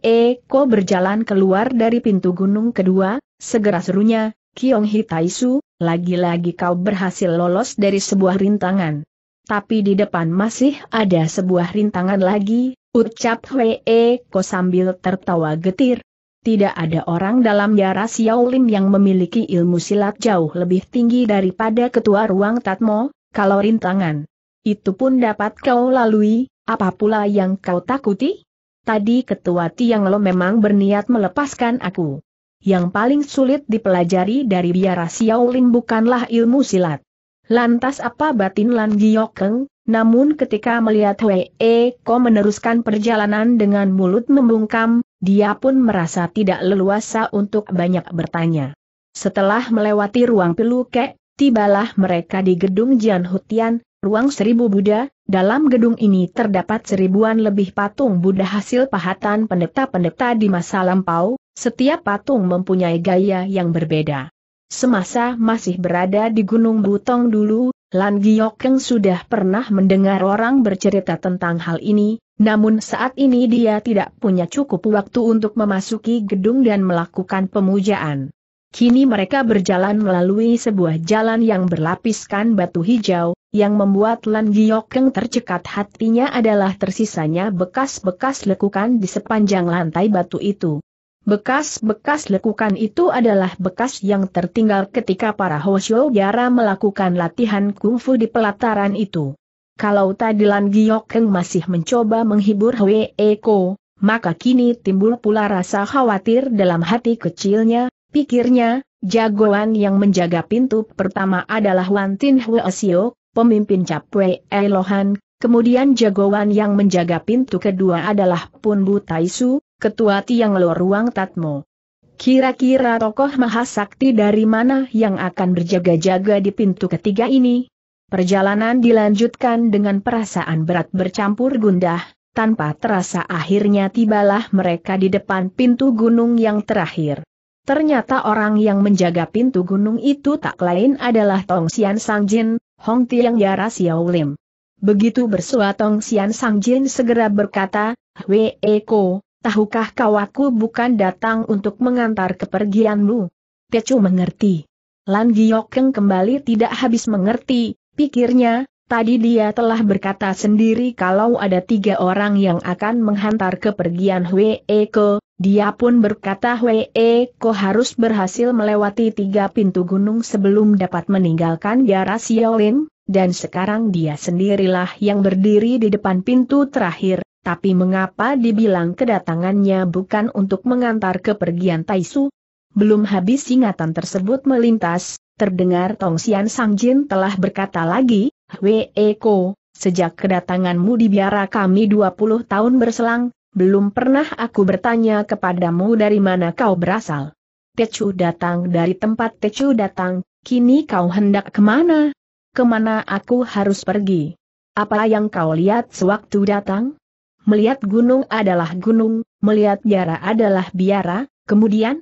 Ko berjalan keluar dari pintu gunung kedua, segera serunya, Kiong Hitaisu, lagi-lagi kau berhasil lolos dari sebuah rintangan. Tapi di depan masih ada sebuah rintangan lagi, ucap Wee Ko sambil tertawa getir. Tidak ada orang dalam Yara Xiaolin yang memiliki ilmu silat jauh lebih tinggi daripada ketua ruang Tatmo, kalau rintangan. Itu pun dapat kau lalui, apa pula yang kau takuti? Tadi ketua Tiang Lo memang berniat melepaskan aku. Yang paling sulit dipelajari dari biara Xiaolin bukanlah ilmu silat. Lantas apa batin Lan Giokeng? Namun ketika melihat Wei e Ko meneruskan perjalanan dengan mulut membungkam, dia pun merasa tidak leluasa untuk banyak bertanya. Setelah melewati ruang pelukek, tibalah mereka di gedung Jian Hutian, Ruang Seribu Buddha, dalam gedung ini terdapat seribuan lebih patung Buddha hasil pahatan pendeta-pendeta di masa lampau, setiap patung mempunyai gaya yang berbeda. Semasa masih berada di Gunung Butong dulu, Lan Giokeng sudah pernah mendengar orang bercerita tentang hal ini, namun saat ini dia tidak punya cukup waktu untuk memasuki gedung dan melakukan pemujaan. Kini mereka berjalan melalui sebuah jalan yang berlapiskan batu hijau, yang membuat Lan Giokeng tercekat hatinya adalah tersisanya bekas-bekas lekukan di sepanjang lantai batu itu. Bekas-bekas lekukan itu adalah bekas yang tertinggal ketika para Hoshio Gara melakukan latihan kungfu di pelataran itu. Kalau tadi Lan Giokeng masih mencoba menghibur Hwee Eko, maka kini timbul pula rasa khawatir dalam hati kecilnya, Pikirnya, jagoan yang menjaga pintu pertama adalah Wan Tin Huesio, pemimpin Capwe Elohan, kemudian jagoan yang menjaga pintu kedua adalah Pun Bu Taisu, ketua Tiang luar Ruang Tatmo. Kira-kira tokoh mahasakti dari mana yang akan berjaga-jaga di pintu ketiga ini? Perjalanan dilanjutkan dengan perasaan berat bercampur gundah, tanpa terasa akhirnya tibalah mereka di depan pintu gunung yang terakhir. Ternyata orang yang menjaga pintu gunung itu tak lain adalah Tong Xian Sang Jin, Hong Tiang Yara Xiao Lim. Begitu bersua Tong Xian Sang Jin segera berkata, Hwe Eko, tahukah kau aku bukan datang untuk mengantar kepergianmu? Tecu mengerti. Lan Giokeng kembali tidak habis mengerti, pikirnya, Tadi dia telah berkata sendiri kalau ada tiga orang yang akan menghantar kepergian Hwe Eko, dia pun berkata Hwe Eko harus berhasil melewati tiga pintu gunung sebelum dapat meninggalkan Yara Xiaolin, dan sekarang dia sendirilah yang berdiri di depan pintu terakhir, tapi mengapa dibilang kedatangannya bukan untuk mengantar kepergian Taisu? Belum habis ingatan tersebut melintas, terdengar Tong Sian Sang Jin telah berkata lagi, Wee Eko, sejak kedatanganmu di biara kami 20 tahun berselang, belum pernah aku bertanya kepadamu dari mana kau berasal. Tecu datang dari tempat Tecu datang, kini kau hendak kemana? Kemana aku harus pergi? Apa yang kau lihat sewaktu datang? Melihat gunung adalah gunung, melihat biara adalah biara, kemudian?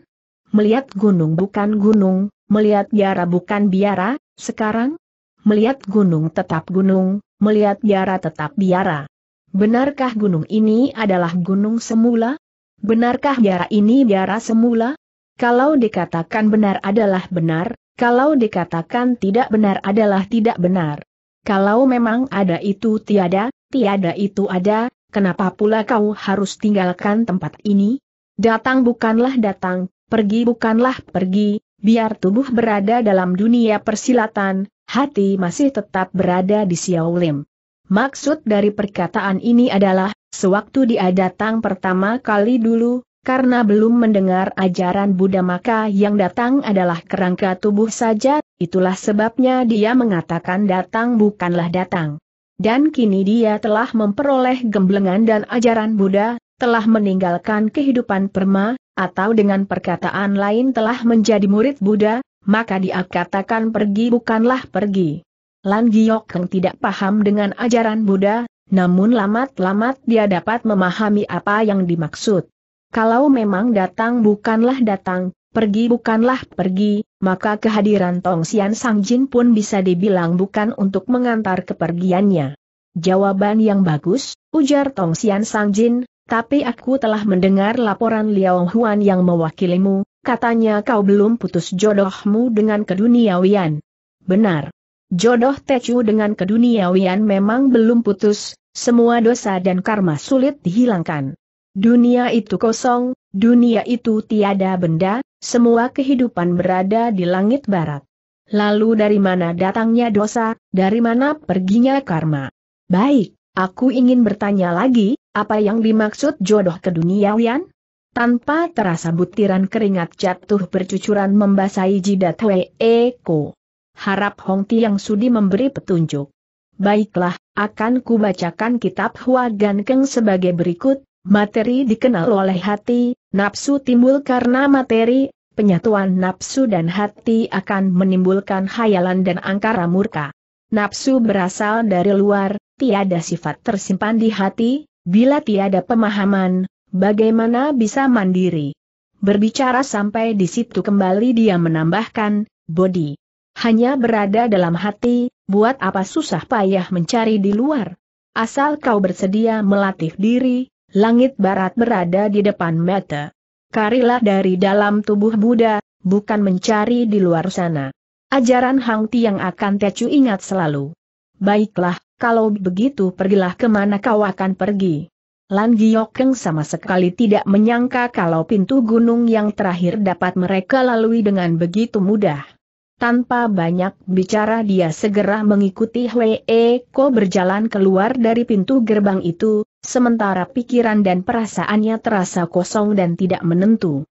Melihat gunung bukan gunung, melihat biara bukan biara, sekarang? melihat gunung tetap gunung, melihat biara tetap biara. Benarkah gunung ini adalah gunung semula? Benarkah biara ini biara semula? Kalau dikatakan benar adalah benar, kalau dikatakan tidak benar adalah tidak benar. Kalau memang ada itu tiada, tiada itu ada, kenapa pula kau harus tinggalkan tempat ini? Datang bukanlah datang, pergi bukanlah pergi, Biar tubuh berada dalam dunia persilatan, hati masih tetap berada di Xiao Lim. Maksud dari perkataan ini adalah, sewaktu dia datang pertama kali dulu, karena belum mendengar ajaran Buddha maka yang datang adalah kerangka tubuh saja, itulah sebabnya dia mengatakan datang bukanlah datang. Dan kini dia telah memperoleh gemblengan dan ajaran Buddha, telah meninggalkan kehidupan perma, atau dengan perkataan lain telah menjadi murid Buddha, maka dia katakan pergi bukanlah pergi. Lan Giok tidak paham dengan ajaran Buddha, namun lamat-lamat dia dapat memahami apa yang dimaksud. Kalau memang datang bukanlah datang, pergi bukanlah pergi, maka kehadiran Tong Sian Sang Jin pun bisa dibilang bukan untuk mengantar kepergiannya. Jawaban yang bagus, ujar Tong Sian Sang Jin, tapi aku telah mendengar laporan Liao Huan yang mewakilimu, katanya kau belum putus jodohmu dengan keduniawian. Benar. Jodoh Techu dengan keduniawian memang belum putus, semua dosa dan karma sulit dihilangkan. Dunia itu kosong, dunia itu tiada benda, semua kehidupan berada di langit barat. Lalu dari mana datangnya dosa, dari mana perginya karma? Baik, aku ingin bertanya lagi, apa yang dimaksud jodoh ke dunia keduniawian? Tanpa terasa butiran keringat jatuh bercucuran membasahi jidat Wei Eko. Harap Hong Tiang Sudi memberi petunjuk. Baiklah, akan kubacakan kitab Hua Gan Keng sebagai berikut, materi dikenal oleh hati, nafsu timbul karena materi, penyatuan nafsu dan hati akan menimbulkan hayalan dan angkara murka. Nafsu berasal dari luar, tiada sifat tersimpan di hati, Bila tiada pemahaman, bagaimana bisa mandiri? Berbicara sampai di situ kembali dia menambahkan, Bodi. Hanya berada dalam hati, buat apa susah payah mencari di luar? Asal kau bersedia melatih diri, langit barat berada di depan mata. Karilah dari dalam tubuh Buddha, bukan mencari di luar sana. Ajaran Hang yang akan Tecu ingat selalu. Baiklah, kalau begitu pergilah kemana kau akan pergi. Lan Giokeng sama sekali tidak menyangka kalau pintu gunung yang terakhir dapat mereka lalui dengan begitu mudah. Tanpa banyak bicara dia segera mengikuti Hwee Ko berjalan keluar dari pintu gerbang itu, sementara pikiran dan perasaannya terasa kosong dan tidak menentu.